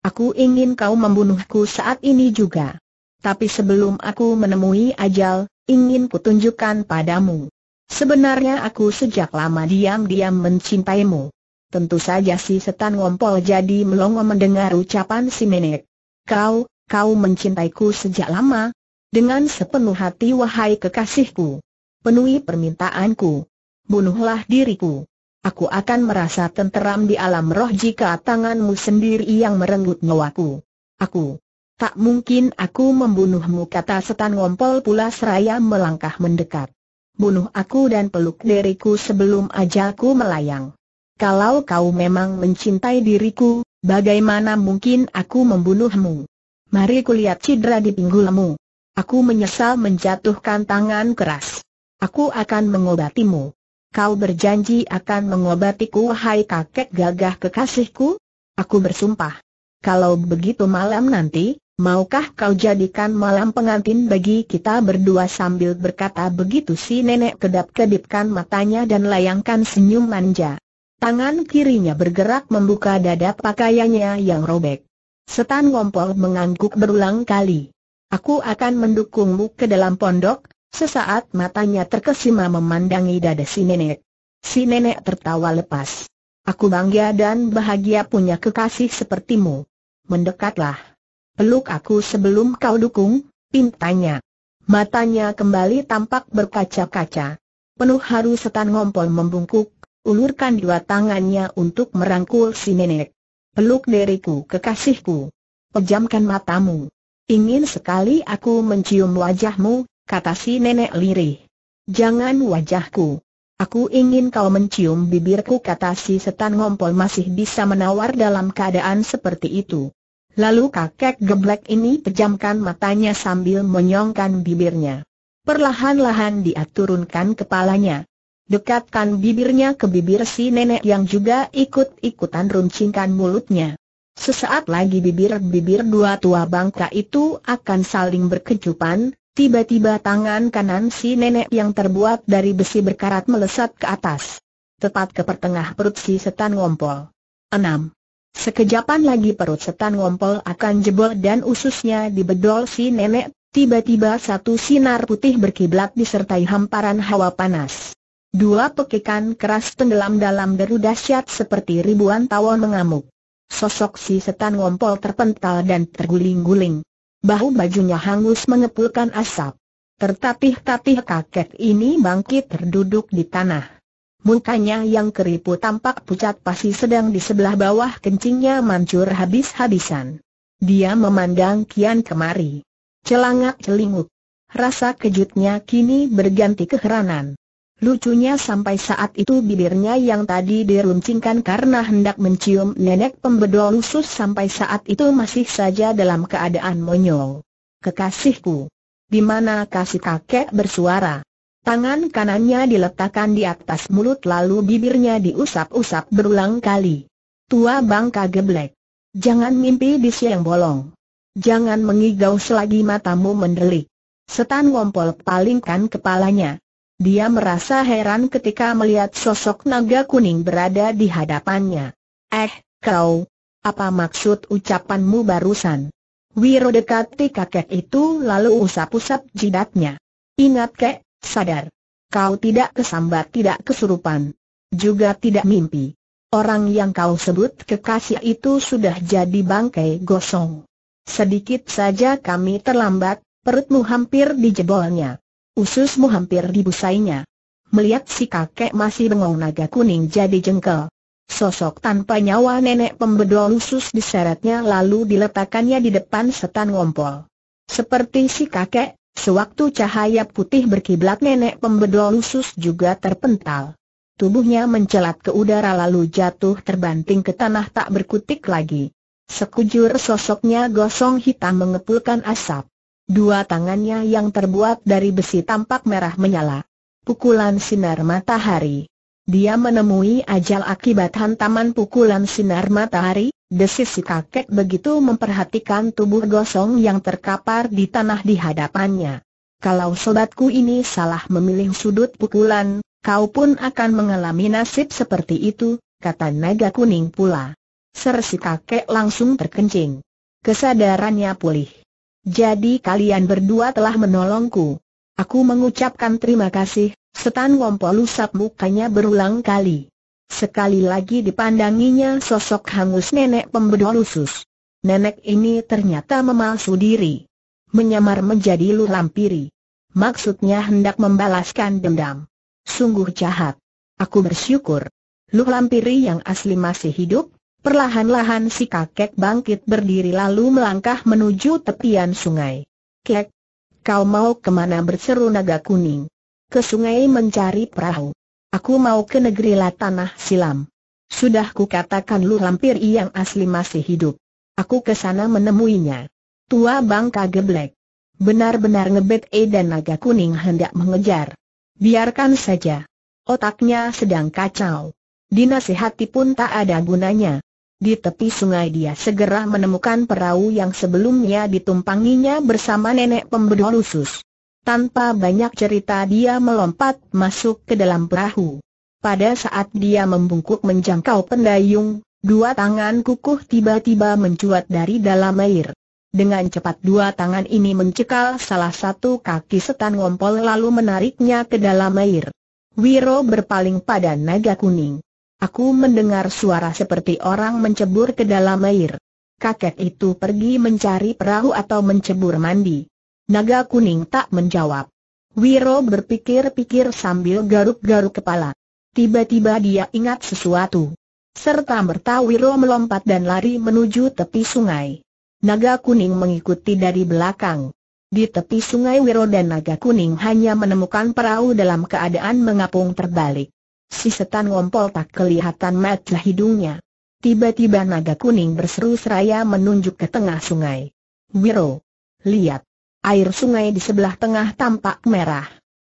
Aku ingin kau membunuhku saat ini juga. Tapi sebelum aku menemui ajal, ingin kutunjukkan padamu. Sebenarnya aku sejak lama diam-diam mencintaimu. Tentu saja si setan ngompol jadi melongo mendengar ucapan si nenek. Kau, kau mencintaiku sejak lama. Dengan sepenuh hati wahai kekasihku. Penuhi permintaanku. Bunuhlah diriku. Aku akan merasa tenteram di alam roh jika tanganmu sendiri yang merenggut nyawaku. Aku. Tak mungkin aku membunuhmu kata setan ngompol pula seraya melangkah mendekat. Bunuh aku dan peluk diriku sebelum ajalku melayang. Kalau kau memang mencintai diriku, bagaimana mungkin aku membunuhmu? Mari kulihat cedera di pinggulmu. Aku menyesal menjatuhkan tangan keras. Aku akan mengobatimu. Kau berjanji akan mengobatiku hai kakek gagah kekasihku? Aku bersumpah. Kalau begitu malam nanti, maukah kau jadikan malam pengantin bagi kita berdua sambil berkata begitu si nenek kedap-kedipkan matanya dan layangkan senyum manja. Tangan kirinya bergerak membuka dada pakaiannya yang robek. Setan Ngompol mengangguk berulang kali. Aku akan mendukungmu ke dalam pondok, sesaat matanya terkesima memandangi dada si nenek. Si nenek tertawa lepas. Aku bangga dan bahagia punya kekasih sepertimu. Mendekatlah. Peluk aku sebelum kau dukung, pintanya. Matanya kembali tampak berkaca-kaca. Penuh haru setan ngompol membungkuk, ulurkan dua tangannya untuk merangkul si nenek. Peluk diriku kekasihku. Pejamkan matamu. Ingin sekali aku mencium wajahmu, kata si nenek lirih. Jangan wajahku. Aku ingin kau mencium bibirku kata si setan ngompol masih bisa menawar dalam keadaan seperti itu. Lalu kakek geblek ini pejamkan matanya sambil menyongkan bibirnya. Perlahan-lahan dia turunkan kepalanya dekatkan bibirnya ke bibir si nenek yang juga ikut-ikutan runcingkan mulutnya. Sesaat lagi bibir-bibir dua tua bangka itu akan saling berkecupan, tiba-tiba tangan kanan si nenek yang terbuat dari besi berkarat melesat ke atas. Tepat ke pertengah perut si setan ngompol. 6. Sekejapan lagi perut setan ngompol akan jebol dan ususnya dibedol si nenek, tiba-tiba satu sinar putih berkiblat disertai hamparan hawa panas. Dua pekikan keras tenggelam dalam deru dahsyat seperti ribuan tawon mengamuk. Sosok si setan ngompol terpental dan terguling-guling. Bahu bajunya hangus mengepulkan asap. Tertatih-tatih kakek ini bangkit terduduk di tanah. Mukanya yang keriput tampak pucat pasti sedang di sebelah bawah kencingnya mancur habis-habisan. Dia memandang kian kemari. Celangak celinguk. Rasa kejutnya kini berganti keheranan. Lucunya sampai saat itu bibirnya yang tadi diruncingkan karena hendak mencium nenek pembedol lusus sampai saat itu masih saja dalam keadaan monyol. Kekasihku! Di mana kasih kakek bersuara? Tangan kanannya diletakkan di atas mulut lalu bibirnya diusap-usap berulang kali. Tua bangka geblek. Jangan mimpi di siang bolong. Jangan mengigau selagi matamu mendelik. Setan ngompol palingkan kepalanya. Dia merasa heran ketika melihat sosok naga kuning berada di hadapannya. Eh, kau, apa maksud ucapanmu barusan? Wiro dekati kakek itu lalu usap-usap jidatnya. Ingat kek, sadar. Kau tidak kesambat tidak kesurupan. Juga tidak mimpi. Orang yang kau sebut kekasih itu sudah jadi bangkai gosong. Sedikit saja kami terlambat, perutmu hampir dijebolnya ususmu hampir dibusainya. Melihat si kakek masih bengong naga kuning jadi jengkel. Sosok tanpa nyawa nenek pembedol usus diseretnya lalu diletakkannya di depan setan ngompol. Seperti si kakek, sewaktu cahaya putih berkiblat nenek pembedol usus juga terpental. Tubuhnya mencelat ke udara lalu jatuh terbanting ke tanah tak berkutik lagi. Sekujur sosoknya gosong hitam mengepulkan asap. Dua tangannya yang terbuat dari besi tampak merah menyala. Pukulan sinar matahari. Dia menemui ajal akibat hantaman pukulan sinar matahari, desis si kakek begitu memperhatikan tubuh gosong yang terkapar di tanah di hadapannya. Kalau sobatku ini salah memilih sudut pukulan, kau pun akan mengalami nasib seperti itu, kata naga kuning pula. Ser si kakek langsung terkencing. Kesadarannya pulih. Jadi kalian berdua telah menolongku. Aku mengucapkan terima kasih, setan Wompo lusap mukanya berulang kali. Sekali lagi dipandanginya sosok hangus nenek pembedol usus. Nenek ini ternyata memalsu diri. Menyamar menjadi Lampiri, Maksudnya hendak membalaskan dendam. Sungguh jahat. Aku bersyukur. Lampiri yang asli masih hidup, Perlahan-lahan si kakek bangkit berdiri lalu melangkah menuju tepian sungai. Kek, kau mau kemana berseru naga kuning? Ke sungai mencari perahu. Aku mau ke negeri Tanah Silam. Sudah ku katakan lu lampir yang asli masih hidup. Aku ke sana menemuinya. Tua bangka geblek. Benar-benar ngebet E dan naga kuning hendak mengejar. Biarkan saja. Otaknya sedang kacau. Dinasihati pun tak ada gunanya. Di tepi sungai dia segera menemukan perahu yang sebelumnya ditumpanginya bersama nenek pembedor usus. Tanpa banyak cerita dia melompat masuk ke dalam perahu. Pada saat dia membungkuk menjangkau pendayung, dua tangan kukuh tiba-tiba mencuat dari dalam air. Dengan cepat dua tangan ini mencekal salah satu kaki setan ngompol lalu menariknya ke dalam air. Wiro berpaling pada naga kuning. Aku mendengar suara seperti orang mencebur ke dalam air. Kakek itu pergi mencari perahu atau mencebur mandi. Naga kuning tak menjawab. Wiro berpikir-pikir sambil garuk-garuk kepala. Tiba-tiba dia ingat sesuatu. Serta merta Wiro melompat dan lari menuju tepi sungai. Naga kuning mengikuti dari belakang. Di tepi sungai Wiro dan Naga kuning hanya menemukan perahu dalam keadaan mengapung terbalik. Si setan ngompol tak kelihatan mata hidungnya. Tiba-tiba naga kuning berseru seraya menunjuk ke tengah sungai. Wiro, lihat, air sungai di sebelah tengah tampak merah.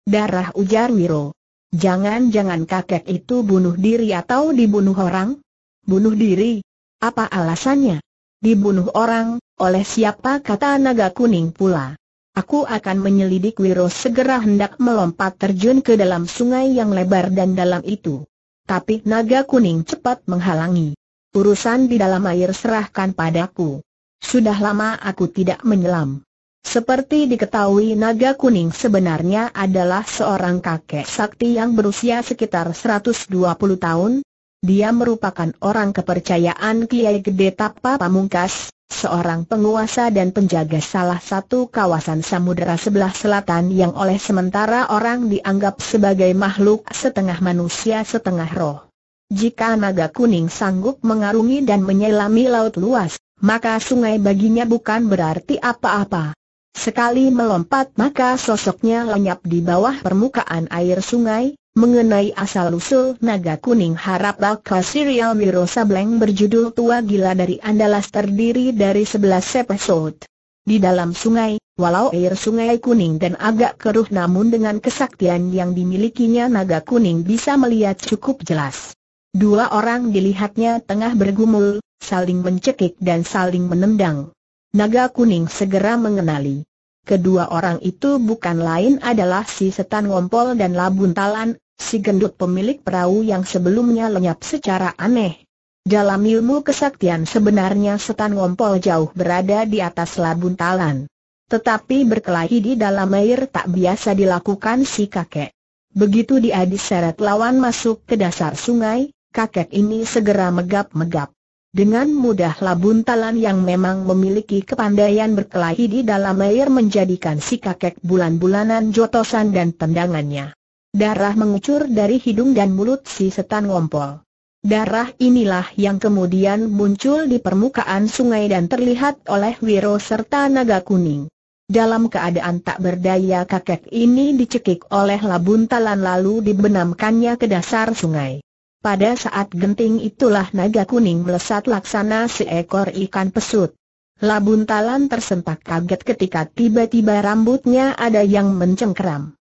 Darah ujar Wiro. Jangan-jangan kakek itu bunuh diri atau dibunuh orang? Bunuh diri? Apa alasannya? Dibunuh orang, oleh siapa kata naga kuning pula. Aku akan menyelidik Wiro segera hendak melompat terjun ke dalam sungai yang lebar dan dalam itu. Tapi naga kuning cepat menghalangi. Urusan di dalam air serahkan padaku. Sudah lama aku tidak menyelam. Seperti diketahui naga kuning sebenarnya adalah seorang kakek sakti yang berusia sekitar 120 tahun, dia merupakan orang kepercayaan Kiai Gede Tapa Pamungkas, seorang penguasa dan penjaga salah satu kawasan samudera sebelah selatan yang oleh sementara orang dianggap sebagai makhluk setengah manusia setengah roh. Jika naga kuning sanggup mengarungi dan menyelami laut luas, maka sungai baginya bukan berarti apa-apa. Sekali melompat maka sosoknya lenyap di bawah permukaan air sungai, mengenai asal-usul naga kuning harap bakal serial Wiro Sableng berjudul Tua Gila dari Andalas terdiri dari 11 episode. Di dalam sungai, walau air sungai kuning dan agak keruh namun dengan kesaktian yang dimilikinya naga kuning bisa melihat cukup jelas. Dua orang dilihatnya tengah bergumul, saling mencekik dan saling menendang. Naga kuning segera mengenali. Kedua orang itu bukan lain adalah si Setan Ngompol dan Labun Talan, si gendut pemilik perahu yang sebelumnya lenyap secara aneh. Dalam ilmu kesaktian sebenarnya setan ngompol jauh berada di atas labun talan. Tetapi berkelahi di dalam air tak biasa dilakukan si kakek. Begitu dia diseret lawan masuk ke dasar sungai, kakek ini segera megap-megap. Dengan mudah labun talan yang memang memiliki kepandaian berkelahi di dalam air menjadikan si kakek bulan-bulanan jotosan dan tendangannya. Darah mengucur dari hidung dan mulut si setan ngompol. Darah inilah yang kemudian muncul di permukaan sungai dan terlihat oleh Wiro serta naga kuning. Dalam keadaan tak berdaya kakek ini dicekik oleh labun talan lalu dibenamkannya ke dasar sungai. Pada saat genting itulah naga kuning melesat laksana seekor ikan pesut. Labuntalan tersentak kaget ketika tiba-tiba rambutnya ada yang mencengkeram.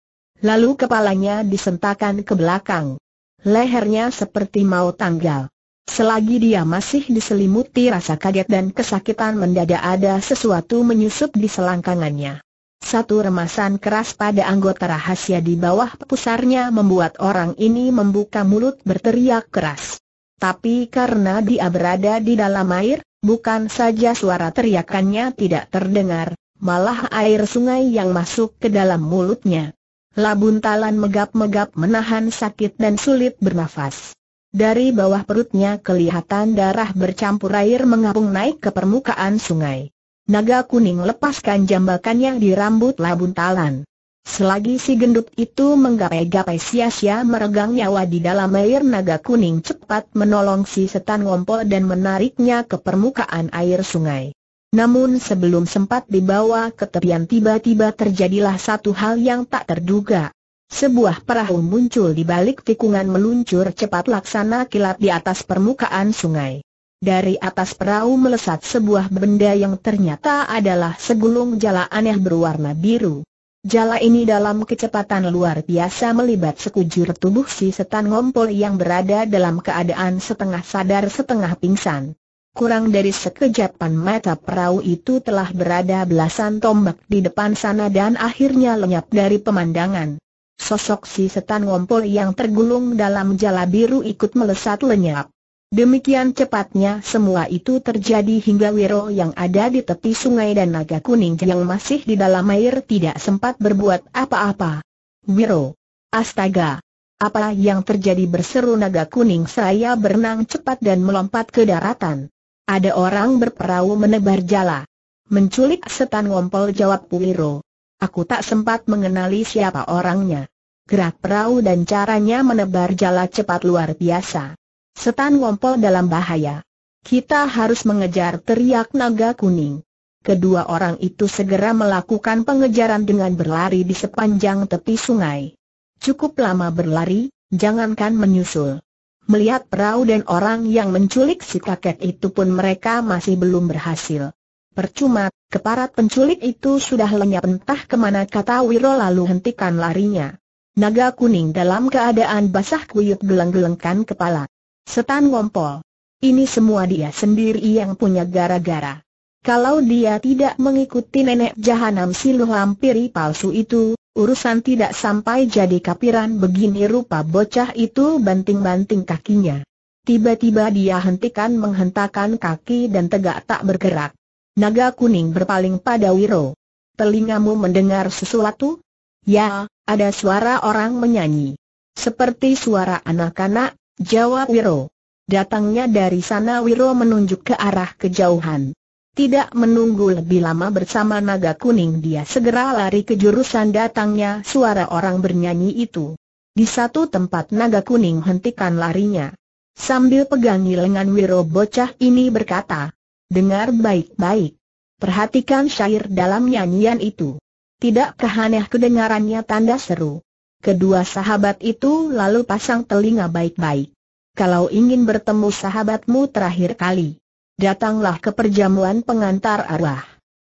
Lalu kepalanya disentakan ke belakang. Lehernya seperti mau tanggal. Selagi dia masih diselimuti rasa kaget dan kesakitan mendadak ada sesuatu menyusup di selangkangannya. Satu remasan keras pada anggota rahasia di bawah pusarnya membuat orang ini membuka mulut berteriak keras. Tapi karena dia berada di dalam air, bukan saja suara teriakannya tidak terdengar, malah air sungai yang masuk ke dalam mulutnya. Labun talan megap-megap menahan sakit dan sulit bernafas. Dari bawah perutnya kelihatan darah bercampur air mengapung naik ke permukaan sungai. Naga kuning lepaskan jambakannya di rambut labun talan. Selagi si gendut itu menggapai-gapai sia-sia meregang nyawa di dalam air naga kuning cepat menolong si setan ngompol dan menariknya ke permukaan air sungai. Namun sebelum sempat dibawa ke tepian tiba-tiba terjadilah satu hal yang tak terduga. Sebuah perahu muncul di balik tikungan meluncur cepat laksana kilat di atas permukaan sungai. Dari atas perahu melesat sebuah benda yang ternyata adalah segulung jala aneh berwarna biru. Jala ini dalam kecepatan luar biasa melibat sekujur tubuh si setan ngompol yang berada dalam keadaan setengah sadar setengah pingsan. Kurang dari sekejapan mata perahu itu telah berada belasan tombak di depan sana dan akhirnya lenyap dari pemandangan. Sosok si setan ngompol yang tergulung dalam jala biru ikut melesat lenyap. Demikian cepatnya semua itu terjadi hingga Wiro yang ada di tepi sungai dan naga kuning yang masih di dalam air tidak sempat berbuat apa-apa. Wiro! Astaga! Apa yang terjadi berseru naga kuning seraya berenang cepat dan melompat ke daratan. Ada orang berperahu menebar jala. Menculik setan ngompol jawab Puiro. Aku tak sempat mengenali siapa orangnya. Gerak perahu dan caranya menebar jala cepat luar biasa. Setan ngompol dalam bahaya. Kita harus mengejar teriak naga kuning. Kedua orang itu segera melakukan pengejaran dengan berlari di sepanjang tepi sungai. Cukup lama berlari, jangankan menyusul. Melihat perahu dan orang yang menculik si kakek itu pun mereka masih belum berhasil. Percuma, keparat penculik itu sudah lenyap entah kemana kata Wiro lalu hentikan larinya. Naga kuning dalam keadaan basah kuyup geleng-gelengkan kepala. Setan ngompol. Ini semua dia sendiri yang punya gara-gara. Kalau dia tidak mengikuti nenek jahanam silu hampiri palsu itu, Urusan tidak sampai jadi kapiran begini rupa bocah itu banting-banting kakinya. Tiba-tiba dia hentikan menghentakkan kaki dan tegak tak bergerak. Naga kuning berpaling pada Wiro. Telingamu mendengar sesuatu? Ya, ada suara orang menyanyi. Seperti suara anak-anak, jawab Wiro. Datangnya dari sana Wiro menunjuk ke arah kejauhan. Tidak menunggu lebih lama bersama naga kuning dia segera lari ke jurusan datangnya suara orang bernyanyi itu. Di satu tempat naga kuning hentikan larinya. Sambil pegangi lengan Wiro bocah ini berkata, Dengar baik-baik. Perhatikan syair dalam nyanyian itu. Tidak kehaneh kedengarannya tanda seru. Kedua sahabat itu lalu pasang telinga baik-baik. Kalau ingin bertemu sahabatmu terakhir kali datanglah ke perjamuan pengantar arwah.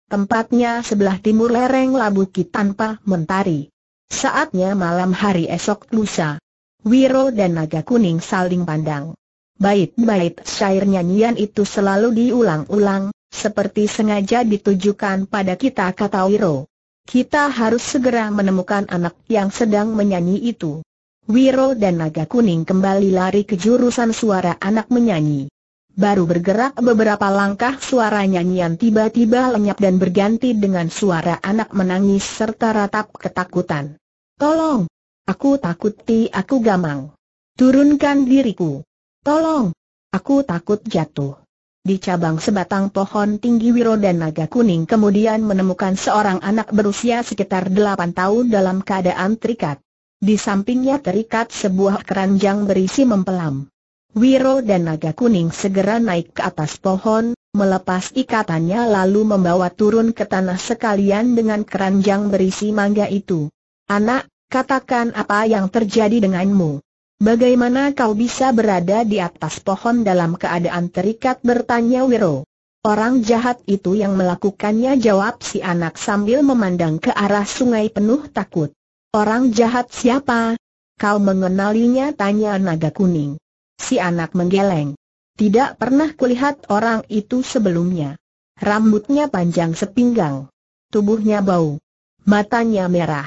Tempatnya sebelah timur lereng Labuki tanpa mentari. Saatnya malam hari esok lusa. Wiro dan Naga Kuning saling pandang. Bait-bait syair nyanyian itu selalu diulang-ulang, seperti sengaja ditujukan pada kita kata Wiro. Kita harus segera menemukan anak yang sedang menyanyi itu. Wiro dan Naga Kuning kembali lari ke jurusan suara anak menyanyi. Baru bergerak beberapa langkah suara nyanyian tiba-tiba lenyap dan berganti dengan suara anak menangis serta ratap ketakutan. Tolong! Aku takut ti, aku gamang. Turunkan diriku. Tolong! Aku takut jatuh. Di cabang sebatang pohon tinggi Wiro dan Naga Kuning kemudian menemukan seorang anak berusia sekitar 8 tahun dalam keadaan terikat. Di sampingnya terikat sebuah keranjang berisi mempelam. Wiro dan naga kuning segera naik ke atas pohon, melepas ikatannya lalu membawa turun ke tanah sekalian dengan keranjang berisi mangga itu. Anak, katakan apa yang terjadi denganmu. Bagaimana kau bisa berada di atas pohon dalam keadaan terikat bertanya Wiro. Orang jahat itu yang melakukannya jawab si anak sambil memandang ke arah sungai penuh takut. Orang jahat siapa? Kau mengenalinya tanya naga kuning. Si anak menggeleng. Tidak pernah kulihat orang itu sebelumnya. Rambutnya panjang sepinggang. Tubuhnya bau. Matanya merah.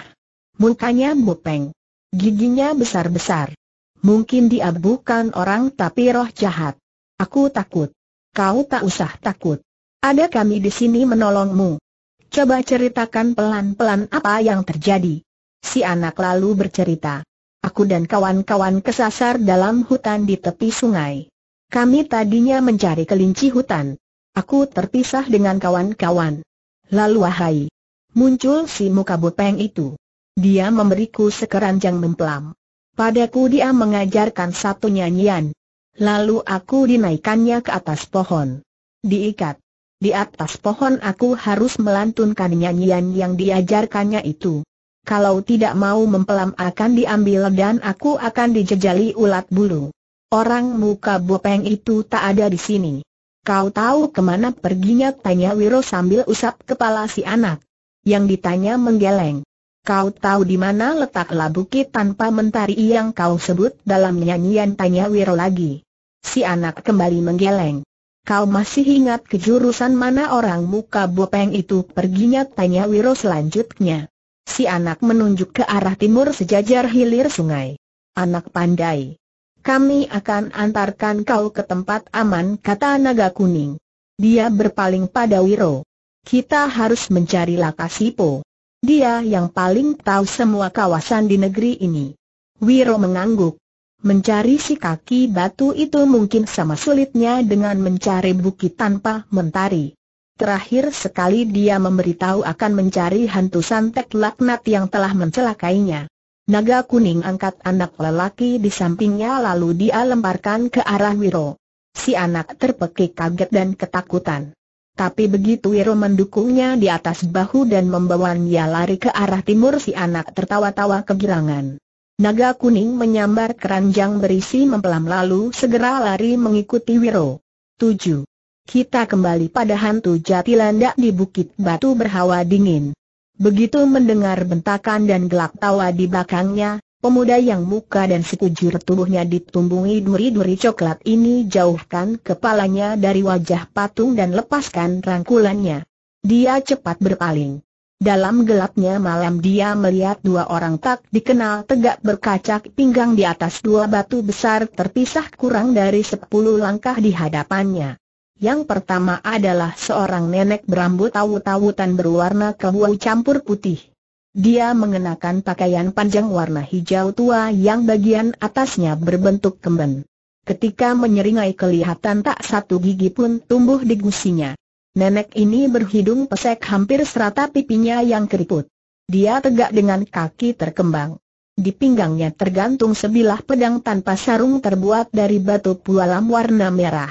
Mukanya bopeng. Giginya besar-besar. Mungkin dia bukan orang tapi roh jahat. Aku takut. Kau tak usah takut. Ada kami di sini menolongmu. Coba ceritakan pelan-pelan apa yang terjadi. Si anak lalu bercerita aku dan kawan-kawan kesasar dalam hutan di tepi sungai. Kami tadinya mencari kelinci hutan. Aku terpisah dengan kawan-kawan. Lalu wahai, muncul si muka bopeng itu. Dia memberiku sekeranjang mempelam. Padaku dia mengajarkan satu nyanyian. Lalu aku dinaikannya ke atas pohon. Diikat. Di atas pohon aku harus melantunkan nyanyian yang diajarkannya itu kalau tidak mau mempelam akan diambil dan aku akan dijejali ulat bulu. Orang muka bopeng itu tak ada di sini. Kau tahu kemana perginya? Tanya Wiro sambil usap kepala si anak. Yang ditanya menggeleng. Kau tahu di mana letak kita tanpa mentari yang kau sebut dalam nyanyian? Tanya Wiro lagi. Si anak kembali menggeleng. Kau masih ingat kejurusan mana orang muka bopeng itu perginya? Tanya Wiro selanjutnya. Si anak menunjuk ke arah timur sejajar hilir sungai. Anak pandai. Kami akan antarkan kau ke tempat aman kata naga kuning. Dia berpaling pada Wiro. Kita harus mencari Lakasipo. Dia yang paling tahu semua kawasan di negeri ini. Wiro mengangguk. Mencari si kaki batu itu mungkin sama sulitnya dengan mencari bukit tanpa mentari. Terakhir sekali dia memberitahu akan mencari hantu santet laknat yang telah mencelakainya. Naga kuning angkat anak lelaki di sampingnya lalu dia lemparkan ke arah Wiro. Si anak terpekik kaget dan ketakutan. Tapi begitu Wiro mendukungnya di atas bahu dan membawanya lari ke arah timur si anak tertawa-tawa kegirangan. Naga kuning menyambar keranjang berisi mempelam lalu segera lari mengikuti Wiro. 7. Kita kembali pada hantu Jatilandak di bukit batu berhawa dingin. Begitu mendengar bentakan dan gelak tawa di belakangnya, pemuda yang muka dan sekujur tubuhnya ditumbungi duri-duri coklat ini jauhkan kepalanya dari wajah patung dan lepaskan rangkulannya. Dia cepat berpaling. Dalam gelapnya malam dia melihat dua orang tak dikenal tegak berkacak pinggang di atas dua batu besar terpisah kurang dari sepuluh langkah di hadapannya. Yang pertama adalah seorang nenek berambut tawu-tawutan berwarna kehuau campur putih. Dia mengenakan pakaian panjang warna hijau tua yang bagian atasnya berbentuk kemben. Ketika menyeringai kelihatan tak satu gigi pun tumbuh di gusinya. Nenek ini berhidung pesek hampir serata pipinya yang keriput. Dia tegak dengan kaki terkembang. Di pinggangnya tergantung sebilah pedang tanpa sarung terbuat dari batu pualam warna merah.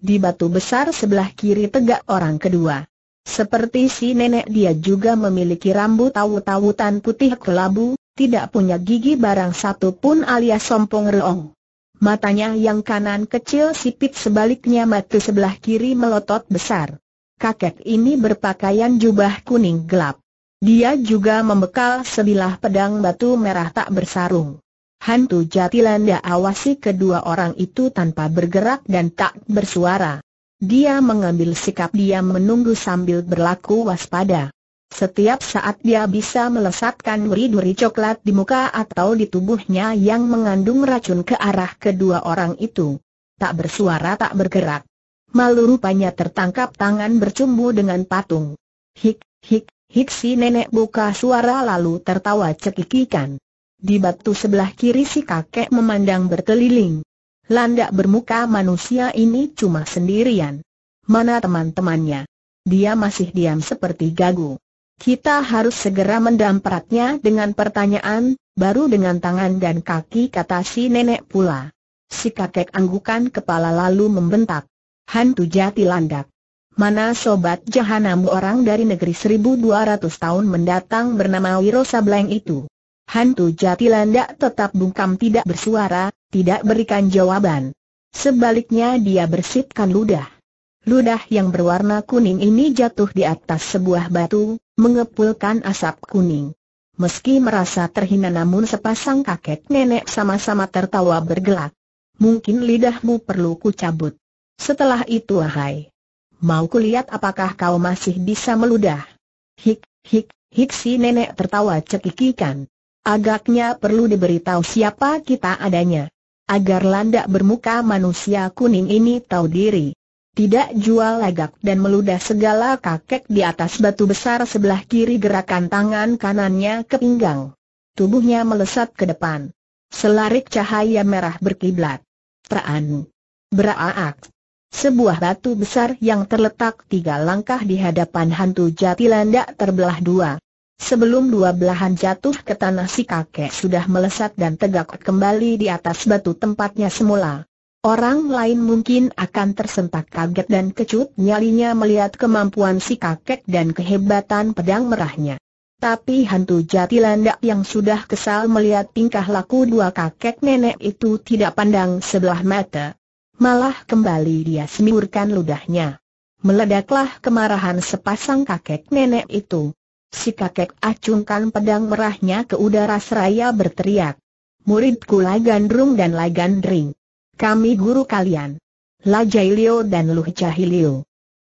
Di batu besar sebelah kiri tegak orang kedua. Seperti si nenek dia juga memiliki rambut tawu-tawutan putih kelabu, tidak punya gigi barang satu pun alias sompong reong. Matanya yang kanan kecil sipit sebaliknya mata sebelah kiri melotot besar. Kakek ini berpakaian jubah kuning gelap. Dia juga membekal sebilah pedang batu merah tak bersarung. Hantu Jatilanda awasi kedua orang itu tanpa bergerak dan tak bersuara. Dia mengambil sikap dia menunggu sambil berlaku waspada. Setiap saat dia bisa melesatkan duri-duri coklat di muka atau di tubuhnya yang mengandung racun ke arah kedua orang itu. Tak bersuara tak bergerak. Malu rupanya tertangkap tangan bercumbu dengan patung. Hik, hik, hik si nenek buka suara lalu tertawa cekikikan. Di batu sebelah kiri si kakek memandang berkeliling. Landak bermuka manusia ini cuma sendirian. Mana teman-temannya? Dia masih diam seperti gagu. Kita harus segera mendampratnya dengan pertanyaan, baru dengan tangan dan kaki kata si nenek pula. Si kakek anggukan kepala lalu membentak. Hantu jati landak. Mana sobat jahanamu orang dari negeri 1200 tahun mendatang bernama Wiro Sableng itu? hantu jatilandak tetap bungkam tidak bersuara, tidak berikan jawaban. Sebaliknya dia bersihkan ludah. Ludah yang berwarna kuning ini jatuh di atas sebuah batu, mengepulkan asap kuning. Meski merasa terhina namun sepasang kakek nenek sama-sama tertawa bergelak. Mungkin lidahmu perlu kucabut. Setelah itu ahai. Mau kulihat apakah kau masih bisa meludah. Hik, hik, hik si nenek tertawa cekikikan. Agaknya perlu diberitahu siapa kita adanya. Agar landak bermuka manusia kuning ini tahu diri. Tidak jual agak dan meludah segala kakek di atas batu besar sebelah kiri gerakan tangan kanannya ke pinggang. Tubuhnya melesat ke depan. Selarik cahaya merah berkiblat. Traan. Beraak. Sebuah batu besar yang terletak tiga langkah di hadapan hantu jati landak terbelah dua. Sebelum dua belahan jatuh ke tanah si kakek sudah melesat dan tegak kembali di atas batu tempatnya semula. Orang lain mungkin akan tersentak kaget dan kecut nyalinya melihat kemampuan si kakek dan kehebatan pedang merahnya. Tapi hantu jati yang sudah kesal melihat tingkah laku dua kakek nenek itu tidak pandang sebelah mata. Malah kembali dia semiurkan ludahnya. Meledaklah kemarahan sepasang kakek nenek itu. Si kakek acungkan pedang merahnya ke udara seraya berteriak. Muridku Lagandrung dan Lagandring. Kami guru kalian. Lajailio dan Luh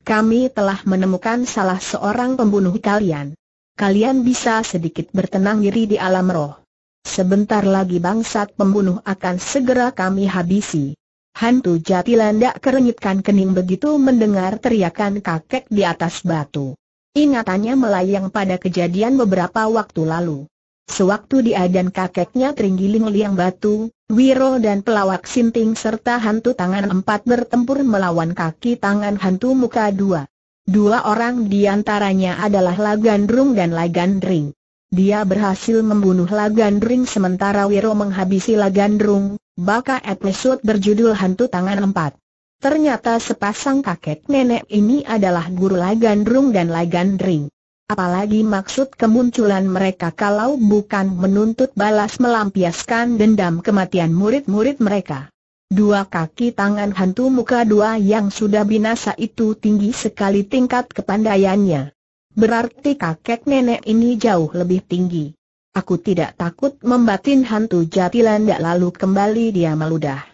Kami telah menemukan salah seorang pembunuh kalian. Kalian bisa sedikit bertenang diri di alam roh. Sebentar lagi bangsat pembunuh akan segera kami habisi. Hantu Jatilanda kerenyitkan kening begitu mendengar teriakan kakek di atas batu. Ingatannya melayang pada kejadian beberapa waktu lalu. Sewaktu dia dan kakeknya tringgiling Liang Batu, Wiro dan pelawak Sinting serta hantu tangan empat bertempur melawan kaki tangan hantu muka dua. Dua orang di antaranya adalah Lagandrung dan Lagandring. Dia berhasil membunuh Lagandring sementara Wiro menghabisi Lagandrung, baka episode berjudul Hantu Tangan Empat. Ternyata sepasang kakek nenek ini adalah guru Lagandrung dan Lagandring. Apalagi maksud kemunculan mereka kalau bukan menuntut balas melampiaskan dendam kematian murid-murid mereka. Dua kaki tangan hantu muka dua yang sudah binasa itu tinggi sekali tingkat kepandaiannya. Berarti kakek nenek ini jauh lebih tinggi. Aku tidak takut membatin hantu jatilan tidak lalu kembali dia meludah.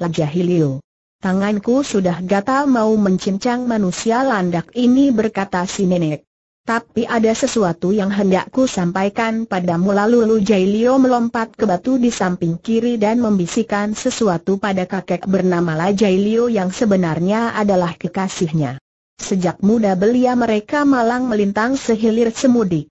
Lajahilio. Tanganku sudah gatal mau mencincang manusia landak ini berkata si nenek. Tapi ada sesuatu yang hendakku sampaikan padamu lalu Lu Jai melompat ke batu di samping kiri dan membisikkan sesuatu pada kakek bernama La Jai yang sebenarnya adalah kekasihnya. Sejak muda belia mereka malang melintang sehilir semudi.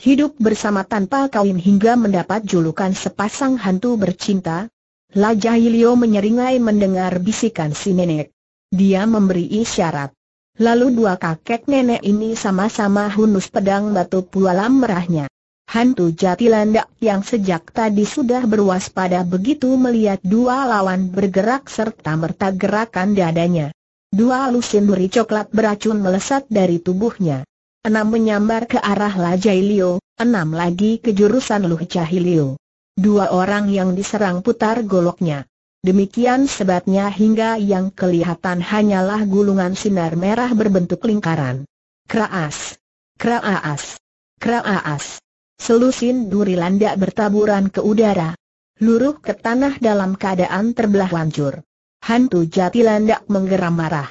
Hidup bersama tanpa kawin hingga mendapat julukan sepasang hantu bercinta, Lajah Ilio menyeringai mendengar bisikan si nenek. Dia memberi isyarat. Lalu dua kakek nenek ini sama-sama hunus pedang batu pualam merahnya. Hantu Jatilandak yang sejak tadi sudah berwaspada begitu melihat dua lawan bergerak serta merta gerakan dadanya. Dua lusin duri coklat beracun melesat dari tubuhnya. Enam menyambar ke arah Lajah Ilio, enam lagi ke jurusan Luh Cahilio dua orang yang diserang putar goloknya. Demikian sebatnya hingga yang kelihatan hanyalah gulungan sinar merah berbentuk lingkaran. Kraas! Kraas! Kraas! Selusin duri landak bertaburan ke udara. Luruh ke tanah dalam keadaan terbelah hancur. Hantu jati landak menggeram marah.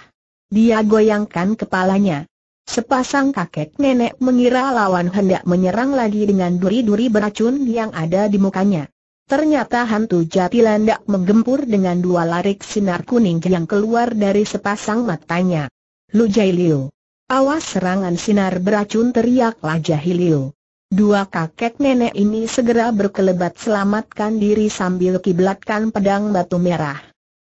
Dia goyangkan kepalanya. Sepasang kakek nenek mengira lawan hendak menyerang lagi dengan duri-duri beracun yang ada di mukanya. Ternyata hantu jati landak menggempur dengan dua larik sinar kuning yang keluar dari sepasang matanya. Lu Jai Liu. Awas serangan sinar beracun teriaklah Jahi Liu. Dua kakek nenek ini segera berkelebat selamatkan diri sambil kiblatkan pedang batu merah.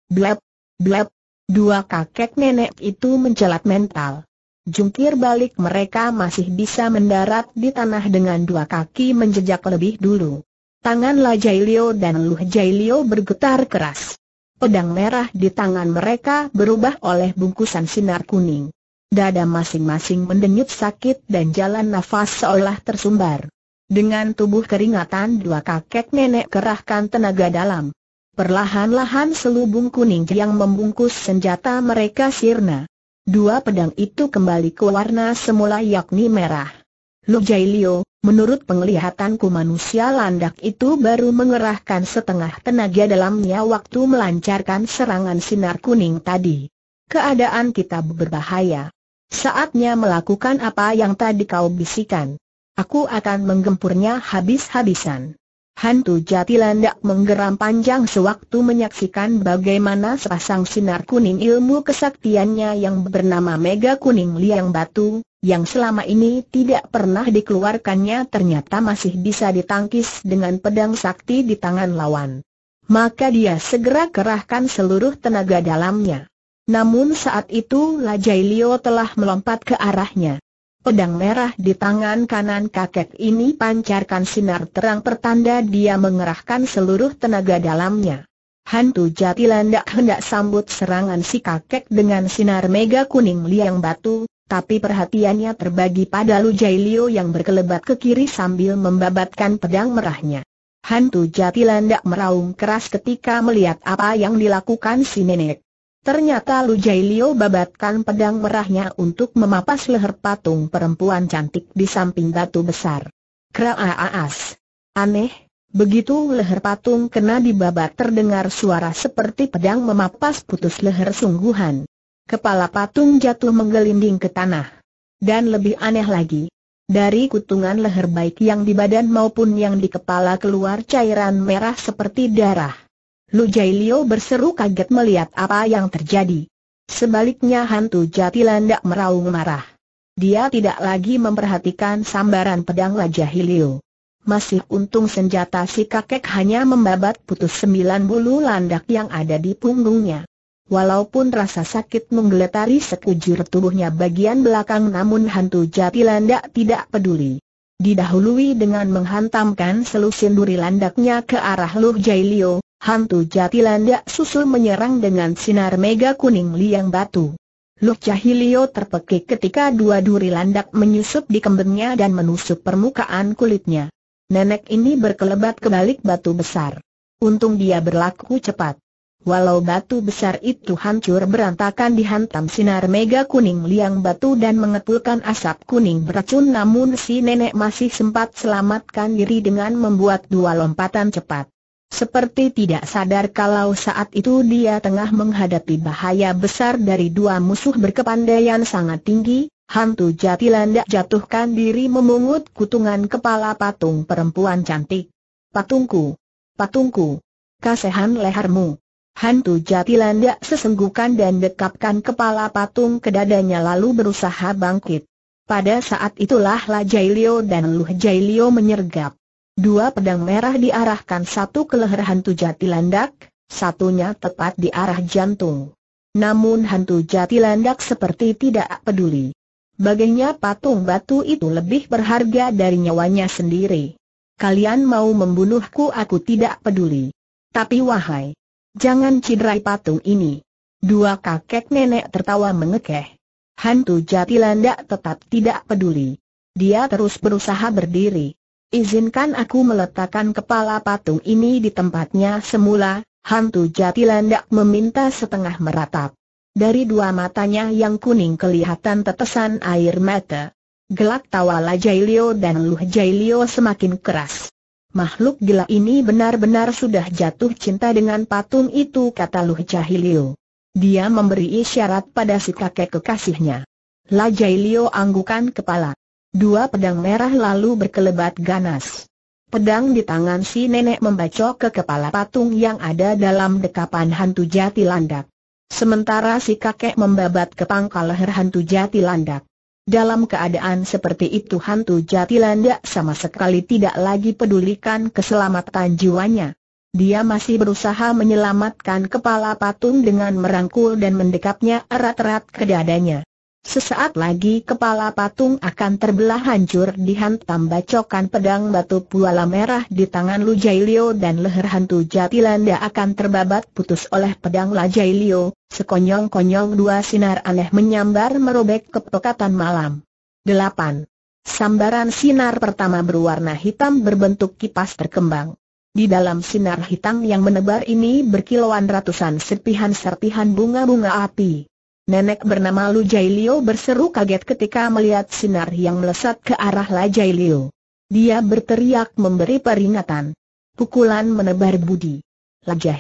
Blep, blep, dua kakek nenek itu mencelat mental. Jungkir balik mereka masih bisa mendarat di tanah dengan dua kaki menjejak lebih dulu. Tangan La Jailio dan Luh Jailio bergetar keras. Pedang merah di tangan mereka berubah oleh bungkusan sinar kuning. Dada masing-masing mendenyut sakit dan jalan nafas seolah tersumbar. Dengan tubuh keringatan dua kakek nenek kerahkan tenaga dalam. Perlahan-lahan selubung kuning yang membungkus senjata mereka sirna. Dua pedang itu kembali ke warna semula yakni merah. Lu Jailio, menurut penglihatanku manusia landak itu baru mengerahkan setengah tenaga dalamnya waktu melancarkan serangan sinar kuning tadi. Keadaan kita berbahaya. Saatnya melakukan apa yang tadi kau bisikan. Aku akan menggempurnya habis-habisan. Hantu Jatilandak menggeram panjang sewaktu menyaksikan bagaimana sepasang sinar kuning ilmu kesaktiannya yang bernama Mega Kuning Liang Batu, yang selama ini tidak pernah dikeluarkannya ternyata masih bisa ditangkis dengan pedang sakti di tangan lawan. Maka dia segera kerahkan seluruh tenaga dalamnya. Namun saat itu Lajai telah melompat ke arahnya. Pedang merah di tangan kanan kakek ini pancarkan sinar terang pertanda dia mengerahkan seluruh tenaga dalamnya. Hantu jati hendak sambut serangan si kakek dengan sinar mega kuning liang batu, tapi perhatiannya terbagi pada Lu Jai yang berkelebat ke kiri sambil membabatkan pedang merahnya. Hantu jati meraung keras ketika melihat apa yang dilakukan si nenek. Ternyata Lu Jai Lio babatkan pedang merahnya untuk memapas leher patung perempuan cantik di samping batu besar. Kraaas. Aneh, begitu leher patung kena dibabat terdengar suara seperti pedang memapas putus leher sungguhan. Kepala patung jatuh menggelinding ke tanah. Dan lebih aneh lagi, dari kutungan leher baik yang di badan maupun yang di kepala keluar cairan merah seperti darah. Lu Jai Lio berseru kaget melihat apa yang terjadi. Sebaliknya hantu jatilandak meraung marah. Dia tidak lagi memperhatikan sambaran pedang wajah Lio. Masih untung senjata si kakek hanya membabat putus sembilan bulu landak yang ada di punggungnya. Walaupun rasa sakit menggeletari sekujur tubuhnya bagian belakang namun hantu Jatilanda tidak peduli. Didahului dengan menghantamkan selusin duri landaknya ke arah Luh Jailio, hantu jatilanda susul menyerang dengan sinar mega kuning liang batu. Luk Cahilio terpekik ketika dua duri landak menyusup di kembennya dan menusuk permukaan kulitnya. Nenek ini berkelebat ke balik batu besar. Untung dia berlaku cepat. Walau batu besar itu hancur berantakan dihantam sinar mega kuning liang batu dan mengepulkan asap kuning beracun namun si nenek masih sempat selamatkan diri dengan membuat dua lompatan cepat. Seperti tidak sadar kalau saat itu dia tengah menghadapi bahaya besar dari dua musuh berkepandaian sangat tinggi, hantu Jatilandak jatuhkan diri memungut kutungan kepala patung perempuan cantik. Patungku! Patungku! Kasehan lehermu! Hantu Jatilandak sesenggukan dan dekapkan kepala patung ke dadanya lalu berusaha bangkit. Pada saat itulah La Jailio dan Luh Jailio menyergap. Dua pedang merah diarahkan satu ke leher hantu jati landak, satunya tepat di arah jantung. Namun hantu jati landak seperti tidak peduli. baginya patung batu itu lebih berharga dari nyawanya sendiri. Kalian mau membunuhku aku tidak peduli. Tapi wahai, jangan cederai patung ini. Dua kakek nenek tertawa mengekeh. Hantu jati landak tetap tidak peduli. Dia terus berusaha berdiri. Izinkan aku meletakkan kepala patung ini di tempatnya semula, hantu jatilandak meminta setengah meratap. Dari dua matanya yang kuning kelihatan tetesan air mata. Gelak tawa La Jailio dan Luh Jailio semakin keras. Makhluk gila ini benar-benar sudah jatuh cinta dengan patung itu kata Luh Jailio. Dia memberi isyarat pada si kakek kekasihnya. La Jailio anggukan kepala. Dua pedang merah lalu berkelebat ganas. Pedang di tangan si nenek membacok ke kepala patung yang ada dalam dekapan hantu jati landak. Sementara si kakek membabat ke pangkal leher hantu jati landak. Dalam keadaan seperti itu hantu jati landak sama sekali tidak lagi pedulikan keselamatan jiwanya. Dia masih berusaha menyelamatkan kepala patung dengan merangkul dan mendekapnya erat-erat ke dadanya. Sesaat lagi kepala patung akan terbelah hancur dihantam bacokan pedang batu puala merah di tangan Lu Jailio dan leher hantu Jatilanda akan terbabat putus oleh pedang Lu Jailio, sekonyong-konyong dua sinar aneh menyambar merobek kepekatan malam. 8. Sambaran sinar pertama berwarna hitam berbentuk kipas terkembang. Di dalam sinar hitam yang menebar ini berkilauan ratusan serpihan-serpihan bunga-bunga api. Nenek bernama Lu Jai berseru kaget ketika melihat sinar yang melesat ke arah La Jai Dia berteriak memberi peringatan. Pukulan menebar budi. La Jai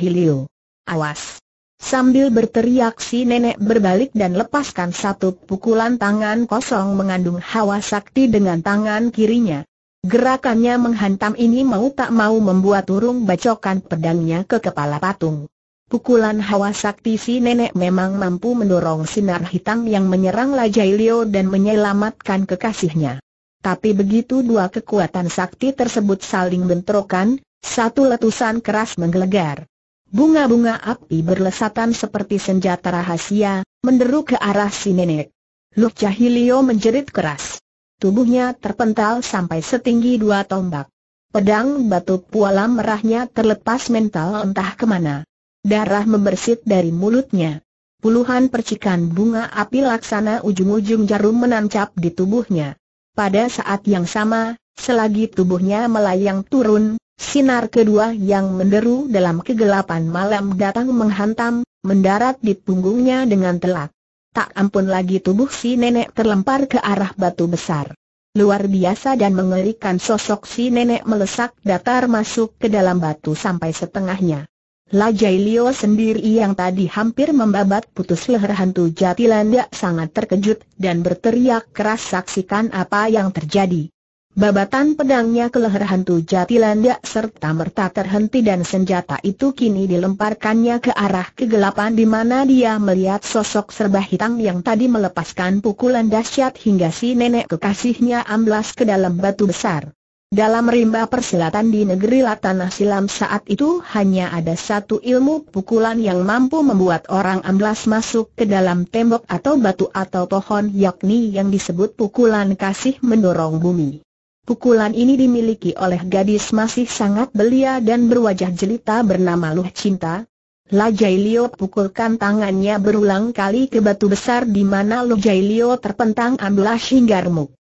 Awas! Sambil berteriak si nenek berbalik dan lepaskan satu pukulan tangan kosong mengandung hawa sakti dengan tangan kirinya. Gerakannya menghantam ini mau tak mau membuat turung bacokan pedangnya ke kepala patung. Pukulan hawa sakti si nenek memang mampu mendorong sinar hitam yang menyerang Lajai Leo dan menyelamatkan kekasihnya. Tapi begitu dua kekuatan sakti tersebut saling bentrokan, satu letusan keras menggelegar. Bunga-bunga api berlesatan seperti senjata rahasia, menderu ke arah si nenek. Luk Cahilio menjerit keras. Tubuhnya terpental sampai setinggi dua tombak. Pedang batu pualam merahnya terlepas mental entah kemana. Darah membersit dari mulutnya. Puluhan percikan bunga api laksana ujung-ujung jarum menancap di tubuhnya. Pada saat yang sama, selagi tubuhnya melayang turun, sinar kedua yang menderu dalam kegelapan malam datang menghantam, mendarat di punggungnya dengan telak. Tak ampun lagi tubuh si nenek terlempar ke arah batu besar. Luar biasa dan mengerikan sosok si nenek melesak datar masuk ke dalam batu sampai setengahnya. Lajai Leo sendiri yang tadi hampir membabat putus leher hantu jatilandak sangat terkejut dan berteriak keras saksikan apa yang terjadi. Babatan pedangnya ke leher hantu jatilandak serta merta terhenti dan senjata itu kini dilemparkannya ke arah kegelapan di mana dia melihat sosok serba hitam yang tadi melepaskan pukulan dahsyat hingga si nenek kekasihnya amblas ke dalam batu besar. Dalam rimba persilatan di negeri Latanah Silam saat itu hanya ada satu ilmu pukulan yang mampu membuat orang amblas masuk ke dalam tembok atau batu atau pohon yakni yang disebut pukulan kasih mendorong bumi. Pukulan ini dimiliki oleh gadis masih sangat belia dan berwajah jelita bernama Luh Cinta. Lajai Lio pukulkan tangannya berulang kali ke batu besar di mana Lajai Lio terpentang amblas hingga remuk.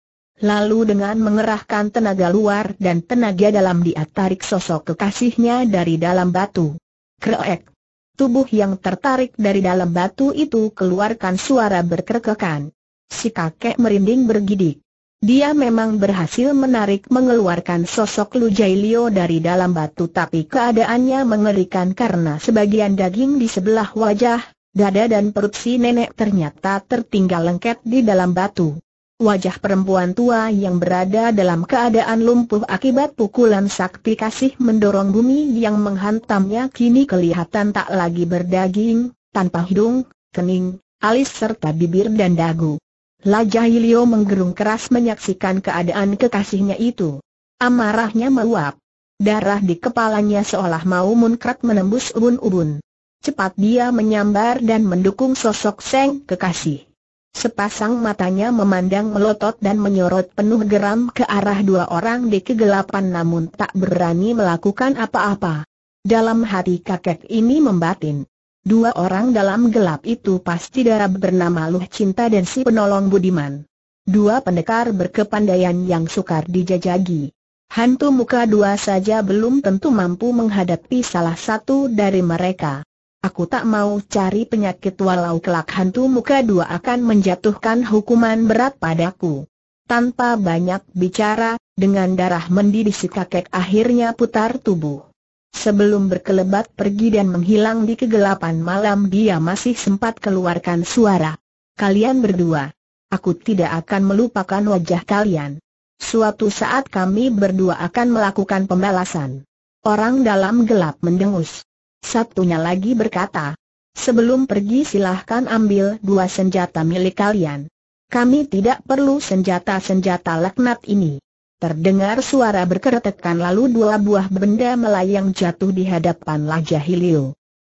Lalu dengan mengerahkan tenaga luar dan tenaga dalam dia tarik sosok kekasihnya dari dalam batu. Kreek. Tubuh yang tertarik dari dalam batu itu keluarkan suara berkerkekan. Si kakek merinding bergidik. Dia memang berhasil menarik mengeluarkan sosok Lu Jai Lio dari dalam batu tapi keadaannya mengerikan karena sebagian daging di sebelah wajah, dada dan perut si nenek ternyata tertinggal lengket di dalam batu. Wajah perempuan tua yang berada dalam keadaan lumpuh akibat pukulan sakti kasih mendorong bumi yang menghantamnya kini kelihatan tak lagi berdaging, tanpa hidung, kening, alis serta bibir dan dagu. Lajah Ilio menggerung keras menyaksikan keadaan kekasihnya itu. Amarahnya meluap. Darah di kepalanya seolah mau munkrat menembus ubun-ubun. Cepat dia menyambar dan mendukung sosok Seng kekasih. Sepasang matanya memandang melotot dan menyorot penuh geram ke arah dua orang di kegelapan namun tak berani melakukan apa-apa. Dalam hati kakek ini membatin. Dua orang dalam gelap itu pasti darah bernama Luh Cinta dan si penolong Budiman. Dua pendekar berkepandaian yang sukar dijajagi. Hantu muka dua saja belum tentu mampu menghadapi salah satu dari mereka. Aku tak mau cari penyakit walau kelak hantu muka dua akan menjatuhkan hukuman berat padaku. Tanpa banyak bicara, dengan darah mendidih si kakek akhirnya putar tubuh. Sebelum berkelebat pergi dan menghilang di kegelapan malam dia masih sempat keluarkan suara. Kalian berdua. Aku tidak akan melupakan wajah kalian. Suatu saat kami berdua akan melakukan pembalasan. Orang dalam gelap mendengus. Satunya lagi berkata, Sebelum pergi silahkan ambil dua senjata milik kalian. Kami tidak perlu senjata-senjata laknat ini. Terdengar suara berkeretekan lalu dua buah benda melayang jatuh di hadapan Lajah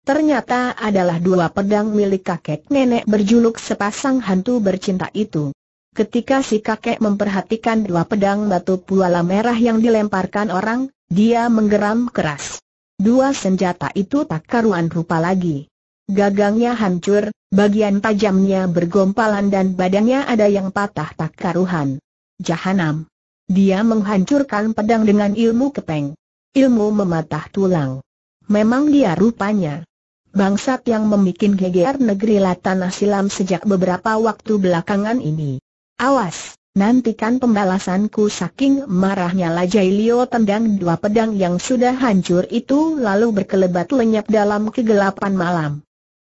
Ternyata adalah dua pedang milik kakek nenek berjuluk sepasang hantu bercinta itu. Ketika si kakek memperhatikan dua pedang batu puala merah yang dilemparkan orang, dia menggeram keras. Dua senjata itu tak karuan rupa lagi. Gagangnya hancur, bagian tajamnya bergompalan dan badannya ada yang patah tak karuhan. Jahanam. Dia menghancurkan pedang dengan ilmu kepeng. Ilmu mematah tulang. Memang dia rupanya. Bangsat yang membuat geger negeri Latanah Silam sejak beberapa waktu belakangan ini. Awas! Nantikan pembalasanku saking marahnya Lajai Lio tendang dua pedang yang sudah hancur itu lalu berkelebat lenyap dalam kegelapan malam.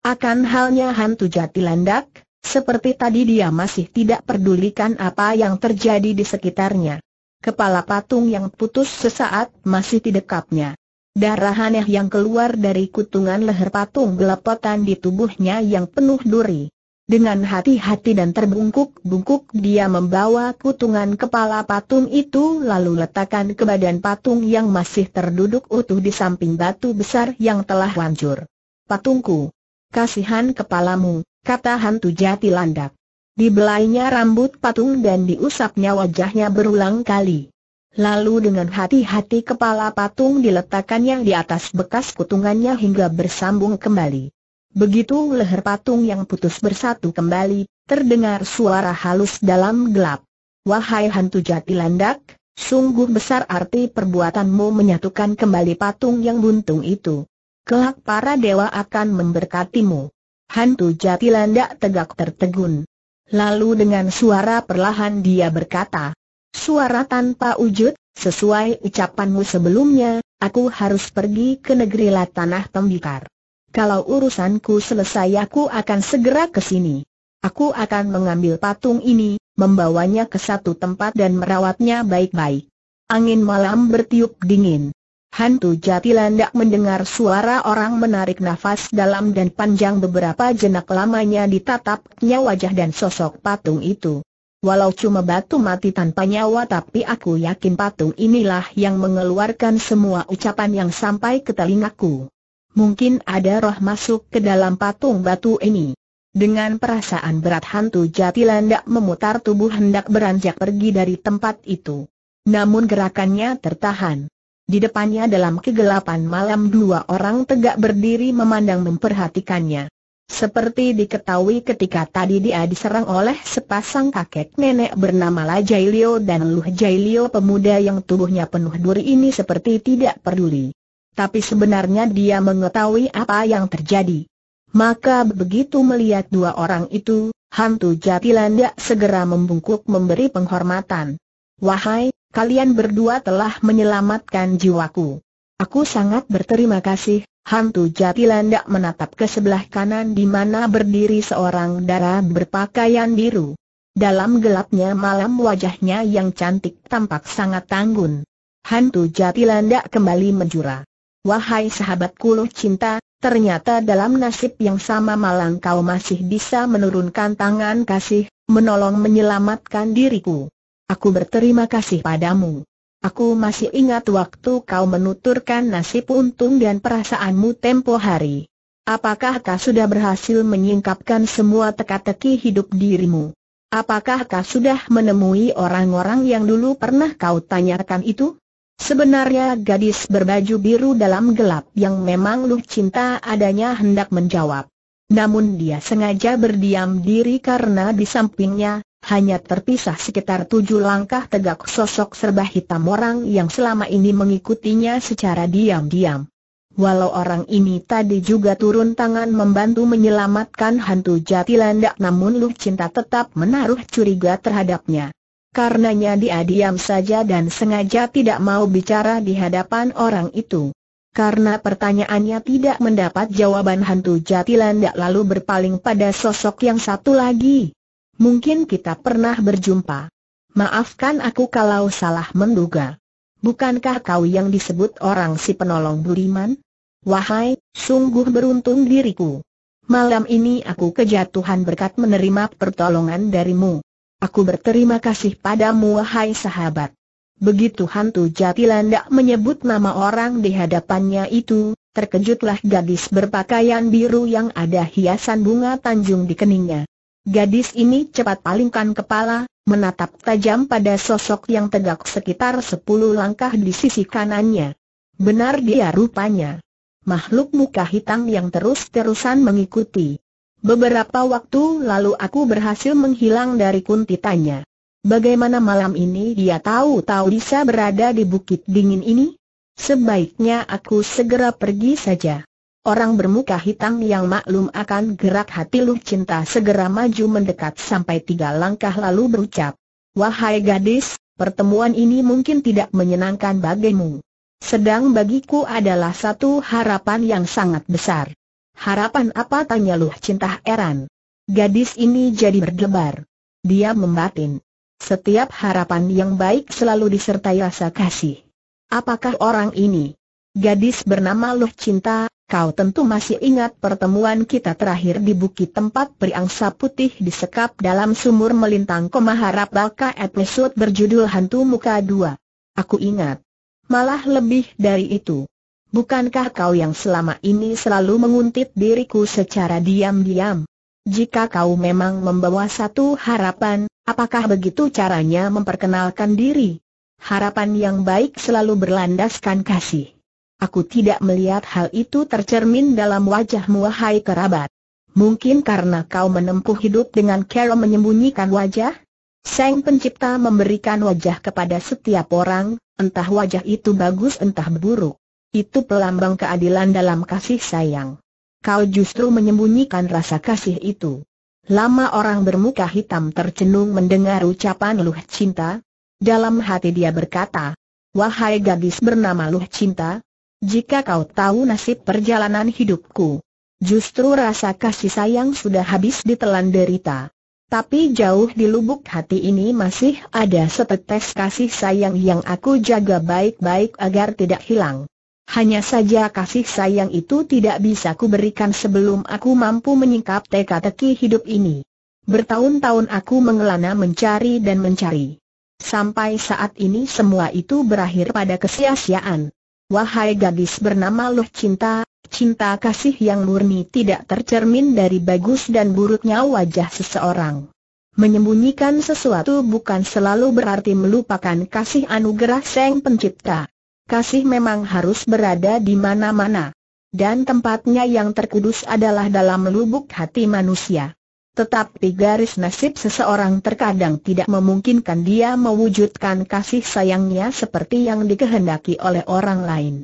Akan halnya hantu jati landak, seperti tadi dia masih tidak pedulikan apa yang terjadi di sekitarnya. Kepala patung yang putus sesaat masih di dekapnya. Darah aneh yang keluar dari kutungan leher patung gelapotan di tubuhnya yang penuh duri. Dengan hati-hati dan terbungkuk-bungkuk dia membawa kutungan kepala patung itu lalu letakkan ke badan patung yang masih terduduk utuh di samping batu besar yang telah hancur. Patungku, kasihan kepalamu, kata hantu jati landak. Dibelainya rambut patung dan diusapnya wajahnya berulang kali. Lalu dengan hati-hati kepala patung diletakkan yang di atas bekas kutungannya hingga bersambung kembali. Begitu leher patung yang putus bersatu kembali, terdengar suara halus dalam gelap. Wahai hantu jati landak, sungguh besar arti perbuatanmu menyatukan kembali patung yang buntung itu. Kelak para dewa akan memberkatimu. Hantu jati landak tegak tertegun. Lalu dengan suara perlahan dia berkata, Suara tanpa wujud, sesuai ucapanmu sebelumnya, aku harus pergi ke negeri Latanah Tembikar. Kalau urusanku selesai aku akan segera ke sini. Aku akan mengambil patung ini, membawanya ke satu tempat dan merawatnya baik-baik. Angin malam bertiup dingin. Hantu Jatilandak mendengar suara orang menarik nafas dalam dan panjang beberapa jenak lamanya ditatapnya wajah dan sosok patung itu. Walau cuma batu mati tanpa nyawa tapi aku yakin patung inilah yang mengeluarkan semua ucapan yang sampai ke telingaku mungkin ada roh masuk ke dalam patung batu ini. Dengan perasaan berat hantu jati landak memutar tubuh hendak beranjak pergi dari tempat itu. Namun gerakannya tertahan. Di depannya dalam kegelapan malam dua orang tegak berdiri memandang memperhatikannya. Seperti diketahui ketika tadi dia diserang oleh sepasang kakek nenek bernama La Jailio dan Luh Jailio pemuda yang tubuhnya penuh duri ini seperti tidak peduli tapi sebenarnya dia mengetahui apa yang terjadi. Maka begitu melihat dua orang itu, hantu Jatilanda segera membungkuk memberi penghormatan. Wahai, kalian berdua telah menyelamatkan jiwaku. Aku sangat berterima kasih, hantu Jatilanda menatap ke sebelah kanan di mana berdiri seorang darah berpakaian biru. Dalam gelapnya malam wajahnya yang cantik tampak sangat tanggun. Hantu Jatilanda kembali menjura. Wahai sahabatku loh cinta, ternyata dalam nasib yang sama malang kau masih bisa menurunkan tangan kasih, menolong menyelamatkan diriku. Aku berterima kasih padamu. Aku masih ingat waktu kau menuturkan nasib untung dan perasaanmu tempo hari. Apakah kau sudah berhasil menyingkapkan semua teka-teki hidup dirimu? Apakah kau sudah menemui orang-orang yang dulu pernah kau tanyakan itu? Sebenarnya gadis berbaju biru dalam gelap yang memang Lu cinta adanya hendak menjawab. Namun dia sengaja berdiam diri karena di sampingnya, hanya terpisah sekitar tujuh langkah tegak sosok serba hitam orang yang selama ini mengikutinya secara diam-diam. Walau orang ini tadi juga turun tangan membantu menyelamatkan hantu Jatilandak, namun Lu Cinta tetap menaruh curiga terhadapnya. Karenanya dia diam saja dan sengaja tidak mau bicara di hadapan orang itu. Karena pertanyaannya tidak mendapat jawaban hantu jatilandak lalu berpaling pada sosok yang satu lagi. Mungkin kita pernah berjumpa. Maafkan aku kalau salah menduga. Bukankah kau yang disebut orang si penolong Buriman? Wahai, sungguh beruntung diriku. Malam ini aku kejatuhan berkat menerima pertolongan darimu. Aku berterima kasih padamu wahai sahabat. Begitu hantu jatilandak menyebut nama orang di hadapannya itu, terkejutlah gadis berpakaian biru yang ada hiasan bunga tanjung di keningnya. Gadis ini cepat palingkan kepala, menatap tajam pada sosok yang tegak sekitar sepuluh langkah di sisi kanannya. Benar dia rupanya. Makhluk muka hitam yang terus-terusan mengikuti. Beberapa waktu lalu aku berhasil menghilang dari kuntitannya. Bagaimana malam ini dia tahu-tahu bisa berada di bukit dingin ini? Sebaiknya aku segera pergi saja. Orang bermuka hitam yang maklum akan gerak hati Lu Cinta segera maju mendekat sampai tiga langkah lalu berucap. Wahai gadis, pertemuan ini mungkin tidak menyenangkan bagimu. Sedang bagiku adalah satu harapan yang sangat besar. Harapan apa tanya Luh Cinta Eran? Gadis ini jadi berdebar. Dia membatin. Setiap harapan yang baik selalu disertai rasa kasih. Apakah orang ini? Gadis bernama Luh Cinta, kau tentu masih ingat pertemuan kita terakhir di bukit tempat periangsa putih disekap dalam sumur melintang koma harap balka episode berjudul Hantu Muka Dua. Aku ingat. Malah lebih dari itu. Bukankah kau yang selama ini selalu menguntit diriku secara diam-diam? Jika kau memang membawa satu harapan, apakah begitu caranya memperkenalkan diri? Harapan yang baik selalu berlandaskan kasih. Aku tidak melihat hal itu tercermin dalam wajahmu wahai kerabat. Mungkin karena kau menempuh hidup dengan cara menyembunyikan wajah? Sang pencipta memberikan wajah kepada setiap orang, entah wajah itu bagus entah buruk. Itu pelambang keadilan dalam kasih sayang. Kau justru menyembunyikan rasa kasih itu. Lama orang bermuka hitam tercenung mendengar ucapan Luh Cinta. Dalam hati dia berkata, Wahai gadis bernama Luh Cinta, jika kau tahu nasib perjalanan hidupku, justru rasa kasih sayang sudah habis ditelan derita. Tapi jauh di lubuk hati ini masih ada setetes kasih sayang yang aku jaga baik-baik agar tidak hilang. Hanya saja kasih sayang itu tidak bisa ku berikan sebelum aku mampu menyingkap teka-teki hidup ini. Bertahun-tahun aku mengelana mencari dan mencari. Sampai saat ini semua itu berakhir pada kesia-siaan. Wahai gadis bernama Loh Cinta, cinta kasih yang murni tidak tercermin dari bagus dan buruknya wajah seseorang. Menyembunyikan sesuatu bukan selalu berarti melupakan kasih anugerah Sang Pencipta kasih memang harus berada di mana-mana. Dan tempatnya yang terkudus adalah dalam lubuk hati manusia. Tetapi garis nasib seseorang terkadang tidak memungkinkan dia mewujudkan kasih sayangnya seperti yang dikehendaki oleh orang lain.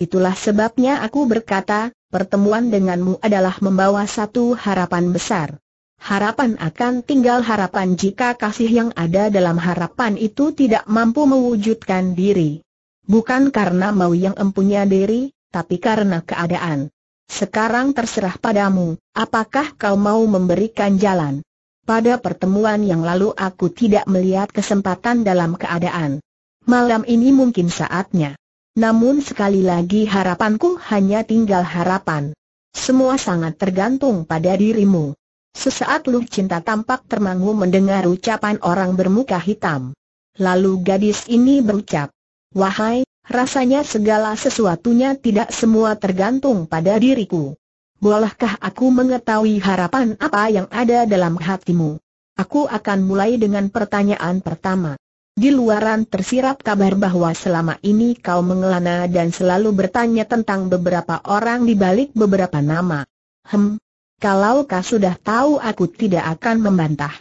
Itulah sebabnya aku berkata, pertemuan denganmu adalah membawa satu harapan besar. Harapan akan tinggal harapan jika kasih yang ada dalam harapan itu tidak mampu mewujudkan diri. Bukan karena mau yang empunya diri, tapi karena keadaan. Sekarang terserah padamu, apakah kau mau memberikan jalan? Pada pertemuan yang lalu aku tidak melihat kesempatan dalam keadaan. Malam ini mungkin saatnya. Namun sekali lagi harapanku hanya tinggal harapan. Semua sangat tergantung pada dirimu. Sesaat lu Cinta tampak termangu mendengar ucapan orang bermuka hitam. Lalu gadis ini berucap, Wahai, rasanya segala sesuatunya tidak semua tergantung pada diriku. Bolehkah aku mengetahui harapan apa yang ada dalam hatimu? Aku akan mulai dengan pertanyaan pertama. Di luaran tersirap kabar bahwa selama ini kau mengelana dan selalu bertanya tentang beberapa orang di balik beberapa nama. Hem, kalau kau sudah tahu aku tidak akan membantah.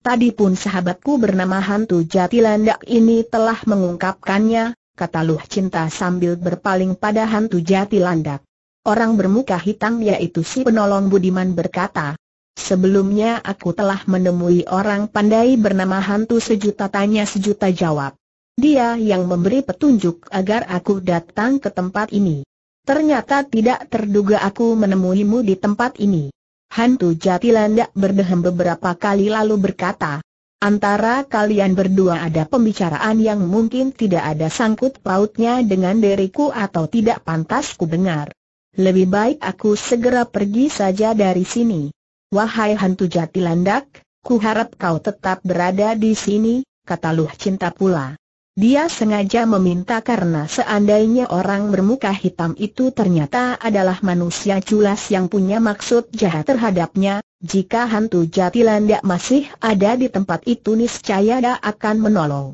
Tadi pun sahabatku bernama Hantu Jatilandak ini telah mengungkapkannya, kata Luh Cinta sambil berpaling pada Hantu Jatilandak. Orang bermuka hitam yaitu si penolong Budiman berkata, Sebelumnya aku telah menemui orang pandai bernama Hantu Sejuta Tanya Sejuta Jawab. Dia yang memberi petunjuk agar aku datang ke tempat ini. Ternyata tidak terduga aku menemuimu di tempat ini. Hantu Jatilandak berdehem beberapa kali lalu berkata, Antara kalian berdua ada pembicaraan yang mungkin tidak ada sangkut pautnya dengan diriku atau tidak pantas ku dengar. Lebih baik aku segera pergi saja dari sini. Wahai hantu Jatilandak, ku harap kau tetap berada di sini, kata Luh Cinta pula. Dia sengaja meminta karena seandainya orang bermuka hitam itu ternyata adalah manusia culas yang punya maksud jahat terhadapnya, jika hantu Jatilanda masih ada di tempat itu niscaya dia akan menolong.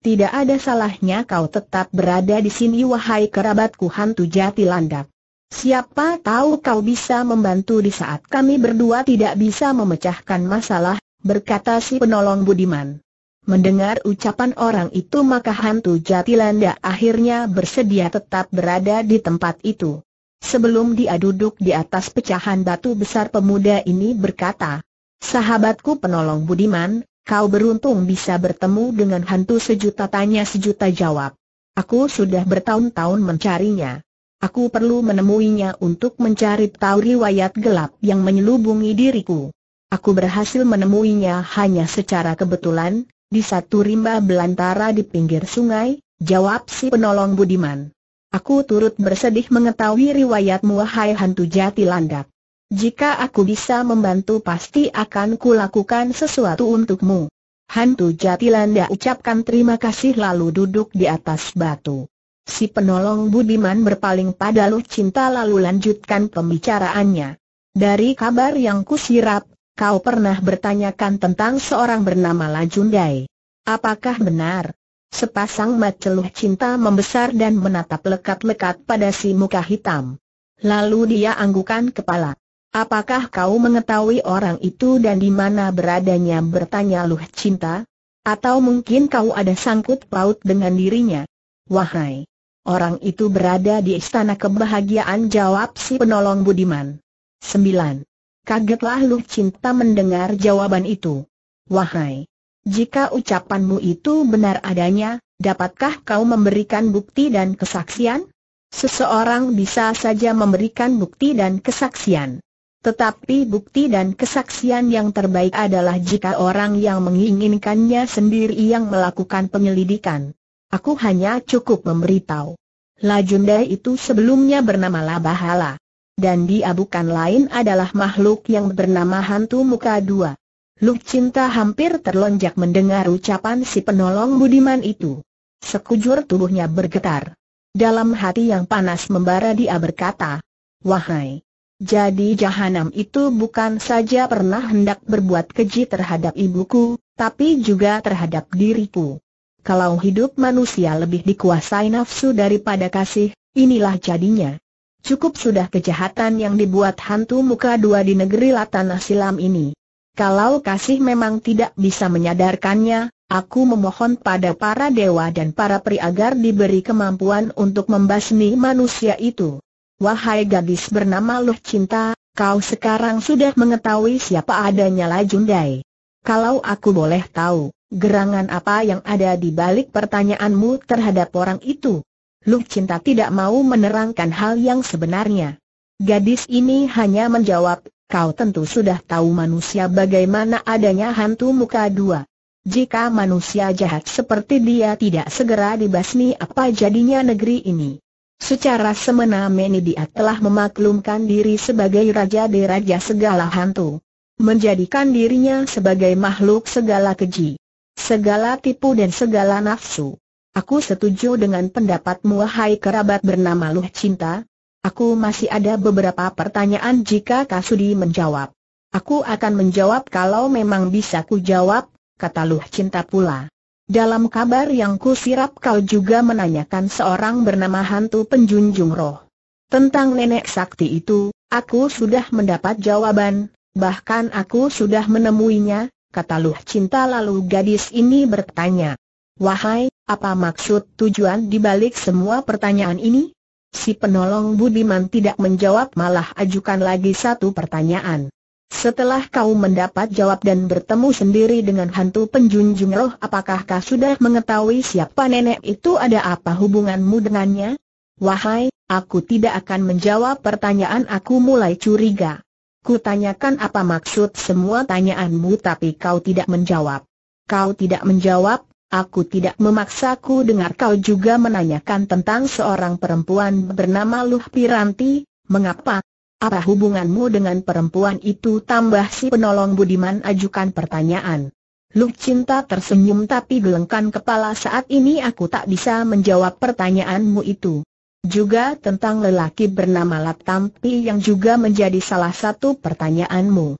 Tidak ada salahnya kau tetap berada di sini wahai kerabatku hantu jatilandak. Siapa tahu kau bisa membantu di saat kami berdua tidak bisa memecahkan masalah, berkata si penolong Budiman. Mendengar ucapan orang itu maka hantu Jatilanda akhirnya bersedia tetap berada di tempat itu. Sebelum dia duduk di atas pecahan batu besar pemuda ini berkata, Sahabatku penolong Budiman, kau beruntung bisa bertemu dengan hantu sejuta tanya sejuta jawab. Aku sudah bertahun-tahun mencarinya. Aku perlu menemuinya untuk mencari tahu riwayat gelap yang menyelubungi diriku. Aku berhasil menemuinya hanya secara kebetulan, di satu rimba belantara di pinggir sungai, jawab si penolong Budiman. Aku turut bersedih mengetahui riwayatmu wahai hantu jati landak. Jika aku bisa membantu pasti akan kulakukan sesuatu untukmu. Hantu jati landak ucapkan terima kasih lalu duduk di atas batu. Si penolong Budiman berpaling pada Lu Cinta lalu lanjutkan pembicaraannya. Dari kabar yang kusirap, kau pernah bertanyakan tentang seorang bernama Lajundai. Apakah benar? Sepasang maceluh cinta membesar dan menatap lekat-lekat pada si muka hitam. Lalu dia anggukan kepala. Apakah kau mengetahui orang itu dan di mana beradanya bertanya luh cinta? Atau mungkin kau ada sangkut paut dengan dirinya? Wahai! Orang itu berada di istana kebahagiaan jawab si penolong Budiman. 9. Kagetlah Lu Cinta mendengar jawaban itu. Wahai, jika ucapanmu itu benar adanya, dapatkah kau memberikan bukti dan kesaksian? Seseorang bisa saja memberikan bukti dan kesaksian. Tetapi bukti dan kesaksian yang terbaik adalah jika orang yang menginginkannya sendiri yang melakukan penyelidikan. Aku hanya cukup memberitahu. Lajunda itu sebelumnya bernama Labahala dan dia bukan lain adalah makhluk yang bernama hantu muka dua. Luk Cinta hampir terlonjak mendengar ucapan si penolong budiman itu. Sekujur tubuhnya bergetar. Dalam hati yang panas membara dia berkata, Wahai! Jadi Jahanam itu bukan saja pernah hendak berbuat keji terhadap ibuku, tapi juga terhadap diriku. Kalau hidup manusia lebih dikuasai nafsu daripada kasih, inilah jadinya. Cukup sudah kejahatan yang dibuat hantu muka dua di negeri Latanah Silam ini. Kalau kasih memang tidak bisa menyadarkannya, aku memohon pada para dewa dan para peri agar diberi kemampuan untuk membasmi manusia itu. Wahai gadis bernama Luh Cinta, kau sekarang sudah mengetahui siapa adanya Lajundai. Kalau aku boleh tahu, gerangan apa yang ada di balik pertanyaanmu terhadap orang itu? Lu Cinta tidak mau menerangkan hal yang sebenarnya. Gadis ini hanya menjawab, kau tentu sudah tahu manusia bagaimana adanya hantu muka dua. Jika manusia jahat seperti dia tidak segera dibasmi apa jadinya negeri ini. Secara semena-mena dia telah memaklumkan diri sebagai raja deraja raja segala hantu. Menjadikan dirinya sebagai makhluk segala keji segala tipu dan segala nafsu. Aku setuju dengan pendapatmu wahai kerabat bernama Luh Cinta. Aku masih ada beberapa pertanyaan jika Kasudi menjawab. Aku akan menjawab kalau memang bisa ku jawab, kata Luh Cinta pula. Dalam kabar yang ku sirap kau juga menanyakan seorang bernama hantu penjunjung roh. Tentang nenek sakti itu, aku sudah mendapat jawaban, bahkan aku sudah menemuinya, kata Luh Cinta lalu gadis ini bertanya. Wahai, apa maksud tujuan dibalik semua pertanyaan ini? Si penolong Budiman tidak menjawab malah ajukan lagi satu pertanyaan. Setelah kau mendapat jawab dan bertemu sendiri dengan hantu penjunjung roh apakah kau sudah mengetahui siapa nenek itu ada apa hubunganmu dengannya? Wahai, aku tidak akan menjawab pertanyaan aku mulai curiga. Kutanyakan apa maksud semua tanyaanmu tapi kau tidak menjawab. Kau tidak menjawab, Aku tidak memaksaku dengar kau juga menanyakan tentang seorang perempuan bernama Luh Piranti, mengapa? Apa hubunganmu dengan perempuan itu? Tambah si penolong Budiman ajukan pertanyaan. Luh Cinta tersenyum tapi gelengkan kepala saat ini aku tak bisa menjawab pertanyaanmu itu. Juga tentang lelaki bernama Latampi yang juga menjadi salah satu pertanyaanmu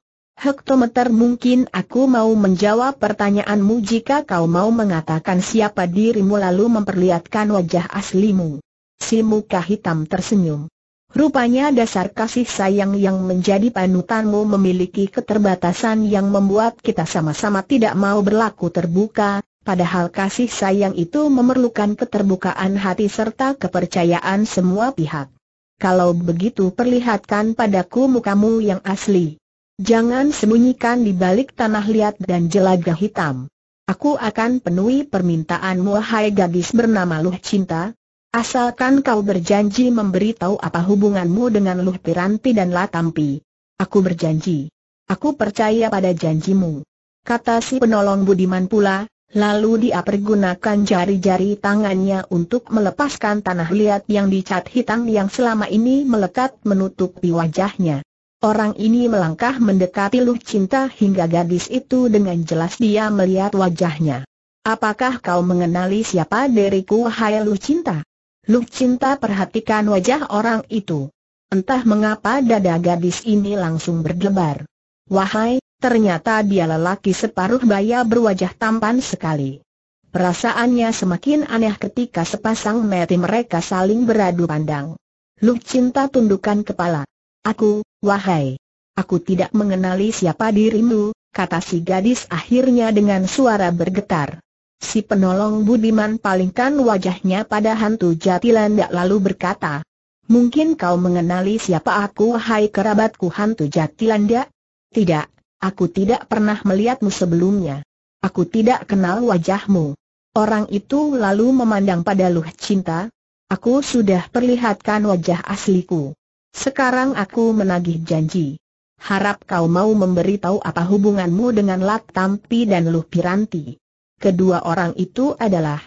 hektometer mungkin aku mau menjawab pertanyaanmu jika kau mau mengatakan siapa dirimu lalu memperlihatkan wajah aslimu. Si muka hitam tersenyum. Rupanya dasar kasih sayang yang menjadi panutanmu memiliki keterbatasan yang membuat kita sama-sama tidak mau berlaku terbuka, Padahal kasih sayang itu memerlukan keterbukaan hati serta kepercayaan semua pihak. Kalau begitu perlihatkan padaku mukamu yang asli. Jangan sembunyikan di balik tanah liat dan jelaga hitam. Aku akan penuhi permintaanmu hai gadis bernama Luh Cinta. Asalkan kau berjanji memberitahu apa hubunganmu dengan Luh Piranti dan Latampi. Aku berjanji. Aku percaya pada janjimu. Kata si penolong Budiman pula, Lalu dia pergunakan jari-jari tangannya untuk melepaskan tanah liat yang dicat hitam yang selama ini melekat menutupi wajahnya. Orang ini melangkah mendekati Lu Cinta hingga gadis itu dengan jelas dia melihat wajahnya. Apakah kau mengenali siapa diriku hai Lu Cinta? Lu Cinta perhatikan wajah orang itu. Entah mengapa dada gadis ini langsung berdebar. Wahai, ternyata dia lelaki separuh baya berwajah tampan sekali. Perasaannya semakin aneh ketika sepasang mati mereka saling beradu pandang. Lu Cinta tundukkan kepala. Aku, wahai. Aku tidak mengenali siapa dirimu, kata si gadis akhirnya dengan suara bergetar. Si penolong Budiman palingkan wajahnya pada hantu jatilandak lalu berkata, Mungkin kau mengenali siapa aku wahai kerabatku hantu jatilandak? Tidak, aku tidak pernah melihatmu sebelumnya. Aku tidak kenal wajahmu. Orang itu lalu memandang pada Luh Cinta. Aku sudah perlihatkan wajah asliku. Sekarang aku menagih janji. Harap kau mau memberitahu apa hubunganmu dengan Lat Tampi dan Luh Piranti. Kedua orang itu adalah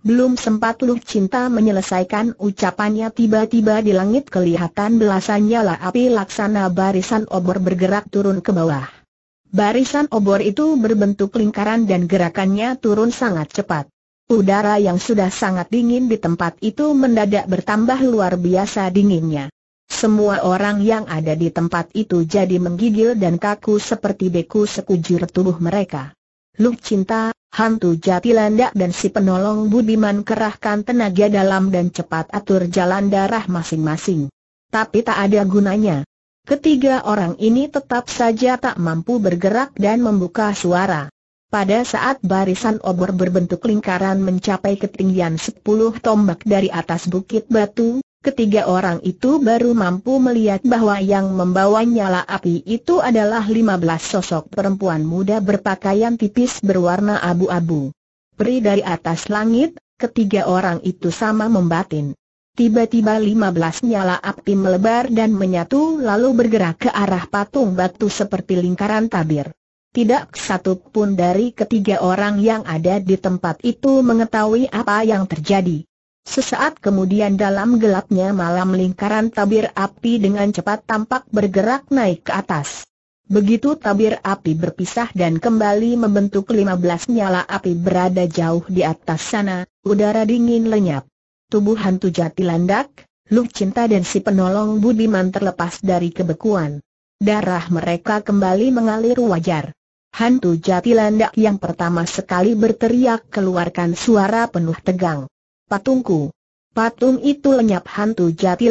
belum sempat Luh Cinta menyelesaikan ucapannya tiba-tiba di langit kelihatan belasan nyala api laksana barisan obor bergerak turun ke bawah. Barisan obor itu berbentuk lingkaran dan gerakannya turun sangat cepat. Udara yang sudah sangat dingin di tempat itu mendadak bertambah luar biasa dinginnya. Semua orang yang ada di tempat itu jadi menggigil dan kaku seperti beku sekujur tubuh mereka. Lu cinta, hantu jati landak dan si penolong Budiman kerahkan tenaga dalam dan cepat atur jalan darah masing-masing. Tapi tak ada gunanya. Ketiga orang ini tetap saja tak mampu bergerak dan membuka suara. Pada saat barisan obor berbentuk lingkaran mencapai ketinggian 10 tombak dari atas bukit batu, Ketiga orang itu baru mampu melihat bahwa yang membawa nyala api itu adalah 15 sosok perempuan muda berpakaian tipis berwarna abu-abu. Peri dari atas langit, ketiga orang itu sama membatin. Tiba-tiba 15 nyala api melebar dan menyatu lalu bergerak ke arah patung batu seperti lingkaran tabir. Tidak satu pun dari ketiga orang yang ada di tempat itu mengetahui apa yang terjadi. Sesaat kemudian dalam gelapnya malam lingkaran tabir api dengan cepat tampak bergerak naik ke atas. Begitu tabir api berpisah dan kembali membentuk 15 nyala api berada jauh di atas sana, udara dingin lenyap. Tubuh hantu jati landak, luh Cinta dan si penolong Budiman terlepas dari kebekuan. Darah mereka kembali mengalir wajar. Hantu jati landak yang pertama sekali berteriak keluarkan suara penuh tegang patungku. Patung itu lenyap hantu jati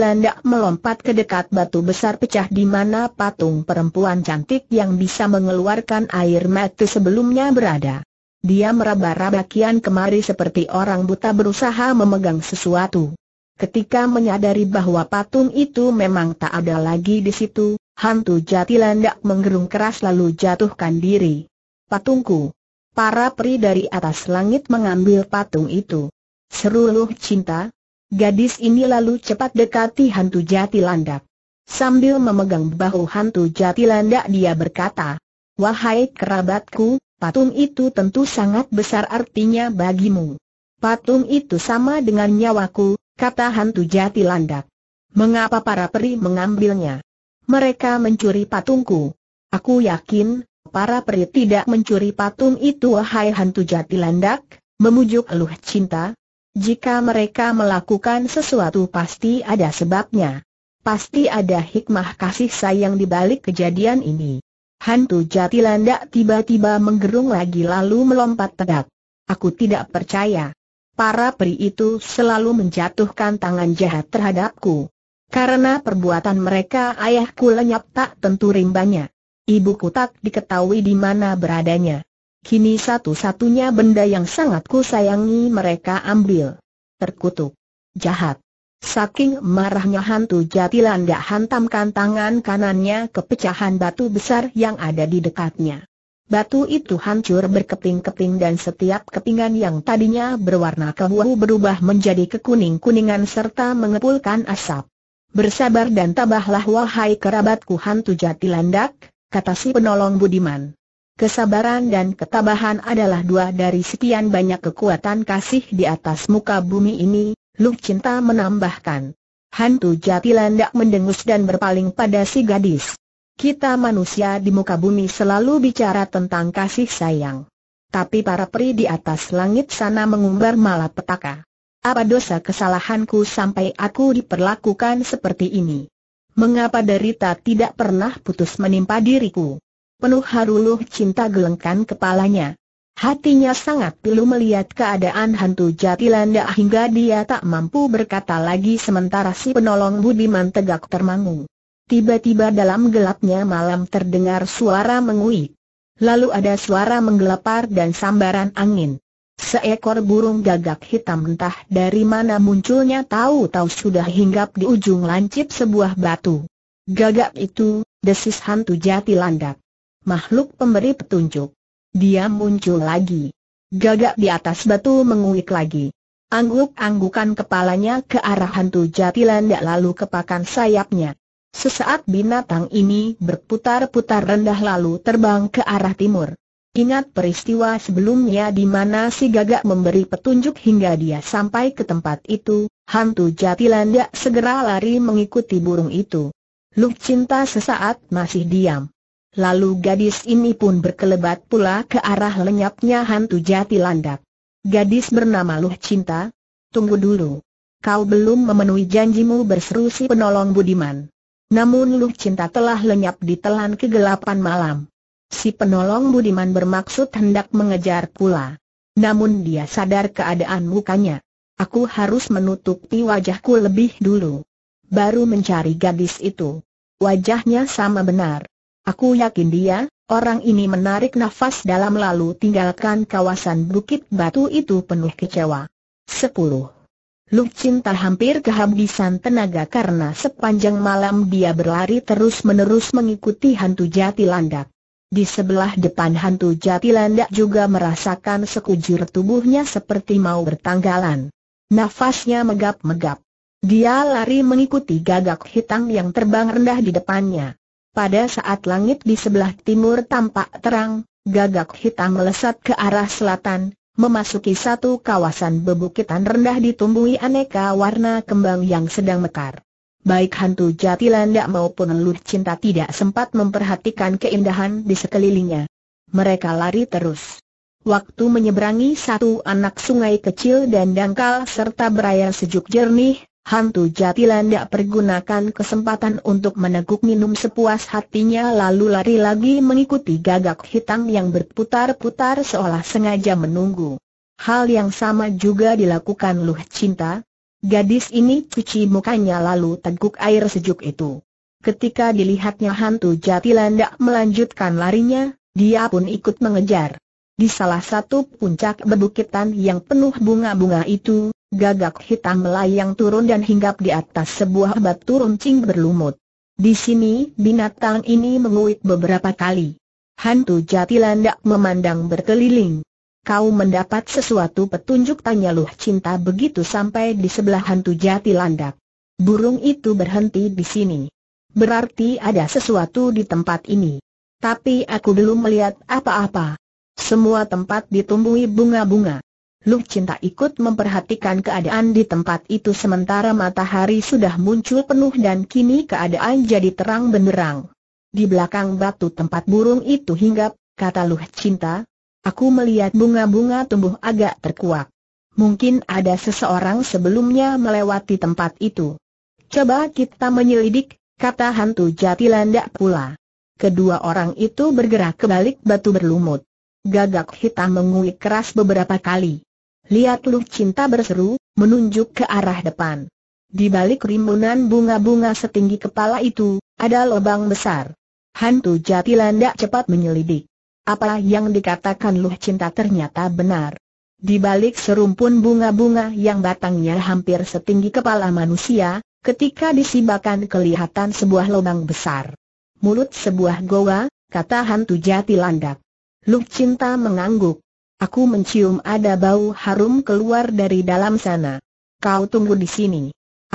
melompat ke dekat batu besar pecah di mana patung perempuan cantik yang bisa mengeluarkan air mata sebelumnya berada. Dia meraba-raba kian kemari seperti orang buta berusaha memegang sesuatu. Ketika menyadari bahwa patung itu memang tak ada lagi di situ, hantu jati menggerung keras lalu jatuhkan diri. Patungku. Para peri dari atas langit mengambil patung itu. Seruluh Cinta. Gadis ini lalu cepat dekati hantu jati landak. Sambil memegang bahu hantu jati landak dia berkata, Wahai kerabatku, patung itu tentu sangat besar artinya bagimu. Patung itu sama dengan nyawaku, kata hantu jati landak. Mengapa para peri mengambilnya? Mereka mencuri patungku. Aku yakin, para peri tidak mencuri patung itu wahai hantu jati landak, memujuk eluh cinta, jika mereka melakukan sesuatu pasti ada sebabnya. Pasti ada hikmah kasih sayang di balik kejadian ini. Hantu Jatilanda tiba-tiba menggerung lagi lalu melompat tegak. Aku tidak percaya. Para peri itu selalu menjatuhkan tangan jahat terhadapku. Karena perbuatan mereka ayahku lenyap tak tentu rimbanya. ibuku tak diketahui di mana beradanya. Kini satu-satunya benda yang sangat kusayangi mereka ambil. Terkutuk. Jahat. Saking marahnya hantu jatilanda hantamkan tangan kanannya ke pecahan batu besar yang ada di dekatnya. Batu itu hancur berkeping-keping dan setiap kepingan yang tadinya berwarna kebiru berubah menjadi kekuning-kuningan serta mengepulkan asap. Bersabar dan tabahlah wahai kerabatku hantu jatilandak, kata si penolong Budiman. Kesabaran dan ketabahan adalah dua dari sekian banyak kekuatan kasih di atas muka bumi ini, Lu Cinta menambahkan. Hantu Jatilandak mendengus dan berpaling pada si gadis. Kita manusia di muka bumi selalu bicara tentang kasih sayang. Tapi para peri di atas langit sana mengumbar malapetaka. Apa dosa kesalahanku sampai aku diperlakukan seperti ini? Mengapa derita tidak pernah putus menimpa diriku? penuh haruluh cinta gelengkan kepalanya. Hatinya sangat pilu melihat keadaan hantu Jatilanda hingga dia tak mampu berkata lagi sementara si penolong Budiman tegak termangu. Tiba-tiba dalam gelapnya malam terdengar suara mengui. Lalu ada suara menggelepar dan sambaran angin. Seekor burung gagak hitam entah dari mana munculnya tahu-tahu sudah hinggap di ujung lancip sebuah batu. Gagak itu, desis hantu jati makhluk pemberi petunjuk. Dia muncul lagi. Gagak di atas batu menguik lagi. Angguk-anggukan kepalanya ke arah hantu tidak lalu kepakan sayapnya. Sesaat binatang ini berputar-putar rendah lalu terbang ke arah timur. Ingat peristiwa sebelumnya di mana si gagak memberi petunjuk hingga dia sampai ke tempat itu, hantu tidak segera lari mengikuti burung itu. Luk cinta sesaat masih diam. Lalu gadis ini pun berkelebat pula ke arah lenyapnya hantu jati landak. Gadis bernama Luh Cinta, tunggu dulu. Kau belum memenuhi janjimu berseru si penolong Budiman. Namun Luh Cinta telah lenyap di telan kegelapan malam. Si penolong Budiman bermaksud hendak mengejar pula. Namun dia sadar keadaan mukanya. Aku harus menutupi wajahku lebih dulu. Baru mencari gadis itu. Wajahnya sama benar. Aku yakin dia, orang ini menarik nafas dalam lalu tinggalkan kawasan bukit batu itu penuh kecewa. 10. Lu Cinta hampir kehabisan tenaga karena sepanjang malam dia berlari terus-menerus mengikuti hantu jati landak. Di sebelah depan hantu jati landak juga merasakan sekujur tubuhnya seperti mau bertanggalan. Nafasnya megap-megap. Dia lari mengikuti gagak hitam yang terbang rendah di depannya. Pada saat langit di sebelah timur tampak terang, gagak hitam melesat ke arah selatan, memasuki satu kawasan bebukitan rendah ditumbuhi aneka warna kembang yang sedang mekar. Baik hantu jatilanda maupun lur cinta tidak sempat memperhatikan keindahan di sekelilingnya. Mereka lari terus. Waktu menyeberangi satu anak sungai kecil dan dangkal serta beraya sejuk jernih, Hantu Jatilandak pergunakan kesempatan untuk meneguk minum sepuas hatinya lalu lari lagi mengikuti gagak hitam yang berputar-putar seolah sengaja menunggu. Hal yang sama juga dilakukan Luh Cinta. Gadis ini cuci mukanya lalu teguk air sejuk itu. Ketika dilihatnya hantu Jatilandak melanjutkan larinya, dia pun ikut mengejar. Di salah satu puncak bebukitan yang penuh bunga-bunga itu, gagak hitam melayang turun dan hinggap di atas sebuah batu runcing berlumut. Di sini, binatang ini menguik beberapa kali. Hantu jatilandak memandang berkeliling. Kau mendapat sesuatu petunjuk tanya Luh Cinta begitu sampai di sebelah hantu jatilandak. Burung itu berhenti di sini. Berarti ada sesuatu di tempat ini. Tapi aku belum melihat apa-apa. Semua tempat ditumbuhi bunga-bunga. Lu Cinta ikut memperhatikan keadaan di tempat itu sementara matahari sudah muncul penuh dan kini keadaan jadi terang benderang. Di belakang batu tempat burung itu hinggap, kata Luh Cinta, aku melihat bunga-bunga tumbuh agak terkuak. Mungkin ada seseorang sebelumnya melewati tempat itu. Coba kita menyelidik, kata hantu jatilanda pula. Kedua orang itu bergerak ke balik batu berlumut. Gagak hitam menguik keras beberapa kali. Lihat Lu Cinta berseru, menunjuk ke arah depan. Di balik rimbunan bunga-bunga setinggi kepala itu, ada lubang besar. Hantu Jatilanda cepat menyelidik. Apa yang dikatakan lu, Cinta ternyata benar. Di balik serumpun bunga-bunga yang batangnya hampir setinggi kepala manusia, ketika disibakan kelihatan sebuah lubang besar. Mulut sebuah goa, kata hantu jati landak. Luh Cinta mengangguk. Aku mencium ada bau harum keluar dari dalam sana. Kau tunggu di sini.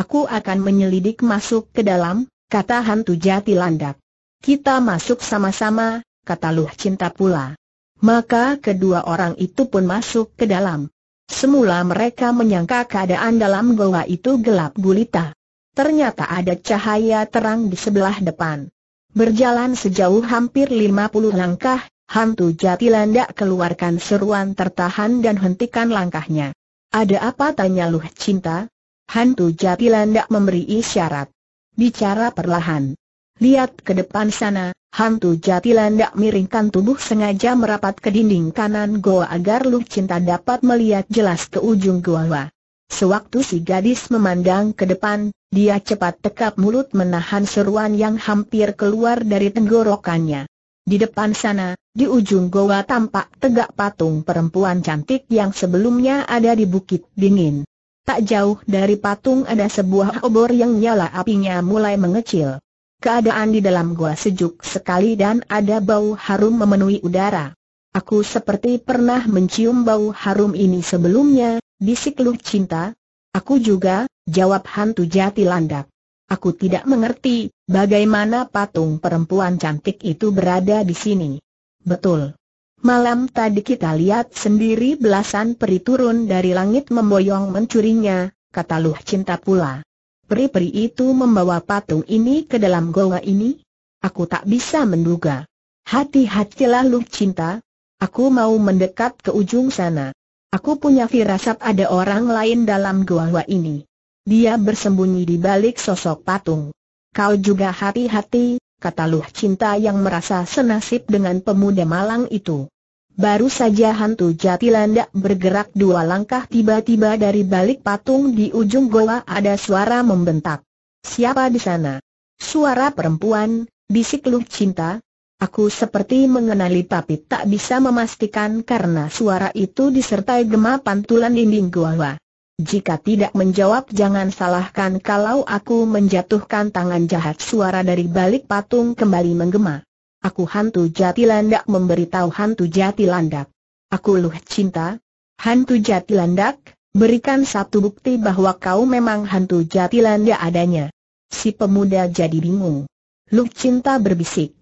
Aku akan menyelidik masuk ke dalam, kata hantu jati landak. Kita masuk sama-sama, kata Luh Cinta pula. Maka kedua orang itu pun masuk ke dalam. Semula mereka menyangka keadaan dalam goa itu gelap gulita. Ternyata ada cahaya terang di sebelah depan. Berjalan sejauh hampir 50 langkah, hantu Jatilanda keluarkan seruan tertahan dan hentikan langkahnya. Ada apa tanya Luh Cinta? Hantu Jatilanda memberi isyarat. Bicara perlahan. Lihat ke depan sana, hantu Jatilanda miringkan tubuh sengaja merapat ke dinding kanan goa agar Luh Cinta dapat melihat jelas ke ujung goa. Sewaktu si gadis memandang ke depan, dia cepat tekap mulut menahan seruan yang hampir keluar dari tenggorokannya. Di depan sana, di ujung goa tampak tegak patung perempuan cantik yang sebelumnya ada di Bukit Dingin. Tak jauh dari patung ada sebuah obor yang nyala apinya mulai mengecil. Keadaan di dalam goa sejuk sekali dan ada bau harum memenuhi udara. Aku seperti pernah mencium bau harum ini sebelumnya, bisik Lu Cinta. Aku juga, jawab hantu jati landak. Aku tidak mengerti, bagaimana patung perempuan cantik itu berada di sini. Betul. Malam tadi kita lihat sendiri belasan peri turun dari langit memboyong mencurinya, kata Luh Cinta pula. Peri-peri itu membawa patung ini ke dalam goa ini? Aku tak bisa menduga. Hati-hatilah Luh Cinta. Aku mau mendekat ke ujung sana. Aku punya firasat ada orang lain dalam goa ini. Dia bersembunyi di balik sosok patung. Kau juga hati-hati, kata Luh Cinta yang merasa senasib dengan pemuda malang itu. Baru saja hantu Jatilandak bergerak dua langkah tiba-tiba dari balik patung di ujung goa ada suara membentak. Siapa di sana? Suara perempuan, bisik Luh Cinta. Aku seperti mengenali tapi tak bisa memastikan karena suara itu disertai gema pantulan dinding goa. Jika tidak menjawab jangan salahkan kalau aku menjatuhkan tangan jahat suara dari balik patung kembali menggema. Aku hantu jati landak memberitahu hantu jati landak. Aku luh cinta. Hantu jati landak, berikan satu bukti bahwa kau memang hantu jati landak adanya. Si pemuda jadi bingung. Luh cinta berbisik.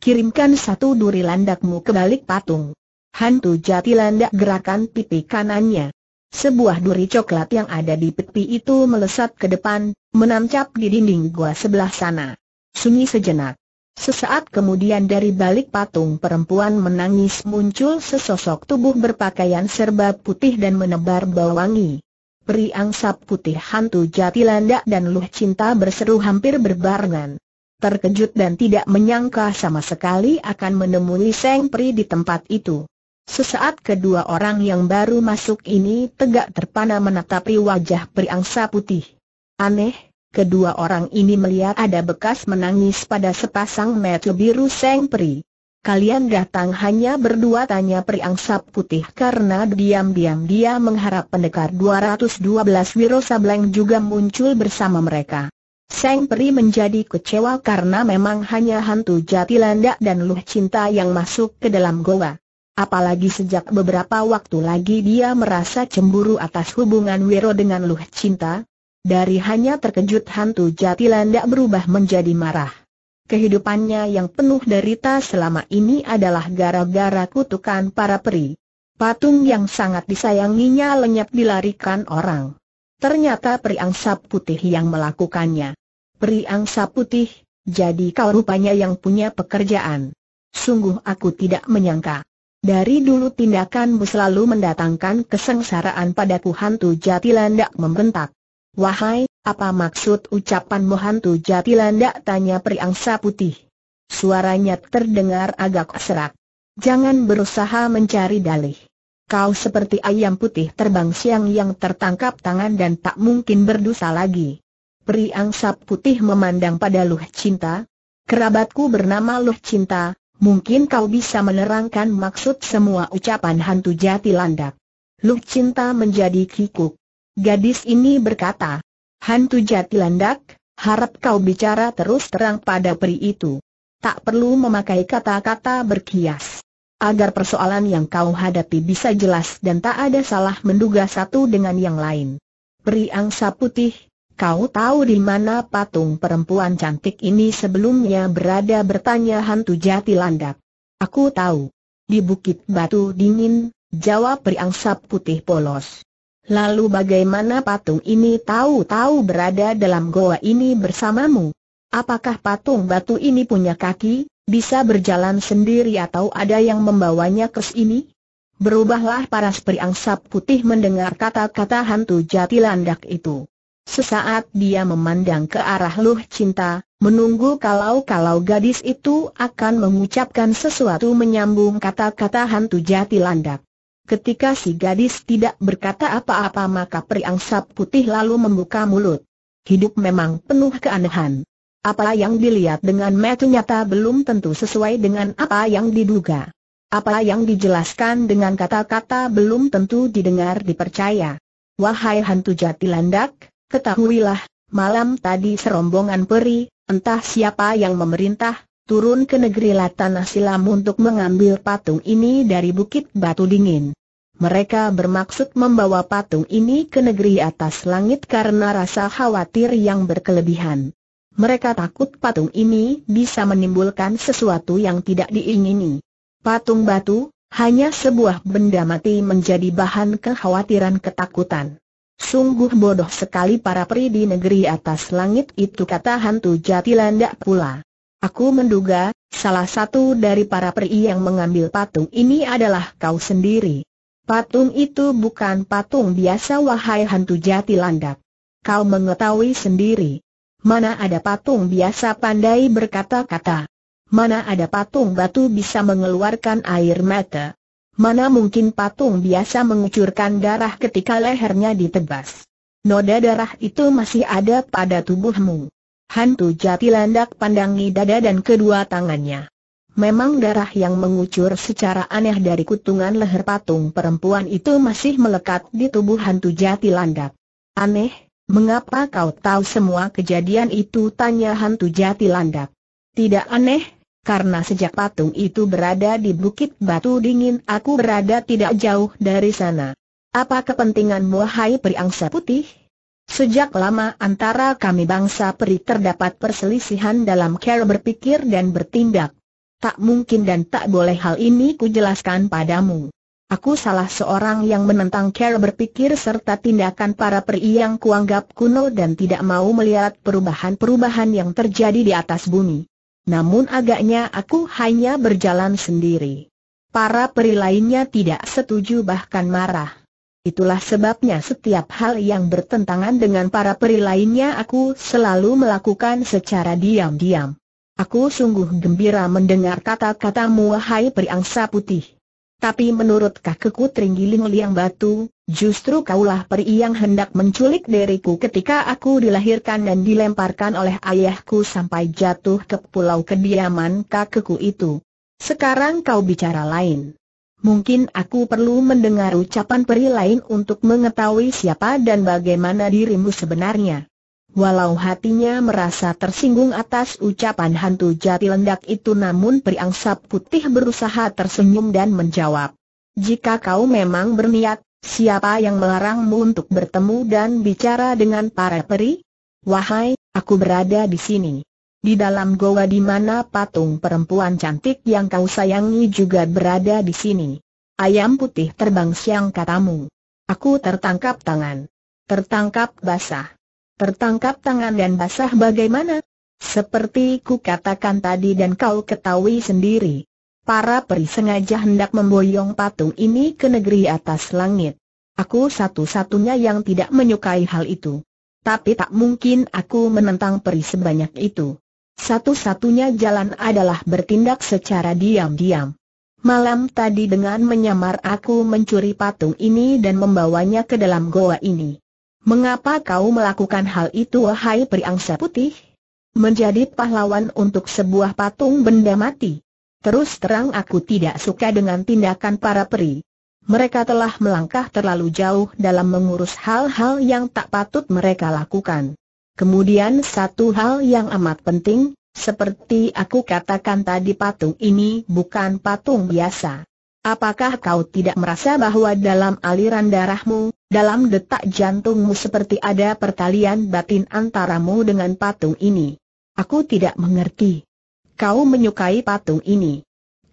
Kirimkan satu duri landakmu ke balik patung. Hantu jati landak gerakan pipi kanannya. Sebuah duri coklat yang ada di pipi itu melesat ke depan, menancap di dinding gua sebelah sana. Sunyi sejenak. Sesaat kemudian dari balik patung perempuan menangis muncul sesosok tubuh berpakaian serba putih dan menebar bau wangi. Peri angsa putih hantu Jatilanda dan Luh Cinta berseru hampir berbarengan. Terkejut dan tidak menyangka sama sekali akan menemui Seng Peri di tempat itu. Sesaat kedua orang yang baru masuk ini tegak terpana menatapi wajah priangsa putih. Aneh, kedua orang ini melihat ada bekas menangis pada sepasang mata biru sang Peri. Kalian datang hanya berdua tanya priangsa putih karena diam-diam dia mengharap pendekar 212 Wiro Sableng juga muncul bersama mereka. Seng Peri menjadi kecewa karena memang hanya hantu jatilanda dan luh cinta yang masuk ke dalam goa. Apalagi sejak beberapa waktu lagi dia merasa cemburu atas hubungan Wiro dengan Luh Cinta. Dari hanya terkejut hantu Jatilanda berubah menjadi marah. Kehidupannya yang penuh derita selama ini adalah gara-gara kutukan para peri. Patung yang sangat disayanginya lenyap dilarikan orang. Ternyata peri angsa putih yang melakukannya. Peri angsa putih, jadi kau rupanya yang punya pekerjaan. Sungguh aku tidak menyangka. Dari dulu tindakanmu selalu mendatangkan kesengsaraan padaku hantu jati landak membentak. Wahai, apa maksud ucapanmu hantu jati landak tanya periangsa putih. Suaranya terdengar agak serak. Jangan berusaha mencari dalih. Kau seperti ayam putih terbang siang yang tertangkap tangan dan tak mungkin berdosa lagi. Periangsa putih memandang pada Luh Cinta. Kerabatku bernama Luh Cinta, Mungkin kau bisa menerangkan maksud semua ucapan hantu jati landak. Lu cinta menjadi kikuk. Gadis ini berkata, hantu jati landak, harap kau bicara terus terang pada peri itu. Tak perlu memakai kata-kata berkias. Agar persoalan yang kau hadapi bisa jelas dan tak ada salah menduga satu dengan yang lain. Peri angsa putih, Kau tahu di mana patung perempuan cantik ini sebelumnya berada bertanya hantu jati landak. Aku tahu. Di Bukit Batu Dingin, jawab beriangsap putih polos. Lalu bagaimana patung ini tahu-tahu berada dalam goa ini bersamamu? Apakah patung batu ini punya kaki, bisa berjalan sendiri atau ada yang membawanya ke sini? Berubahlah paras beriangsap putih mendengar kata-kata hantu jati landak itu. Sesaat dia memandang ke arah Luh Cinta, menunggu kalau-kalau gadis itu akan mengucapkan sesuatu menyambung kata-kata hantu jati landak. Ketika si gadis tidak berkata apa-apa maka periangsa putih lalu membuka mulut. Hidup memang penuh keanehan. Apa yang dilihat dengan mata nyata belum tentu sesuai dengan apa yang diduga. Apa yang dijelaskan dengan kata-kata belum tentu didengar dipercaya. Wahai hantu jati landak, Ketahuilah, malam tadi serombongan peri, entah siapa yang memerintah, turun ke negeri Latana Silam untuk mengambil patung ini dari Bukit Batu Dingin. Mereka bermaksud membawa patung ini ke negeri atas langit karena rasa khawatir yang berkelebihan. Mereka takut patung ini bisa menimbulkan sesuatu yang tidak diingini. Patung batu, hanya sebuah benda mati menjadi bahan kekhawatiran ketakutan. Sungguh bodoh sekali para peri di negeri atas langit itu kata hantu Jatilanda pula. Aku menduga, salah satu dari para peri yang mengambil patung ini adalah kau sendiri. Patung itu bukan patung biasa wahai hantu jati Kau mengetahui sendiri. Mana ada patung biasa pandai berkata-kata. Mana ada patung batu bisa mengeluarkan air mata. Mana mungkin patung biasa mengucurkan darah ketika lehernya ditebas. Noda darah itu masih ada pada tubuhmu. Hantu jati landak pandangi dada dan kedua tangannya. Memang darah yang mengucur secara aneh dari kutungan leher patung perempuan itu masih melekat di tubuh hantu jati landak. Aneh, mengapa kau tahu semua kejadian itu? Tanya hantu jati landak. Tidak aneh, karena sejak patung itu berada di Bukit Batu Dingin aku berada tidak jauh dari sana. Apa kepentinganmu hai periangsa putih? Sejak lama antara kami bangsa peri terdapat perselisihan dalam cara berpikir dan bertindak. Tak mungkin dan tak boleh hal ini kujelaskan padamu. Aku salah seorang yang menentang cara berpikir serta tindakan para peri yang kuanggap kuno dan tidak mau melihat perubahan-perubahan yang terjadi di atas bumi. Namun agaknya aku hanya berjalan sendiri. Para peri lainnya tidak setuju bahkan marah. Itulah sebabnya setiap hal yang bertentangan dengan para peri lainnya aku selalu melakukan secara diam-diam. Aku sungguh gembira mendengar kata-katamu wahai peri angsa putih. Tapi menurut kakekku Tringgiling Liang Batu, justru kaulah peri yang hendak menculik diriku ketika aku dilahirkan dan dilemparkan oleh ayahku sampai jatuh ke pulau kediaman kakekku itu. Sekarang kau bicara lain. Mungkin aku perlu mendengar ucapan peri lain untuk mengetahui siapa dan bagaimana dirimu sebenarnya. Walau hatinya merasa tersinggung atas ucapan hantu jati lendak itu namun periangsap putih berusaha tersenyum dan menjawab. Jika kau memang berniat, siapa yang melarangmu untuk bertemu dan bicara dengan para peri? Wahai, aku berada di sini. Di dalam goa di mana patung perempuan cantik yang kau sayangi juga berada di sini. Ayam putih terbang siang katamu. Aku tertangkap tangan. Tertangkap basah tertangkap tangan dan basah bagaimana? Seperti ku katakan tadi dan kau ketahui sendiri. Para peri sengaja hendak memboyong patung ini ke negeri atas langit. Aku satu-satunya yang tidak menyukai hal itu. Tapi tak mungkin aku menentang peri sebanyak itu. Satu-satunya jalan adalah bertindak secara diam-diam. Malam tadi dengan menyamar aku mencuri patung ini dan membawanya ke dalam goa ini. Mengapa kau melakukan hal itu wahai periangsa putih? Menjadi pahlawan untuk sebuah patung benda mati. Terus terang aku tidak suka dengan tindakan para peri. Mereka telah melangkah terlalu jauh dalam mengurus hal-hal yang tak patut mereka lakukan. Kemudian satu hal yang amat penting, seperti aku katakan tadi patung ini bukan patung biasa. Apakah kau tidak merasa bahwa dalam aliran darahmu, dalam detak jantungmu seperti ada pertalian batin antaramu dengan patung ini? Aku tidak mengerti. Kau menyukai patung ini.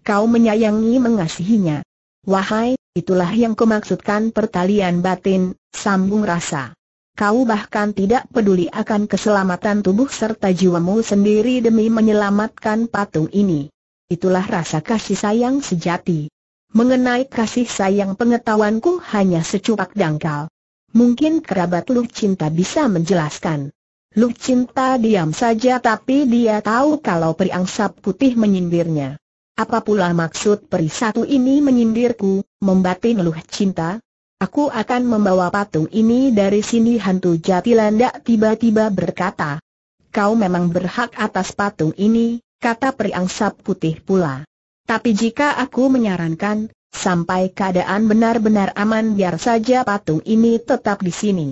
Kau menyayangi mengasihinya. Wahai, itulah yang kumaksudkan pertalian batin, sambung rasa. Kau bahkan tidak peduli akan keselamatan tubuh serta jiwamu sendiri demi menyelamatkan patung ini. Itulah rasa kasih sayang sejati. Mengenai kasih sayang pengetahuanku hanya secupak dangkal. Mungkin kerabat Lu Cinta bisa menjelaskan. Lu Cinta diam saja tapi dia tahu kalau periangsa putih menyindirnya. Apa pula maksud peri satu ini menyindirku, membatin Lu Cinta? Aku akan membawa patung ini dari sini hantu jatilanda tiba-tiba berkata. Kau memang berhak atas patung ini, kata periangsa putih pula. Tapi jika aku menyarankan, sampai keadaan benar-benar aman biar saja patung ini tetap di sini.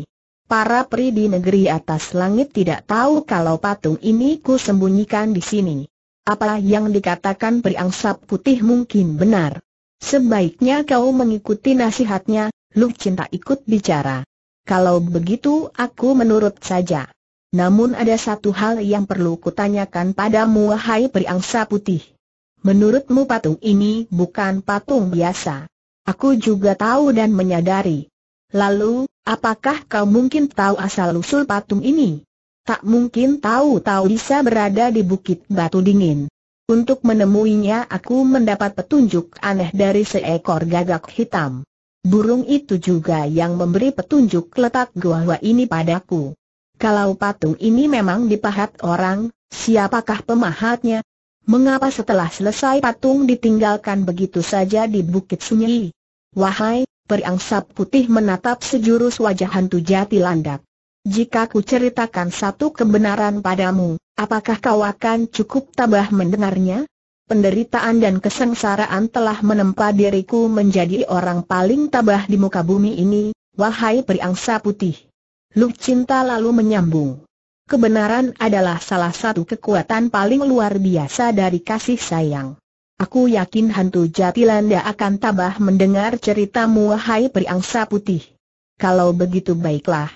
Para peri di negeri atas langit tidak tahu kalau patung ini ku sembunyikan di sini. Apa yang dikatakan peri angsap putih mungkin benar. Sebaiknya kau mengikuti nasihatnya, Lu Cinta ikut bicara. Kalau begitu aku menurut saja. Namun ada satu hal yang perlu kutanyakan padamu wahai peri angsa putih. Menurutmu patung ini bukan patung biasa. Aku juga tahu dan menyadari. Lalu, apakah kau mungkin tahu asal-usul patung ini? Tak mungkin tahu-tahu bisa berada di Bukit Batu Dingin. Untuk menemuinya aku mendapat petunjuk aneh dari seekor gagak hitam. Burung itu juga yang memberi petunjuk letak gua gua ini padaku. Kalau patung ini memang dipahat orang, siapakah pemahatnya? Mengapa setelah selesai patung ditinggalkan begitu saja di bukit sunyi? Wahai, periangsa putih menatap sejurus wajah hantu jati landak. Jika ku ceritakan satu kebenaran padamu, apakah kau akan cukup tabah mendengarnya? Penderitaan dan kesengsaraan telah menempa diriku menjadi orang paling tabah di muka bumi ini, wahai periangsa putih. Lu cinta lalu menyambung. Kebenaran adalah salah satu kekuatan paling luar biasa dari kasih sayang. Aku yakin hantu Jatilanda akan tabah mendengar ceritamu wahai periangsa putih. Kalau begitu baiklah.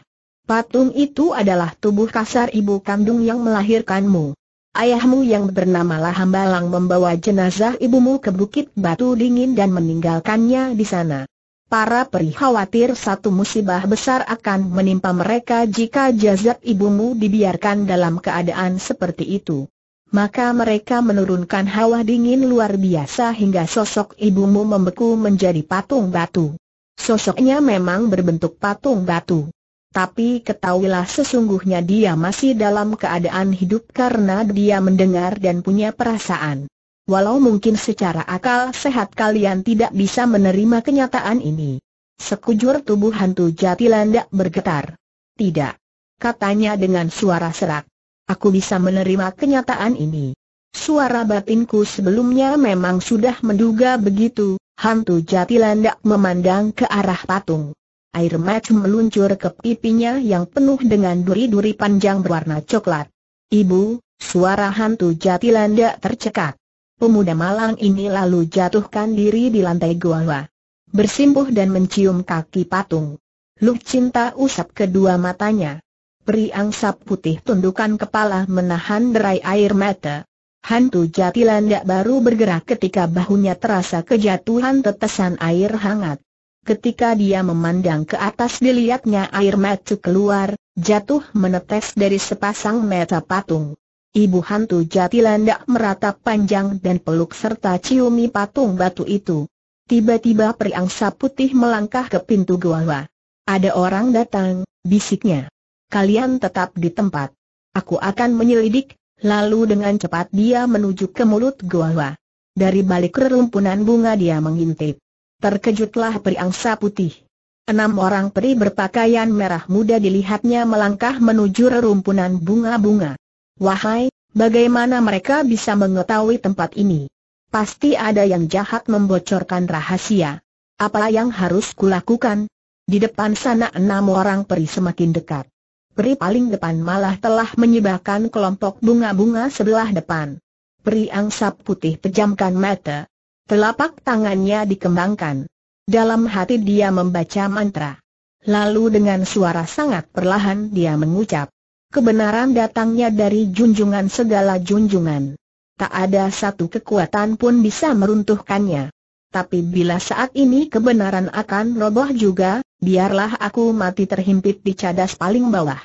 Patung itu adalah tubuh kasar ibu kandung yang melahirkanmu. Ayahmu yang bernama Lahambalang membawa jenazah ibumu ke Bukit Batu Dingin dan meninggalkannya di sana para peri khawatir satu musibah besar akan menimpa mereka jika jazat ibumu dibiarkan dalam keadaan seperti itu. Maka mereka menurunkan hawa dingin luar biasa hingga sosok ibumu membeku menjadi patung batu. Sosoknya memang berbentuk patung batu. Tapi ketahuilah sesungguhnya dia masih dalam keadaan hidup karena dia mendengar dan punya perasaan. Walau mungkin secara akal sehat kalian tidak bisa menerima kenyataan ini. Sekujur tubuh hantu jati bergetar. Tidak. Katanya dengan suara serak. Aku bisa menerima kenyataan ini. Suara batinku sebelumnya memang sudah menduga begitu. Hantu jati memandang ke arah patung. Air mata meluncur ke pipinya yang penuh dengan duri-duri panjang berwarna coklat. Ibu, suara hantu jati tercekat pemuda malang ini lalu jatuhkan diri di lantai gua, Bersimpuh dan mencium kaki patung. Lu cinta usap kedua matanya. Peri angsap putih tundukan kepala menahan derai air mata. Hantu jatilandak baru bergerak ketika bahunya terasa kejatuhan tetesan air hangat. Ketika dia memandang ke atas dilihatnya air mata keluar, jatuh menetes dari sepasang mata patung. Ibu hantu jati meratap panjang dan peluk serta ciumi patung batu itu. Tiba-tiba periangsa putih melangkah ke pintu gua. Ada orang datang, bisiknya. Kalian tetap di tempat. Aku akan menyelidik, lalu dengan cepat dia menuju ke mulut gua. Dari balik rerumpunan bunga dia mengintip. Terkejutlah periangsa putih. Enam orang peri berpakaian merah muda dilihatnya melangkah menuju rerumpunan bunga-bunga. Wahai, bagaimana mereka bisa mengetahui tempat ini? Pasti ada yang jahat membocorkan rahasia. Apa yang harus kulakukan? Di depan sana enam orang peri semakin dekat. Peri paling depan malah telah menyebabkan kelompok bunga-bunga sebelah depan. Peri angsa putih pejamkan mata. Telapak tangannya dikembangkan. Dalam hati dia membaca mantra. Lalu dengan suara sangat perlahan dia mengucap, Kebenaran datangnya dari junjungan segala junjungan. Tak ada satu kekuatan pun bisa meruntuhkannya. Tapi bila saat ini kebenaran akan roboh juga, biarlah aku mati terhimpit di cadas paling bawah.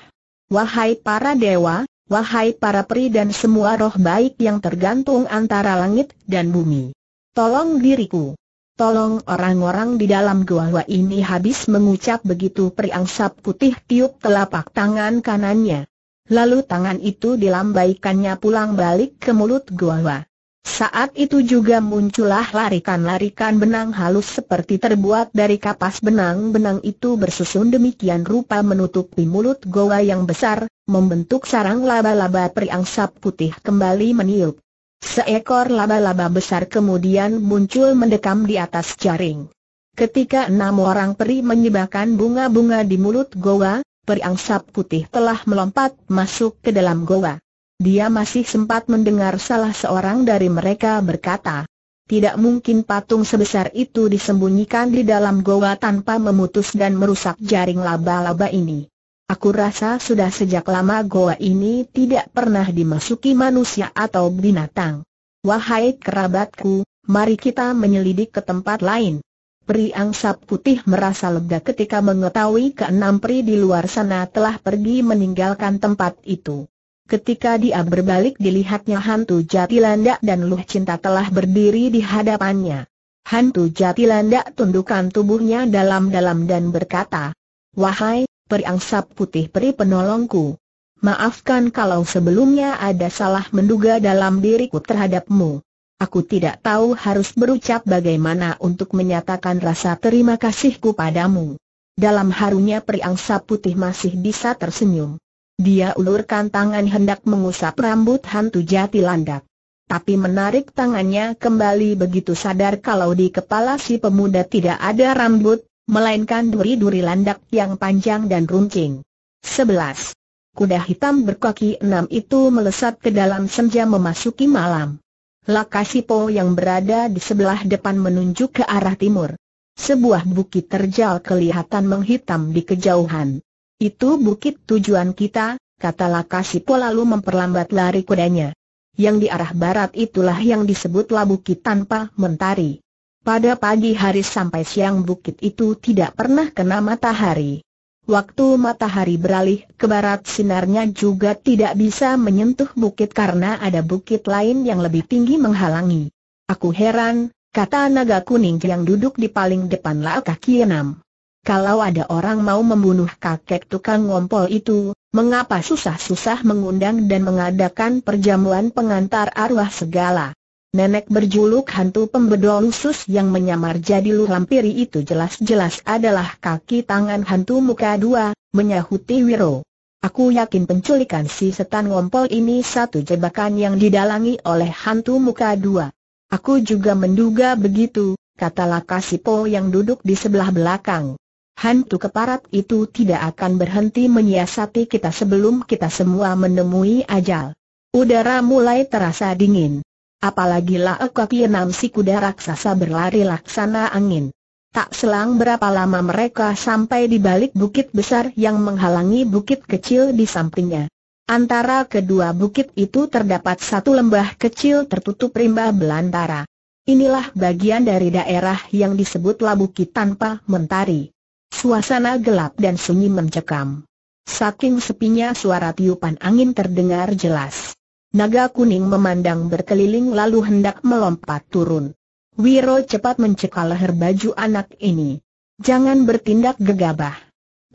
Wahai para dewa, wahai para peri dan semua roh baik yang tergantung antara langit dan bumi. Tolong diriku. Tolong orang-orang di dalam gua gua ini habis mengucap begitu periang sap putih tiup telapak tangan kanannya. Lalu tangan itu dilambaikannya pulang balik ke mulut gua. Saat itu juga muncullah larikan-larikan benang halus seperti terbuat dari kapas benang-benang itu bersusun demikian rupa menutupi mulut goa yang besar, membentuk sarang laba-laba periangsap putih kembali meniup. Seekor laba-laba besar kemudian muncul mendekam di atas jaring. Ketika enam orang peri menyebarkan bunga-bunga di mulut goa, Periangsa putih telah melompat masuk ke dalam goa. Dia masih sempat mendengar salah seorang dari mereka berkata, tidak mungkin patung sebesar itu disembunyikan di dalam goa tanpa memutus dan merusak jaring laba-laba ini. Aku rasa sudah sejak lama goa ini tidak pernah dimasuki manusia atau binatang. Wahai kerabatku, mari kita menyelidik ke tempat lain. Peri angsap putih merasa lega ketika mengetahui keenam peri di luar sana telah pergi meninggalkan tempat itu. Ketika dia berbalik dilihatnya hantu Jatilanda dan Luh Cinta telah berdiri di hadapannya. Hantu Jatilanda tundukkan tubuhnya dalam-dalam dan berkata, Wahai, peri angsap putih peri penolongku. Maafkan kalau sebelumnya ada salah menduga dalam diriku terhadapmu. Aku tidak tahu harus berucap bagaimana untuk menyatakan rasa terima kasihku padamu. Dalam harunya periangsa putih masih bisa tersenyum. Dia ulurkan tangan hendak mengusap rambut hantu jati landak. Tapi menarik tangannya kembali begitu sadar kalau di kepala si pemuda tidak ada rambut, melainkan duri-duri landak yang panjang dan runcing. 11. Kuda hitam berkaki enam itu melesat ke dalam senja memasuki malam. Lakasipo yang berada di sebelah depan menunjuk ke arah timur. Sebuah bukit terjal kelihatan menghitam di kejauhan. Itu bukit tujuan kita, kata Lakasipo lalu memperlambat lari kudanya. Yang di arah barat itulah yang disebutlah bukit tanpa mentari. Pada pagi hari sampai siang bukit itu tidak pernah kena matahari. Waktu matahari beralih ke barat sinarnya juga tidak bisa menyentuh bukit karena ada bukit lain yang lebih tinggi menghalangi. Aku heran, kata naga kuning yang duduk di paling depan lah kaki enam. Kalau ada orang mau membunuh kakek tukang ngompol itu, mengapa susah-susah mengundang dan mengadakan perjamuan pengantar arwah segala? Nenek berjuluk hantu pembedol usus yang menyamar jadi Lu Lampiri itu jelas-jelas adalah kaki tangan hantu muka dua, menyahuti Wiro. Aku yakin penculikan si setan ngompol ini satu jebakan yang didalangi oleh hantu muka dua. Aku juga menduga begitu, kata Lakasipo yang duduk di sebelah belakang. Hantu keparat itu tidak akan berhenti menyiasati kita sebelum kita semua menemui ajal. Udara mulai terasa dingin. Apalagi lah kaki enam si kuda raksasa berlari laksana angin. Tak selang berapa lama mereka sampai di balik bukit besar yang menghalangi bukit kecil di sampingnya. Antara kedua bukit itu terdapat satu lembah kecil tertutup rimba belantara. Inilah bagian dari daerah yang disebut Labuki tanpa mentari. Suasana gelap dan sunyi mencekam. Saking sepinya suara tiupan angin terdengar jelas. Naga kuning memandang berkeliling lalu hendak melompat turun. Wiro cepat mencekal leher baju anak ini. Jangan bertindak gegabah.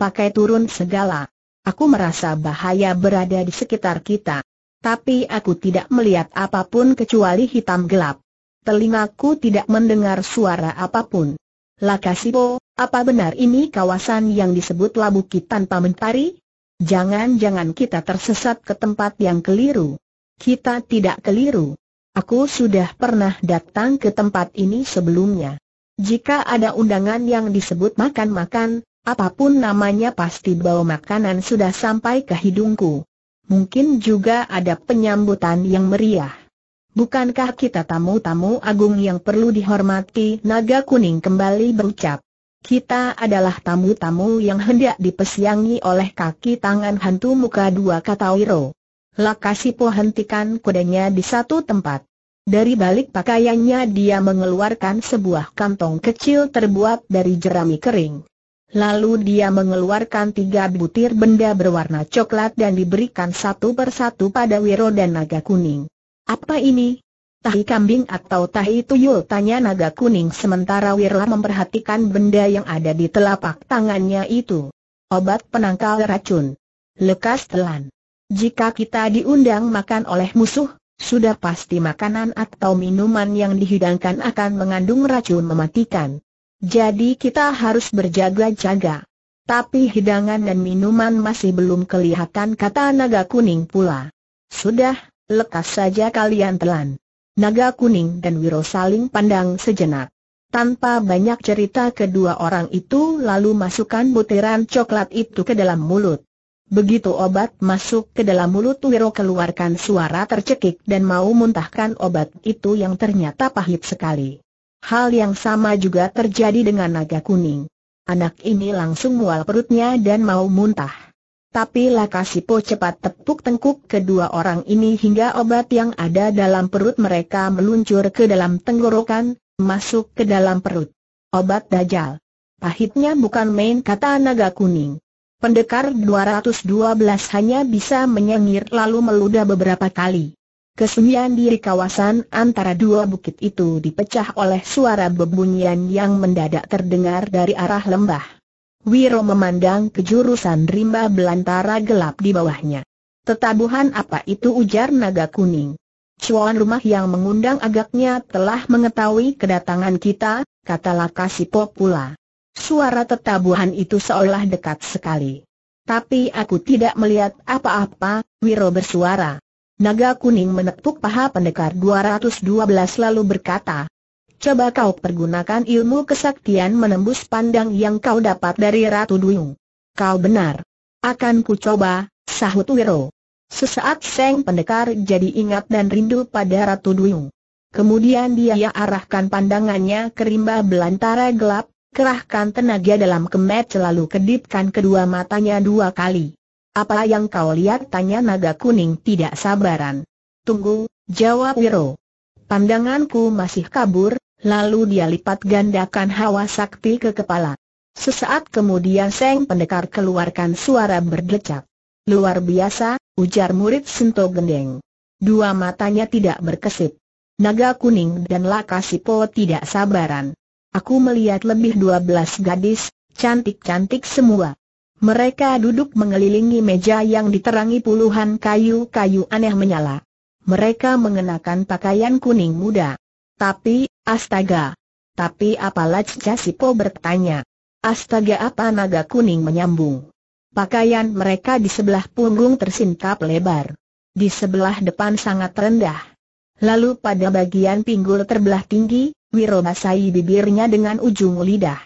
Pakai turun segala. Aku merasa bahaya berada di sekitar kita. Tapi aku tidak melihat apapun kecuali hitam gelap. Telingaku tidak mendengar suara apapun. Lakasibo, oh, apa benar ini kawasan yang disebut Labuki tanpa mentari? Jangan-jangan kita tersesat ke tempat yang keliru kita tidak keliru. Aku sudah pernah datang ke tempat ini sebelumnya. Jika ada undangan yang disebut makan-makan, apapun namanya pasti bau makanan sudah sampai ke hidungku. Mungkin juga ada penyambutan yang meriah. Bukankah kita tamu-tamu agung yang perlu dihormati? Naga kuning kembali berucap. Kita adalah tamu-tamu yang hendak dipesiangi oleh kaki tangan hantu muka dua kata Wiro. Po hentikan kudanya di satu tempat. Dari balik pakaiannya dia mengeluarkan sebuah kantong kecil terbuat dari jerami kering. Lalu dia mengeluarkan tiga butir benda berwarna coklat dan diberikan satu persatu pada Wiro dan Naga Kuning. Apa ini? Tahi kambing atau tahi tuyul tanya Naga Kuning sementara Wiro memperhatikan benda yang ada di telapak tangannya itu. Obat penangkal racun. Lekas telan. Jika kita diundang makan oleh musuh, sudah pasti makanan atau minuman yang dihidangkan akan mengandung racun mematikan. Jadi kita harus berjaga-jaga. Tapi hidangan dan minuman masih belum kelihatan kata naga kuning pula. Sudah, lekas saja kalian telan. Naga kuning dan Wiro saling pandang sejenak. Tanpa banyak cerita kedua orang itu lalu masukkan butiran coklat itu ke dalam mulut. Begitu obat masuk ke dalam mulut Wiro keluarkan suara tercekik dan mau muntahkan obat itu yang ternyata pahit sekali. Hal yang sama juga terjadi dengan naga kuning. Anak ini langsung mual perutnya dan mau muntah. Tapi Lakasipo cepat tepuk tengkuk kedua orang ini hingga obat yang ada dalam perut mereka meluncur ke dalam tenggorokan, masuk ke dalam perut. Obat Dajjal. Pahitnya bukan main kata naga kuning. Pendekar 212 hanya bisa menyengir lalu meludah beberapa kali. Kesunyian di kawasan antara dua bukit itu dipecah oleh suara bebunyian yang mendadak terdengar dari arah lembah. Wiro memandang ke jurusan rimba belantara gelap di bawahnya. Tetabuhan apa itu ujar naga kuning. Cuan rumah yang mengundang agaknya telah mengetahui kedatangan kita, kata Lakasi pula. Suara tetabuhan itu seolah dekat sekali. Tapi aku tidak melihat apa-apa, Wiro bersuara. Naga kuning menepuk paha pendekar 212 lalu berkata, Coba kau pergunakan ilmu kesaktian menembus pandang yang kau dapat dari Ratu Duyung. Kau benar. Akan ku coba, sahut Wiro. Sesaat Seng Pendekar jadi ingat dan rindu pada Ratu Duyung. Kemudian dia arahkan pandangannya ke rimba belantara gelap, Kerahkan tenaga dalam kemet selalu kedipkan kedua matanya dua kali. Apa yang kau lihat? Tanya naga kuning tidak sabaran. Tunggu, jawab Wiro. Pandanganku masih kabur, lalu dia lipat gandakan hawa sakti ke kepala. Sesaat kemudian Seng Pendekar keluarkan suara berdecak. Luar biasa, ujar murid Sento Gendeng. Dua matanya tidak berkesip. Naga kuning dan Lakasipo tidak sabaran. Aku melihat lebih dua belas gadis, cantik-cantik semua. Mereka duduk mengelilingi meja yang diterangi puluhan kayu-kayu aneh menyala. Mereka mengenakan pakaian kuning muda. Tapi, astaga. Tapi apalah Casipo bertanya. Astaga apa naga kuning menyambung. Pakaian mereka di sebelah punggung tersingkap lebar. Di sebelah depan sangat rendah. Lalu pada bagian pinggul terbelah tinggi, Wiro basahi bibirnya dengan ujung lidah.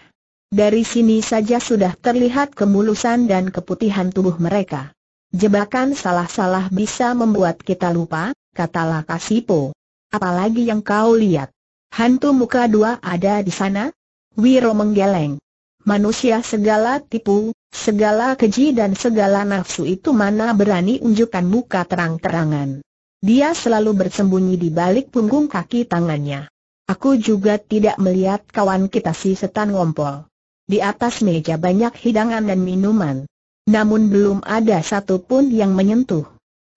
Dari sini saja sudah terlihat kemulusan dan keputihan tubuh mereka. Jebakan salah-salah bisa membuat kita lupa, kata Lakasipo. Apalagi yang kau lihat. Hantu muka dua ada di sana? Wiro menggeleng. Manusia segala tipu, segala keji dan segala nafsu itu mana berani unjukkan muka terang-terangan. Dia selalu bersembunyi di balik punggung kaki tangannya. Aku juga tidak melihat kawan kita si setan ngompol. Di atas meja banyak hidangan dan minuman. Namun belum ada satu pun yang menyentuh.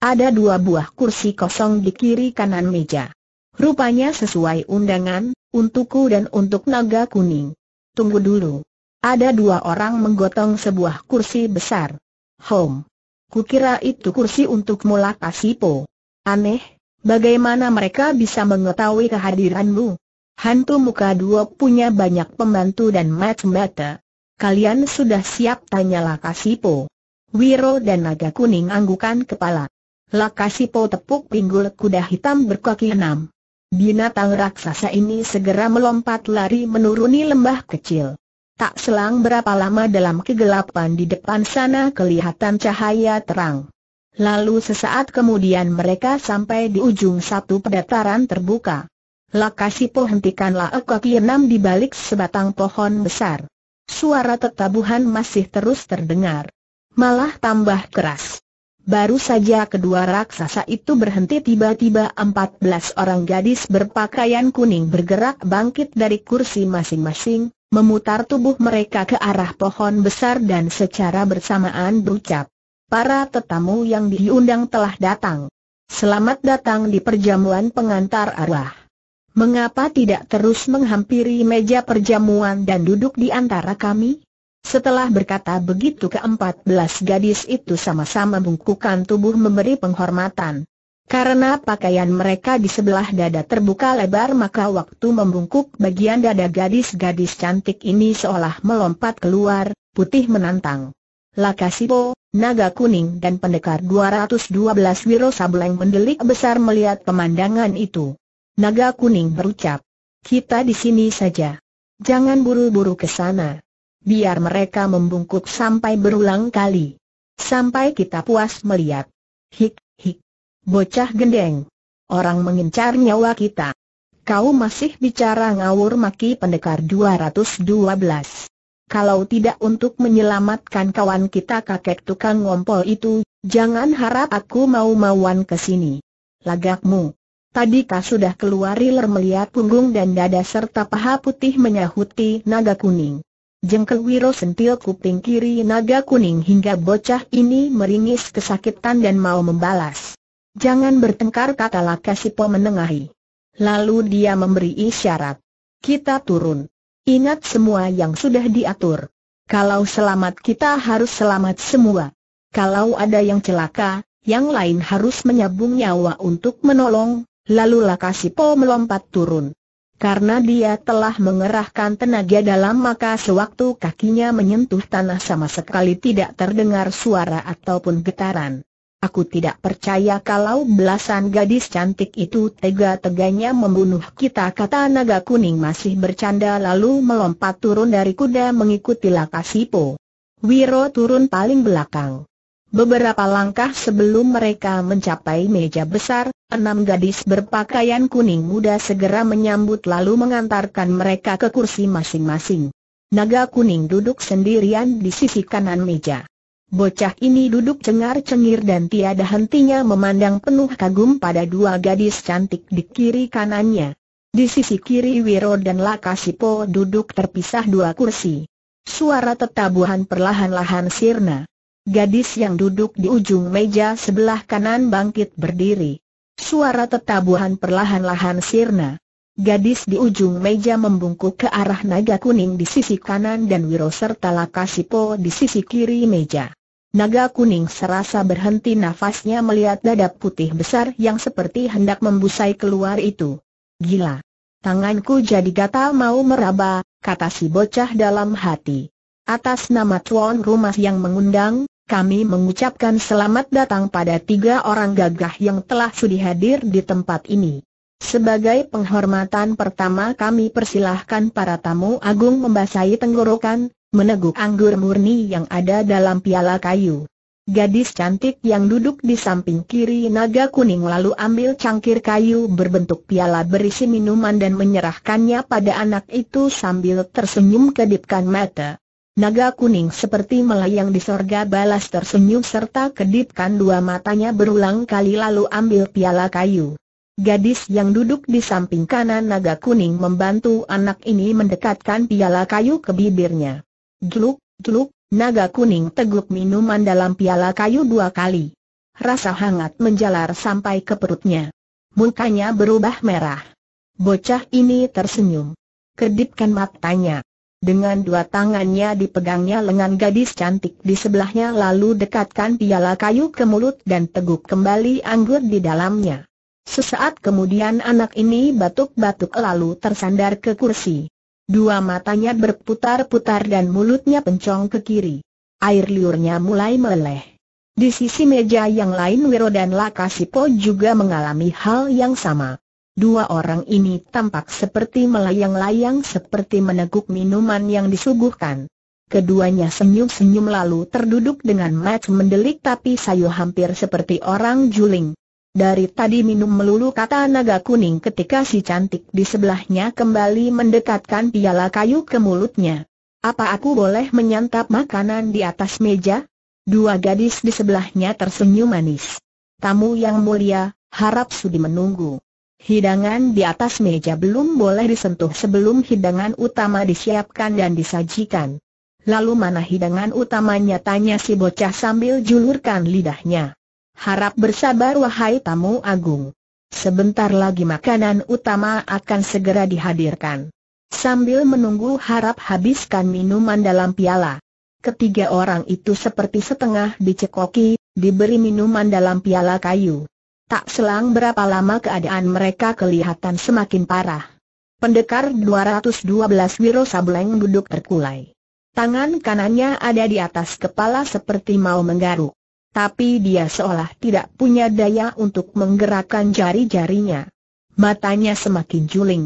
Ada dua buah kursi kosong di kiri kanan meja. Rupanya sesuai undangan, untukku dan untuk naga kuning. Tunggu dulu. Ada dua orang menggotong sebuah kursi besar. Home. Kukira itu kursi untuk mulak asipo. Aneh, Bagaimana mereka bisa mengetahui kehadiranmu? Hantu muka dua punya banyak pembantu dan mata-mata. Kalian sudah siap? Tanya Lakasipo. Wiro dan Naga Kuning anggukan kepala. Lakasipo tepuk pinggul kuda hitam berkaki enam. Binatang raksasa ini segera melompat lari menuruni lembah kecil. Tak selang berapa lama dalam kegelapan di depan sana kelihatan cahaya terang. Lalu sesaat kemudian mereka sampai di ujung satu pedataran terbuka. Lokasi hentikanlah kaki enam di balik sebatang pohon besar. Suara tetabuhan masih terus terdengar. Malah tambah keras. Baru saja kedua raksasa itu berhenti tiba-tiba 14 orang gadis berpakaian kuning bergerak bangkit dari kursi masing-masing, memutar tubuh mereka ke arah pohon besar dan secara bersamaan berucap para tetamu yang diundang telah datang. Selamat datang di perjamuan pengantar arwah. Mengapa tidak terus menghampiri meja perjamuan dan duduk di antara kami? Setelah berkata begitu keempat belas gadis itu sama-sama bungkukan tubuh memberi penghormatan. Karena pakaian mereka di sebelah dada terbuka lebar maka waktu membungkuk bagian dada gadis-gadis cantik ini seolah melompat keluar, putih menantang. Lakasipo. Naga Kuning dan Pendekar 212 Wiro Sableng mendelik besar melihat pemandangan itu. Naga Kuning berucap, kita di sini saja. Jangan buru-buru ke sana. Biar mereka membungkuk sampai berulang kali. Sampai kita puas melihat. Hik, hik. Bocah gendeng. Orang mengincar nyawa kita. Kau masih bicara ngawur maki pendekar 212. Kalau tidak untuk menyelamatkan kawan kita kakek tukang ngompol itu, jangan harap aku mau-mauan ke sini. Lagakmu. Tadi kau sudah keluar iler melihat punggung dan dada serta paha putih menyahuti naga kuning. Jengkel Wiro sentil kuping kiri naga kuning hingga bocah ini meringis kesakitan dan mau membalas. Jangan bertengkar kata Lakasipo menengahi. Lalu dia memberi isyarat. Kita turun. Ingat semua yang sudah diatur. Kalau selamat kita harus selamat semua. Kalau ada yang celaka, yang lain harus menyabung nyawa untuk menolong, lalu Lakasipo melompat turun. Karena dia telah mengerahkan tenaga dalam maka sewaktu kakinya menyentuh tanah sama sekali tidak terdengar suara ataupun getaran. Aku tidak percaya kalau belasan gadis cantik itu tega-teganya membunuh kita kata naga kuning masih bercanda lalu melompat turun dari kuda mengikuti Lakasipo. Wiro turun paling belakang. Beberapa langkah sebelum mereka mencapai meja besar, enam gadis berpakaian kuning muda segera menyambut lalu mengantarkan mereka ke kursi masing-masing. Naga kuning duduk sendirian di sisi kanan meja. Bocah ini duduk cengar-cengir dan tiada hentinya memandang penuh kagum pada dua gadis cantik di kiri kanannya. Di sisi kiri Wiro dan Lakasipo duduk terpisah dua kursi. Suara tetabuhan perlahan-lahan sirna. Gadis yang duduk di ujung meja sebelah kanan bangkit berdiri. Suara tetabuhan perlahan-lahan sirna. Gadis di ujung meja membungkuk ke arah naga kuning di sisi kanan dan Wiro serta Lakasipo di sisi kiri meja. Naga kuning serasa berhenti nafasnya melihat dada putih besar yang seperti hendak membusai keluar itu. Gila. Tanganku jadi gatal mau meraba, kata si bocah dalam hati. Atas nama tuan rumah yang mengundang, kami mengucapkan selamat datang pada tiga orang gagah yang telah sudi hadir di tempat ini. Sebagai penghormatan pertama kami persilahkan para tamu agung membasahi tenggorokan, meneguk anggur murni yang ada dalam piala kayu. Gadis cantik yang duduk di samping kiri naga kuning lalu ambil cangkir kayu berbentuk piala berisi minuman dan menyerahkannya pada anak itu sambil tersenyum kedipkan mata. Naga kuning seperti melayang di sorga balas tersenyum serta kedipkan dua matanya berulang kali lalu ambil piala kayu. Gadis yang duduk di samping kanan naga kuning membantu anak ini mendekatkan piala kayu ke bibirnya. Gluk, gluk, naga kuning teguk minuman dalam piala kayu dua kali. Rasa hangat menjalar sampai ke perutnya. Mukanya berubah merah. Bocah ini tersenyum. Kedipkan matanya. Dengan dua tangannya dipegangnya lengan gadis cantik di sebelahnya lalu dekatkan piala kayu ke mulut dan teguk kembali anggur di dalamnya. Sesaat kemudian anak ini batuk-batuk lalu tersandar ke kursi. Dua matanya berputar-putar dan mulutnya pencong ke kiri. Air liurnya mulai meleleh. Di sisi meja yang lain Wiro dan Lakasipo juga mengalami hal yang sama. Dua orang ini tampak seperti melayang-layang seperti meneguk minuman yang disuguhkan. Keduanya senyum-senyum lalu terduduk dengan mat mendelik tapi sayu hampir seperti orang juling. Dari tadi minum melulu kata naga kuning ketika si cantik di sebelahnya kembali mendekatkan piala kayu ke mulutnya. Apa aku boleh menyantap makanan di atas meja? Dua gadis di sebelahnya tersenyum manis. Tamu yang mulia, harap sudi menunggu. Hidangan di atas meja belum boleh disentuh sebelum hidangan utama disiapkan dan disajikan. Lalu mana hidangan utamanya tanya si bocah sambil julurkan lidahnya. Harap bersabar wahai tamu agung. Sebentar lagi makanan utama akan segera dihadirkan. Sambil menunggu harap habiskan minuman dalam piala. Ketiga orang itu seperti setengah dicekoki, diberi minuman dalam piala kayu. Tak selang berapa lama keadaan mereka kelihatan semakin parah. Pendekar 212 Wiro Sableng duduk terkulai. Tangan kanannya ada di atas kepala seperti mau menggaruk tapi dia seolah tidak punya daya untuk menggerakkan jari-jarinya. Matanya semakin juling.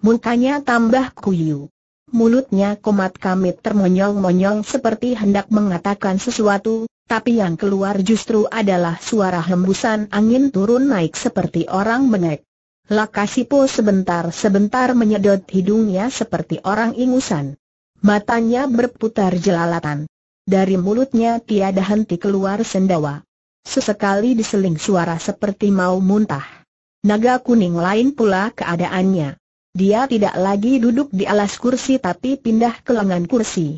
Mukanya tambah kuyu. Mulutnya komat kamit termonyong-monyong seperti hendak mengatakan sesuatu, tapi yang keluar justru adalah suara hembusan angin turun naik seperti orang menek. Lakasipo sebentar-sebentar menyedot hidungnya seperti orang ingusan. Matanya berputar jelalatan. Dari mulutnya tiada henti keluar sendawa. Sesekali diseling suara seperti mau muntah. Naga kuning lain pula keadaannya. Dia tidak lagi duduk di alas kursi tapi pindah ke lengan kursi.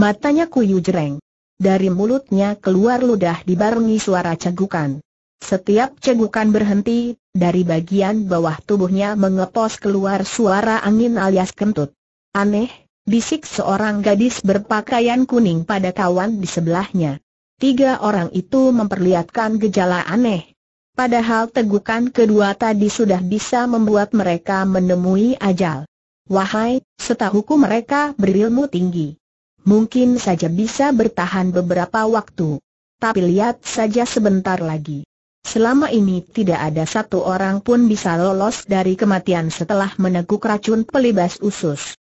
Matanya kuyu jereng. Dari mulutnya keluar ludah dibarengi suara cegukan. Setiap cegukan berhenti, dari bagian bawah tubuhnya mengepos keluar suara angin alias kentut. Aneh, bisik seorang gadis berpakaian kuning pada kawan di sebelahnya. Tiga orang itu memperlihatkan gejala aneh. Padahal tegukan kedua tadi sudah bisa membuat mereka menemui ajal. Wahai, setahuku mereka berilmu tinggi. Mungkin saja bisa bertahan beberapa waktu. Tapi lihat saja sebentar lagi. Selama ini tidak ada satu orang pun bisa lolos dari kematian setelah meneguk racun pelibas usus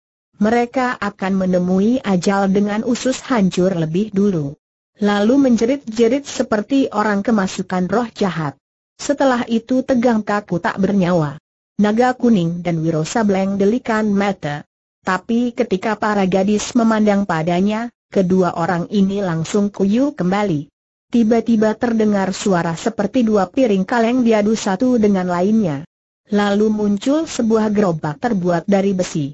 mereka akan menemui ajal dengan usus hancur lebih dulu. Lalu menjerit-jerit seperti orang kemasukan roh jahat. Setelah itu tegang kaku tak bernyawa. Naga kuning dan wiro sableng delikan mata. Tapi ketika para gadis memandang padanya, kedua orang ini langsung kuyu kembali. Tiba-tiba terdengar suara seperti dua piring kaleng diadu satu dengan lainnya. Lalu muncul sebuah gerobak terbuat dari besi.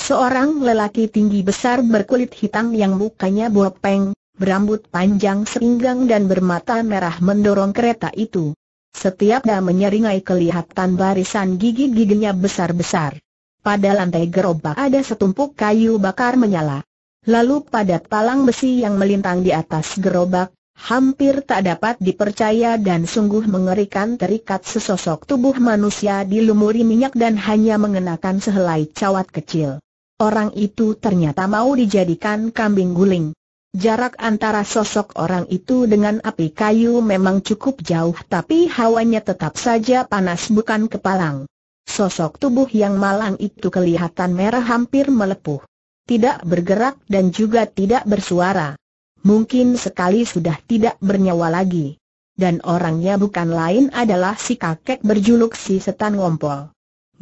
Seorang lelaki tinggi besar berkulit hitam yang mukanya bopeng, berambut panjang seringgang dan bermata merah mendorong kereta itu. Setiap dah menyeringai kelihatan barisan gigi-giginya besar-besar. Pada lantai gerobak ada setumpuk kayu bakar menyala. Lalu pada palang besi yang melintang di atas gerobak, hampir tak dapat dipercaya dan sungguh mengerikan terikat sesosok tubuh manusia dilumuri minyak dan hanya mengenakan sehelai cawat kecil. Orang itu ternyata mau dijadikan kambing guling. Jarak antara sosok orang itu dengan api kayu memang cukup jauh tapi hawanya tetap saja panas bukan kepalang. Sosok tubuh yang malang itu kelihatan merah hampir melepuh. Tidak bergerak dan juga tidak bersuara mungkin sekali sudah tidak bernyawa lagi. Dan orangnya bukan lain adalah si kakek berjuluk si setan ngompol.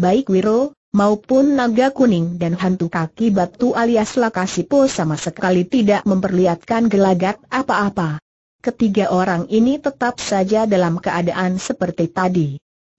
Baik Wiro, maupun naga kuning dan hantu kaki batu alias Lakasipo sama sekali tidak memperlihatkan gelagat apa-apa. Ketiga orang ini tetap saja dalam keadaan seperti tadi.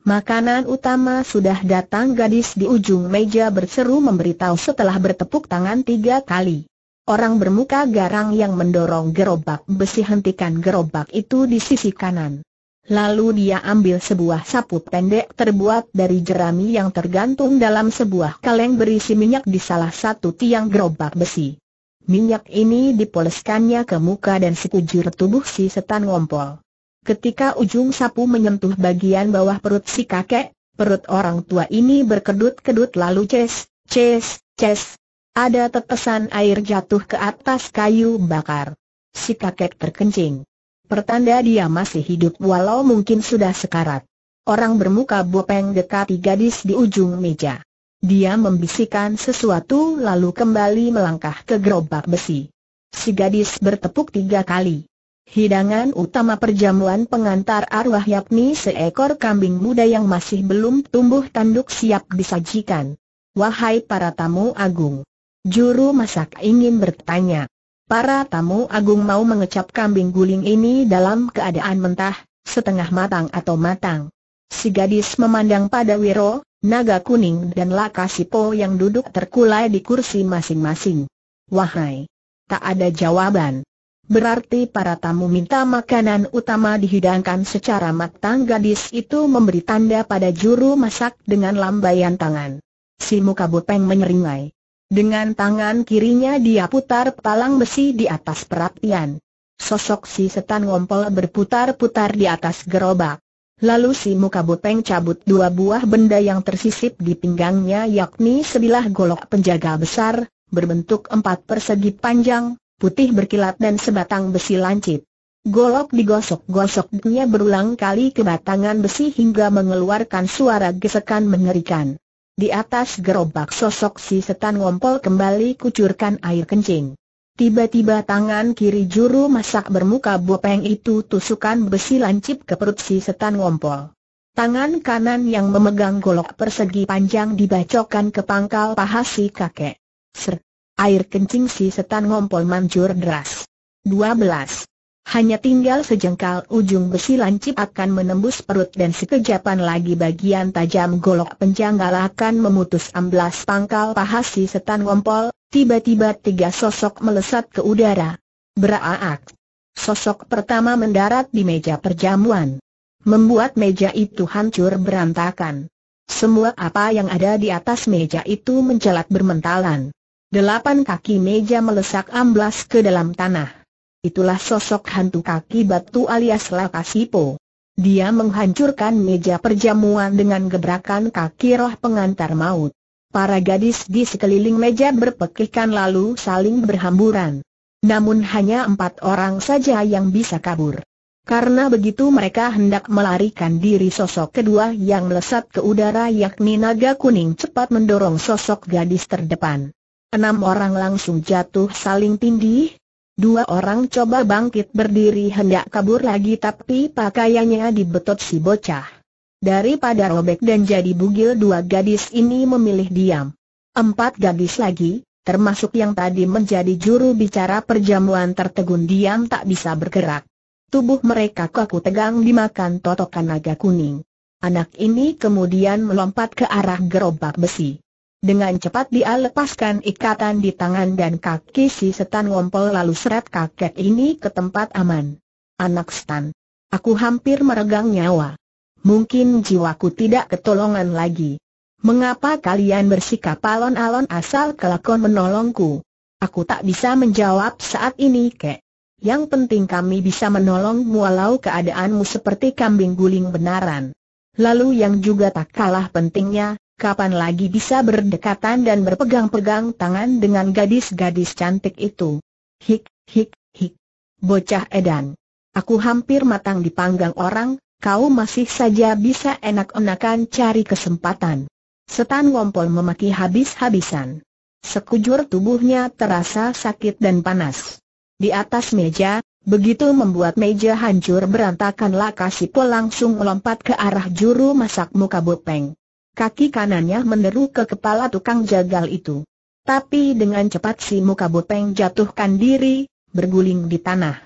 Makanan utama sudah datang gadis di ujung meja berseru memberitahu setelah bertepuk tangan tiga kali. Orang bermuka garang yang mendorong gerobak besi hentikan gerobak itu di sisi kanan. Lalu dia ambil sebuah sapu pendek terbuat dari jerami yang tergantung dalam sebuah kaleng berisi minyak di salah satu tiang gerobak besi. Minyak ini dipoleskannya ke muka dan sekujur tubuh si setan ngompol. Ketika ujung sapu menyentuh bagian bawah perut si kakek, perut orang tua ini berkedut-kedut lalu ces, ces, ces, ada tetesan air jatuh ke atas kayu bakar. Si kakek terkencing. Pertanda dia masih hidup walau mungkin sudah sekarat. Orang bermuka bopeng dekati gadis di ujung meja. Dia membisikkan sesuatu lalu kembali melangkah ke gerobak besi. Si gadis bertepuk tiga kali. Hidangan utama perjamuan pengantar arwah yakni seekor kambing muda yang masih belum tumbuh tanduk siap disajikan. Wahai para tamu agung! Juru masak ingin bertanya. Para tamu agung mau mengecap kambing guling ini dalam keadaan mentah, setengah matang atau matang. Si gadis memandang pada Wiro, Naga Kuning dan Lakasipo yang duduk terkulai di kursi masing-masing. Wahai! Tak ada jawaban. Berarti para tamu minta makanan utama dihidangkan secara matang gadis itu memberi tanda pada juru masak dengan lambaian tangan. Si muka bopeng menyeringai. Dengan tangan kirinya dia putar palang besi di atas perapian. Sosok si setan ngompol berputar-putar di atas gerobak. Lalu si muka bopeng cabut dua buah benda yang tersisip di pinggangnya yakni sebilah golok penjaga besar, berbentuk empat persegi panjang, putih berkilat dan sebatang besi lancip. Golok digosok-gosoknya berulang kali ke batangan besi hingga mengeluarkan suara gesekan mengerikan. Di atas gerobak sosok si setan ngompol kembali kucurkan air kencing. Tiba-tiba tangan kiri juru masak bermuka bopeng itu tusukan besi lancip ke perut si setan ngompol. Tangan kanan yang memegang golok persegi panjang dibacokan ke pangkal paha si kakek. Ser. Air kencing si setan ngompol manjur deras. 12. Hanya tinggal sejengkal ujung besi lancip akan menembus perut dan sekejapan lagi bagian tajam golok penjanggal akan memutus amblas pangkal paha si setan ngompol, tiba-tiba tiga sosok melesat ke udara. Beraak. Sosok pertama mendarat di meja perjamuan. Membuat meja itu hancur berantakan. Semua apa yang ada di atas meja itu mencelat bermentalan. Delapan kaki meja melesak amblas ke dalam tanah itulah sosok hantu kaki batu alias Lakasipo. Dia menghancurkan meja perjamuan dengan gebrakan kaki roh pengantar maut. Para gadis di sekeliling meja berpekikan lalu saling berhamburan. Namun hanya empat orang saja yang bisa kabur. Karena begitu mereka hendak melarikan diri sosok kedua yang melesat ke udara yakni naga kuning cepat mendorong sosok gadis terdepan. Enam orang langsung jatuh saling tindih, Dua orang coba bangkit berdiri hendak kabur lagi tapi pakaiannya dibetot si bocah. Daripada robek dan jadi bugil dua gadis ini memilih diam. Empat gadis lagi, termasuk yang tadi menjadi juru bicara perjamuan tertegun diam tak bisa bergerak. Tubuh mereka kaku tegang dimakan totokan naga kuning. Anak ini kemudian melompat ke arah gerobak besi. Dengan cepat dia lepaskan ikatan di tangan dan kaki si setan ngompol lalu seret kakek ini ke tempat aman. Anak setan. Aku hampir meregang nyawa. Mungkin jiwaku tidak ketolongan lagi. Mengapa kalian bersikap alon-alon asal kelakon menolongku? Aku tak bisa menjawab saat ini, kek. Yang penting kami bisa menolongmu walau keadaanmu seperti kambing guling benaran. Lalu yang juga tak kalah pentingnya, kapan lagi bisa berdekatan dan berpegang-pegang tangan dengan gadis-gadis cantik itu. Hik, hik, hik. Bocah edan. Aku hampir matang dipanggang orang, kau masih saja bisa enak-enakan cari kesempatan. Setan Wompol memaki habis-habisan. Sekujur tubuhnya terasa sakit dan panas. Di atas meja, begitu membuat meja hancur berantakan Lakasipo langsung melompat ke arah juru masak muka Bopeng. Kaki kanannya menderu ke kepala tukang jagal itu. Tapi dengan cepat si muka bopeng jatuhkan diri, berguling di tanah.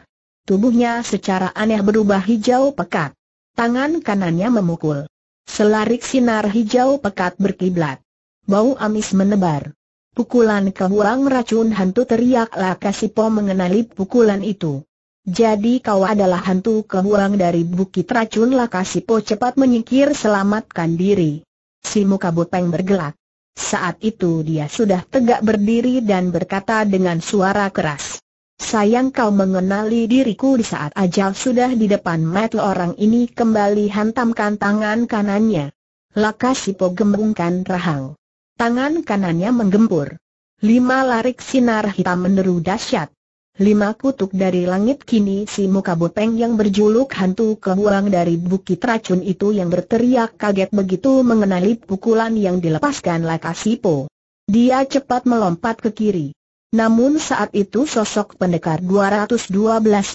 Tubuhnya secara aneh berubah hijau pekat. Tangan kanannya memukul. Selarik sinar hijau pekat berkiblat. Bau amis menebar. Pukulan kehuang racun hantu teriaklah Kasipo mengenali pukulan itu. Jadi kau adalah hantu kehuang dari bukit racun Lakasipo cepat menyingkir selamatkan diri. Si muka bopeng bergelak. Saat itu dia sudah tegak berdiri dan berkata dengan suara keras. Sayang kau mengenali diriku di saat ajal sudah di depan mata orang ini kembali hantamkan tangan kanannya. Laka Sipo gembungkan rahang. Tangan kanannya menggempur. Lima larik sinar hitam meneru dahsyat. Lima kutuk dari langit kini si muka bopeng yang berjuluk hantu kebuang dari bukit racun itu yang berteriak kaget begitu mengenali pukulan yang dilepaskan Lakasipo. Dia cepat melompat ke kiri. Namun saat itu sosok pendekar 212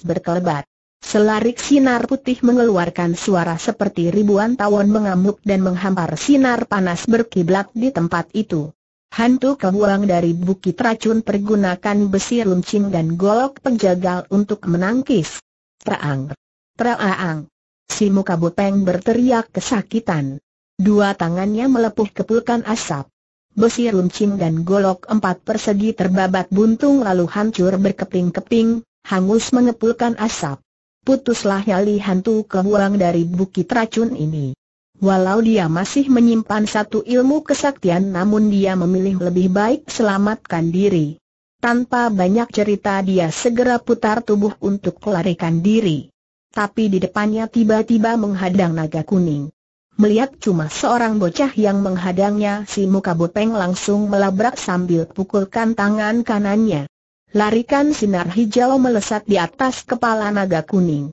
berkelebat. Selarik sinar putih mengeluarkan suara seperti ribuan tawon mengamuk dan menghampar sinar panas berkiblat di tempat itu. Hantu kebuang dari bukit racun pergunakan besi runcing dan golok penjagal untuk menangkis. Traang! Traang! Si muka bupeng berteriak kesakitan. Dua tangannya melepuh kepulkan asap. Besi runcing dan golok empat persegi terbabat buntung lalu hancur berkeping-keping, hangus mengepulkan asap. Putuslah nyali hantu kebuang dari bukit racun ini. Walau dia masih menyimpan satu ilmu kesaktian namun dia memilih lebih baik selamatkan diri. Tanpa banyak cerita dia segera putar tubuh untuk kelarikan diri. Tapi di depannya tiba-tiba menghadang naga kuning. Melihat cuma seorang bocah yang menghadangnya si muka bopeng langsung melabrak sambil pukulkan tangan kanannya. Larikan sinar hijau melesat di atas kepala naga kuning.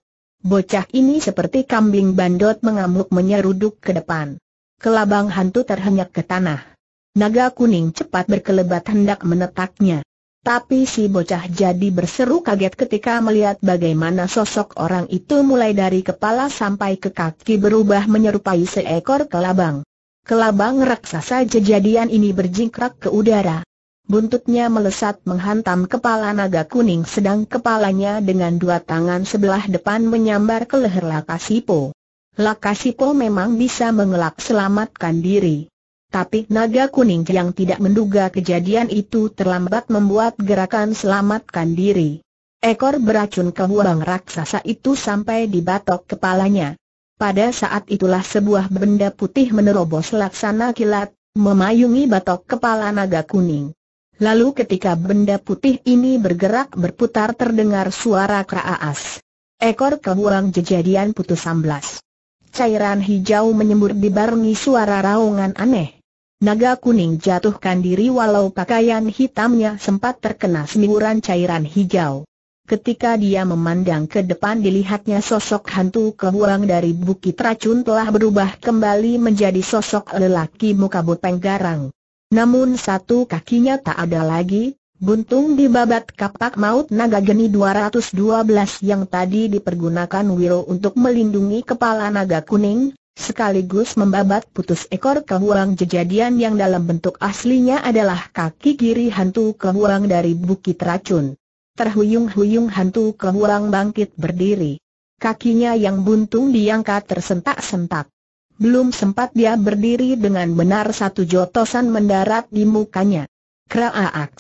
Bocah ini seperti kambing bandot mengamuk menyeruduk ke depan. Kelabang hantu terhenyak ke tanah. Naga kuning cepat berkelebat hendak menetaknya. Tapi si bocah jadi berseru kaget ketika melihat bagaimana sosok orang itu mulai dari kepala sampai ke kaki berubah menyerupai seekor kelabang. Kelabang raksasa jejadian ini berjingkrak ke udara. Buntutnya melesat menghantam kepala naga kuning sedang kepalanya dengan dua tangan sebelah depan menyambar ke leher Lakasipo. Lakasipo memang bisa mengelak selamatkan diri. Tapi naga kuning yang tidak menduga kejadian itu terlambat membuat gerakan selamatkan diri. Ekor beracun kehuang raksasa itu sampai di batok kepalanya. Pada saat itulah sebuah benda putih menerobos laksana kilat, memayungi batok kepala naga kuning. Lalu ketika benda putih ini bergerak berputar terdengar suara keraas. Ekor kebuang jejadian putus amblas. Cairan hijau menyembur dibarengi suara raungan aneh. Naga kuning jatuhkan diri walau pakaian hitamnya sempat terkena semburan cairan hijau. Ketika dia memandang ke depan dilihatnya sosok hantu kebuang dari bukit racun telah berubah kembali menjadi sosok lelaki muka bopeng garang. Namun satu kakinya tak ada lagi, buntung di babat kapak maut naga geni 212 yang tadi dipergunakan Wiro untuk melindungi kepala naga kuning, sekaligus membabat putus ekor kehuang jejadian yang dalam bentuk aslinya adalah kaki kiri hantu kehuang dari bukit racun. Terhuyung-huyung hantu kehuang bangkit berdiri. Kakinya yang buntung diangkat tersentak-sentak. Belum sempat dia berdiri dengan benar satu jotosan mendarat di mukanya. Kraaak!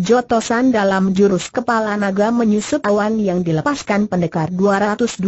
Jotosan dalam jurus kepala naga menyusut awan yang dilepaskan pendekar 212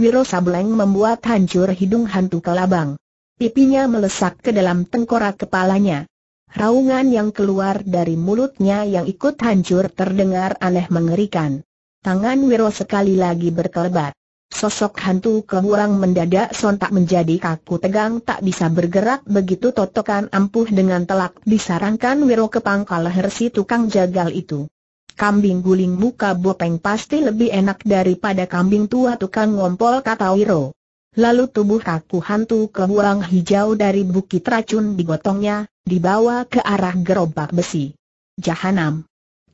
Wiro Sableng membuat hancur hidung hantu kelabang. Pipinya melesak ke dalam tengkorak kepalanya. Raungan yang keluar dari mulutnya yang ikut hancur terdengar aneh mengerikan. Tangan Wiro sekali lagi berkelebat. Sosok hantu kehurang mendadak sontak menjadi kaku tegang tak bisa bergerak begitu totokan ampuh dengan telak disarankan Wiro ke pangkal leher si tukang jagal itu. Kambing guling muka bopeng pasti lebih enak daripada kambing tua tukang ngompol kata Wiro. Lalu tubuh kaku hantu kehurang hijau dari bukit racun digotongnya, dibawa ke arah gerobak besi. Jahanam.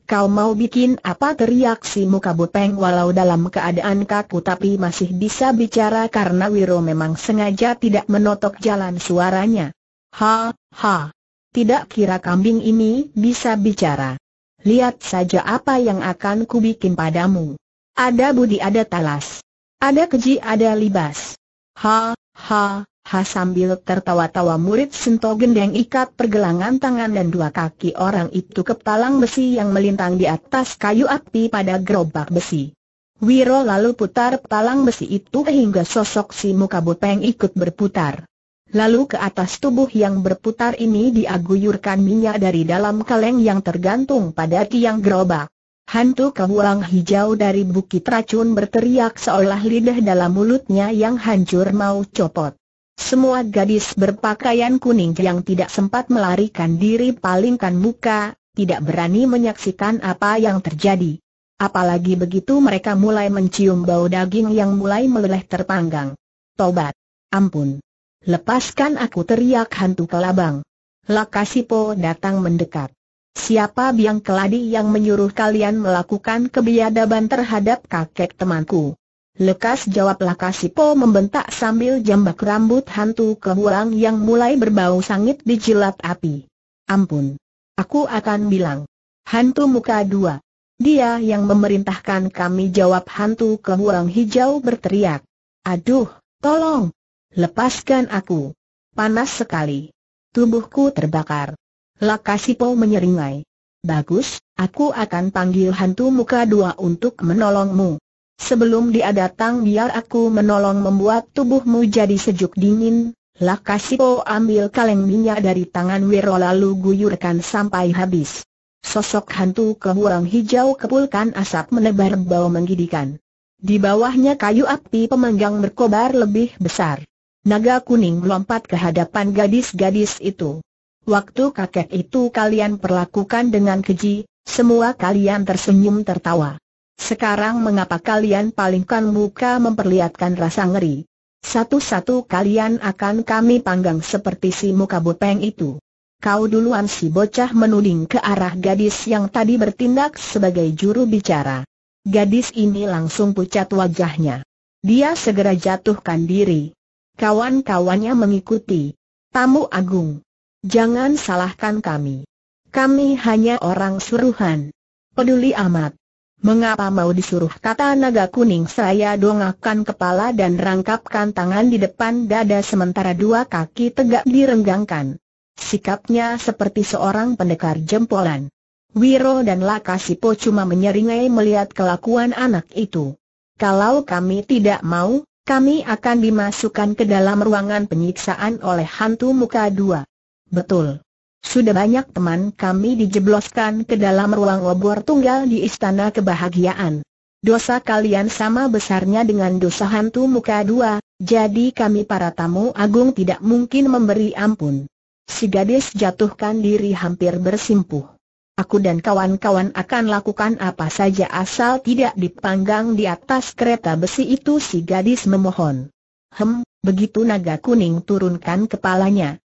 Kau mau bikin apa teriak si muka bopeng walau dalam keadaan kaku tapi masih bisa bicara karena Wiro memang sengaja tidak menotok jalan suaranya. Ha, ha. Tidak kira kambing ini bisa bicara. Lihat saja apa yang akan kubikin padamu. Ada budi ada talas. Ada keji ada libas. Ha, ha, Ha sambil tertawa-tawa murid Sento Gendeng ikat pergelangan tangan dan dua kaki orang itu ke palang besi yang melintang di atas kayu api pada gerobak besi. Wiro lalu putar palang besi itu hingga sosok si muka bopeng ikut berputar. Lalu ke atas tubuh yang berputar ini diaguyurkan minyak dari dalam kaleng yang tergantung pada tiang gerobak. Hantu kehulang hijau dari bukit racun berteriak seolah lidah dalam mulutnya yang hancur mau copot. Semua gadis berpakaian kuning yang tidak sempat melarikan diri palingkan muka, tidak berani menyaksikan apa yang terjadi. Apalagi begitu mereka mulai mencium bau daging yang mulai meleleh terpanggang. Tobat! Ampun! Lepaskan aku teriak hantu kelabang. Lakasipo datang mendekat. Siapa biang keladi yang menyuruh kalian melakukan kebiadaban terhadap kakek temanku? Lekas jawablah Kasipo membentak sambil jambak rambut hantu ke yang mulai berbau sangit dijilat api. Ampun. Aku akan bilang. Hantu muka dua. Dia yang memerintahkan kami jawab hantu ke hijau berteriak. Aduh, tolong. Lepaskan aku. Panas sekali. Tubuhku terbakar. Lakasipo menyeringai. Bagus, aku akan panggil hantu muka dua untuk menolongmu. Sebelum dia datang biar aku menolong membuat tubuhmu jadi sejuk dingin. Lakasipo ambil kaleng minyak dari tangan Wiro lalu guyurkan sampai habis. Sosok hantu kehuang hijau kepulkan asap menebar bau menggidikan. Di bawahnya kayu api pemenggang berkobar lebih besar. Naga kuning melompat ke hadapan gadis-gadis itu. Waktu kakek itu kalian perlakukan dengan keji, semua kalian tersenyum tertawa. Sekarang mengapa kalian palingkan muka memperlihatkan rasa ngeri? Satu-satu kalian akan kami panggang seperti si muka bopeng itu. Kau duluan si bocah menuding ke arah gadis yang tadi bertindak sebagai juru bicara. Gadis ini langsung pucat wajahnya. Dia segera jatuhkan diri. Kawan-kawannya mengikuti. Tamu agung. Jangan salahkan kami. Kami hanya orang suruhan. Peduli amat. Mengapa mau disuruh kata naga kuning saya dongakkan kepala dan rangkapkan tangan di depan dada sementara dua kaki tegak direnggangkan. Sikapnya seperti seorang pendekar jempolan. Wiro dan Lakasipo cuma menyeringai melihat kelakuan anak itu. Kalau kami tidak mau, kami akan dimasukkan ke dalam ruangan penyiksaan oleh hantu muka dua. Betul. Sudah banyak teman kami dijebloskan ke dalam ruang obor tunggal di Istana Kebahagiaan. Dosa kalian sama besarnya dengan dosa hantu muka dua, jadi kami para tamu agung tidak mungkin memberi ampun. Si gadis jatuhkan diri hampir bersimpuh. Aku dan kawan-kawan akan lakukan apa saja asal tidak dipanggang di atas kereta besi itu si gadis memohon. Hem, begitu naga kuning turunkan kepalanya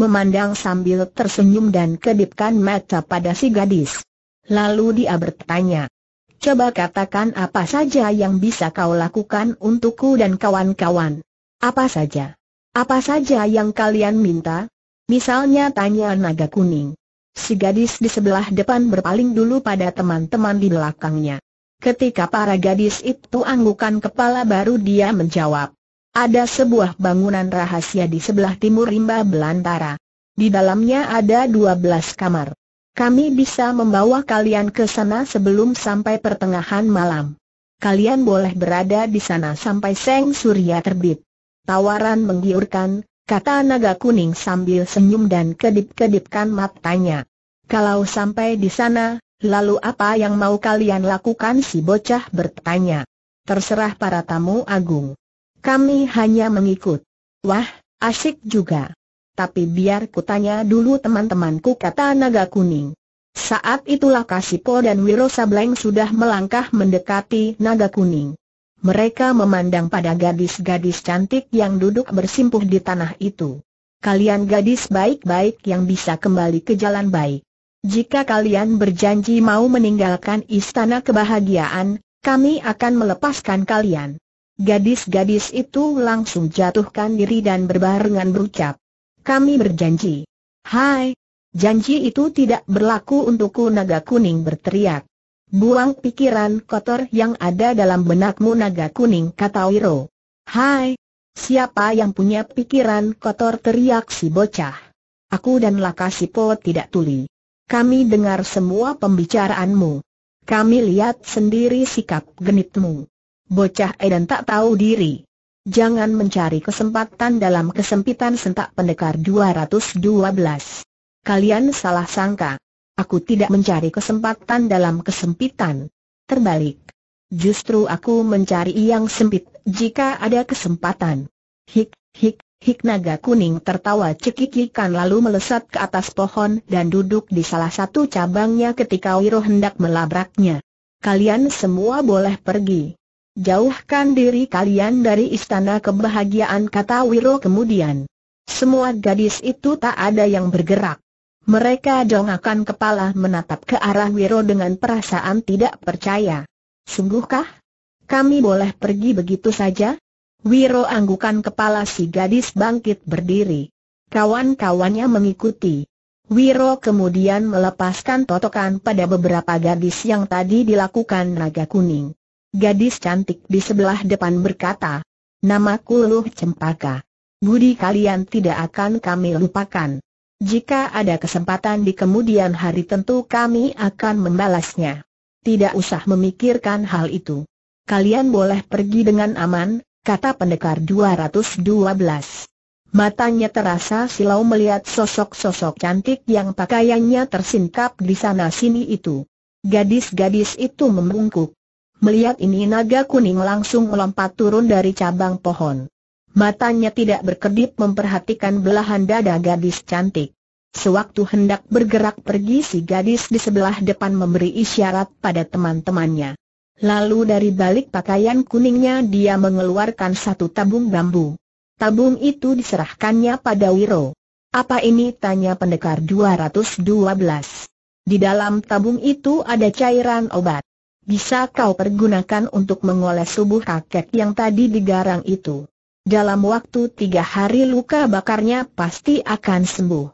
memandang sambil tersenyum dan kedipkan mata pada si gadis. Lalu dia bertanya, Coba katakan apa saja yang bisa kau lakukan untukku dan kawan-kawan. Apa saja? Apa saja yang kalian minta? Misalnya tanya naga kuning. Si gadis di sebelah depan berpaling dulu pada teman-teman di belakangnya. Ketika para gadis itu anggukan kepala baru dia menjawab. Ada sebuah bangunan rahasia di sebelah timur rimba belantara. Di dalamnya ada 12 kamar. Kami bisa membawa kalian ke sana sebelum sampai pertengahan malam. Kalian boleh berada di sana sampai seng surya terbit. Tawaran menggiurkan, kata naga kuning sambil senyum dan kedip-kedipkan matanya. Kalau sampai di sana, lalu apa yang mau kalian lakukan si bocah bertanya. Terserah para tamu agung. Kami hanya mengikut. Wah, asik juga. Tapi biar kutanya dulu teman-temanku kata naga kuning. Saat itulah Kasipo dan Wiro Sableng sudah melangkah mendekati naga kuning. Mereka memandang pada gadis-gadis cantik yang duduk bersimpuh di tanah itu. Kalian gadis baik-baik yang bisa kembali ke jalan baik. Jika kalian berjanji mau meninggalkan istana kebahagiaan, kami akan melepaskan kalian. Gadis-gadis itu langsung jatuhkan diri dan berbarengan berucap. Kami berjanji. Hai! Janji itu tidak berlaku untukku naga kuning berteriak. Buang pikiran kotor yang ada dalam benakmu naga kuning kata Wiro. Hai! Siapa yang punya pikiran kotor teriak si bocah. Aku dan Lakasipo tidak tuli. Kami dengar semua pembicaraanmu. Kami lihat sendiri sikap genitmu. Bocah Edan tak tahu diri. Jangan mencari kesempatan dalam kesempitan sentak pendekar 212. Kalian salah sangka. Aku tidak mencari kesempatan dalam kesempitan. Terbalik. Justru aku mencari yang sempit jika ada kesempatan. Hik, hik, hik naga kuning tertawa cekikikan lalu melesat ke atas pohon dan duduk di salah satu cabangnya ketika Wiro hendak melabraknya. Kalian semua boleh pergi jauhkan diri kalian dari istana kebahagiaan kata Wiro kemudian. Semua gadis itu tak ada yang bergerak. Mereka jongakan kepala menatap ke arah Wiro dengan perasaan tidak percaya. Sungguhkah? Kami boleh pergi begitu saja? Wiro anggukan kepala si gadis bangkit berdiri. Kawan-kawannya mengikuti. Wiro kemudian melepaskan totokan pada beberapa gadis yang tadi dilakukan naga kuning. Gadis cantik di sebelah depan berkata, Namaku Luh Cempaka. Budi kalian tidak akan kami lupakan. Jika ada kesempatan di kemudian hari tentu kami akan membalasnya. Tidak usah memikirkan hal itu. Kalian boleh pergi dengan aman, kata pendekar 212. Matanya terasa silau melihat sosok-sosok cantik yang pakaiannya tersingkap di sana-sini itu. Gadis-gadis itu membungkuk. Melihat ini naga kuning langsung melompat turun dari cabang pohon. Matanya tidak berkedip memperhatikan belahan dada gadis cantik. Sewaktu hendak bergerak pergi si gadis di sebelah depan memberi isyarat pada teman-temannya. Lalu dari balik pakaian kuningnya dia mengeluarkan satu tabung bambu. Tabung itu diserahkannya pada Wiro. Apa ini tanya pendekar 212. Di dalam tabung itu ada cairan obat bisa kau pergunakan untuk mengoles tubuh kakek yang tadi digarang itu. Dalam waktu tiga hari luka bakarnya pasti akan sembuh.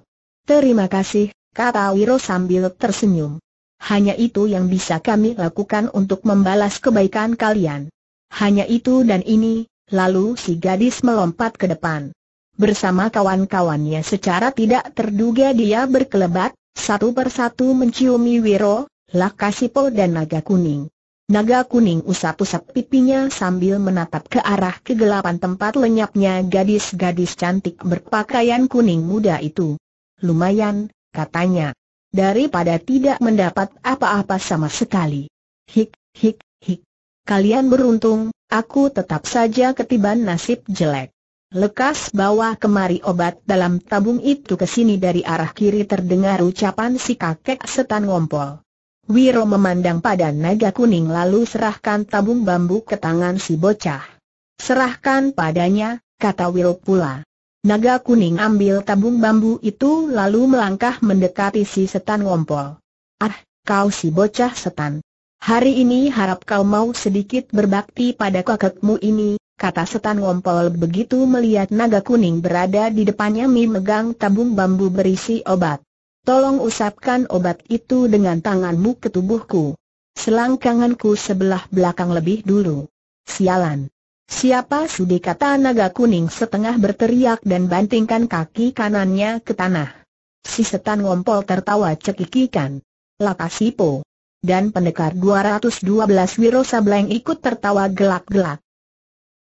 Terima kasih, kata Wiro sambil tersenyum. Hanya itu yang bisa kami lakukan untuk membalas kebaikan kalian. Hanya itu dan ini, lalu si gadis melompat ke depan. Bersama kawan-kawannya secara tidak terduga dia berkelebat, satu persatu menciumi Wiro, Lakasipo dan Naga Kuning. Naga Kuning usap-usap pipinya sambil menatap ke arah kegelapan tempat lenyapnya gadis-gadis cantik berpakaian kuning muda itu. Lumayan, katanya. Daripada tidak mendapat apa-apa sama sekali. Hik, hik, hik. Kalian beruntung, aku tetap saja ketiban nasib jelek. Lekas bawa kemari obat dalam tabung itu ke sini dari arah kiri terdengar ucapan si kakek setan ngompol. Wiro memandang pada naga kuning lalu serahkan tabung bambu ke tangan si bocah. Serahkan padanya, kata Wiro pula. Naga kuning ambil tabung bambu itu lalu melangkah mendekati si setan ngompol. Ah, kau si bocah setan. Hari ini harap kau mau sedikit berbakti pada kakekmu ini, kata setan ngompol begitu melihat naga kuning berada di depannya memegang tabung bambu berisi obat. Tolong usapkan obat itu dengan tanganmu ke tubuhku. Selangkanganku sebelah belakang lebih dulu. Sialan. Siapa sudi kata naga kuning setengah berteriak dan bantingkan kaki kanannya ke tanah. Si setan ngompol tertawa cekikikan. Lakasipo. Dan pendekar 212 Wiro Sableng ikut tertawa gelak-gelak.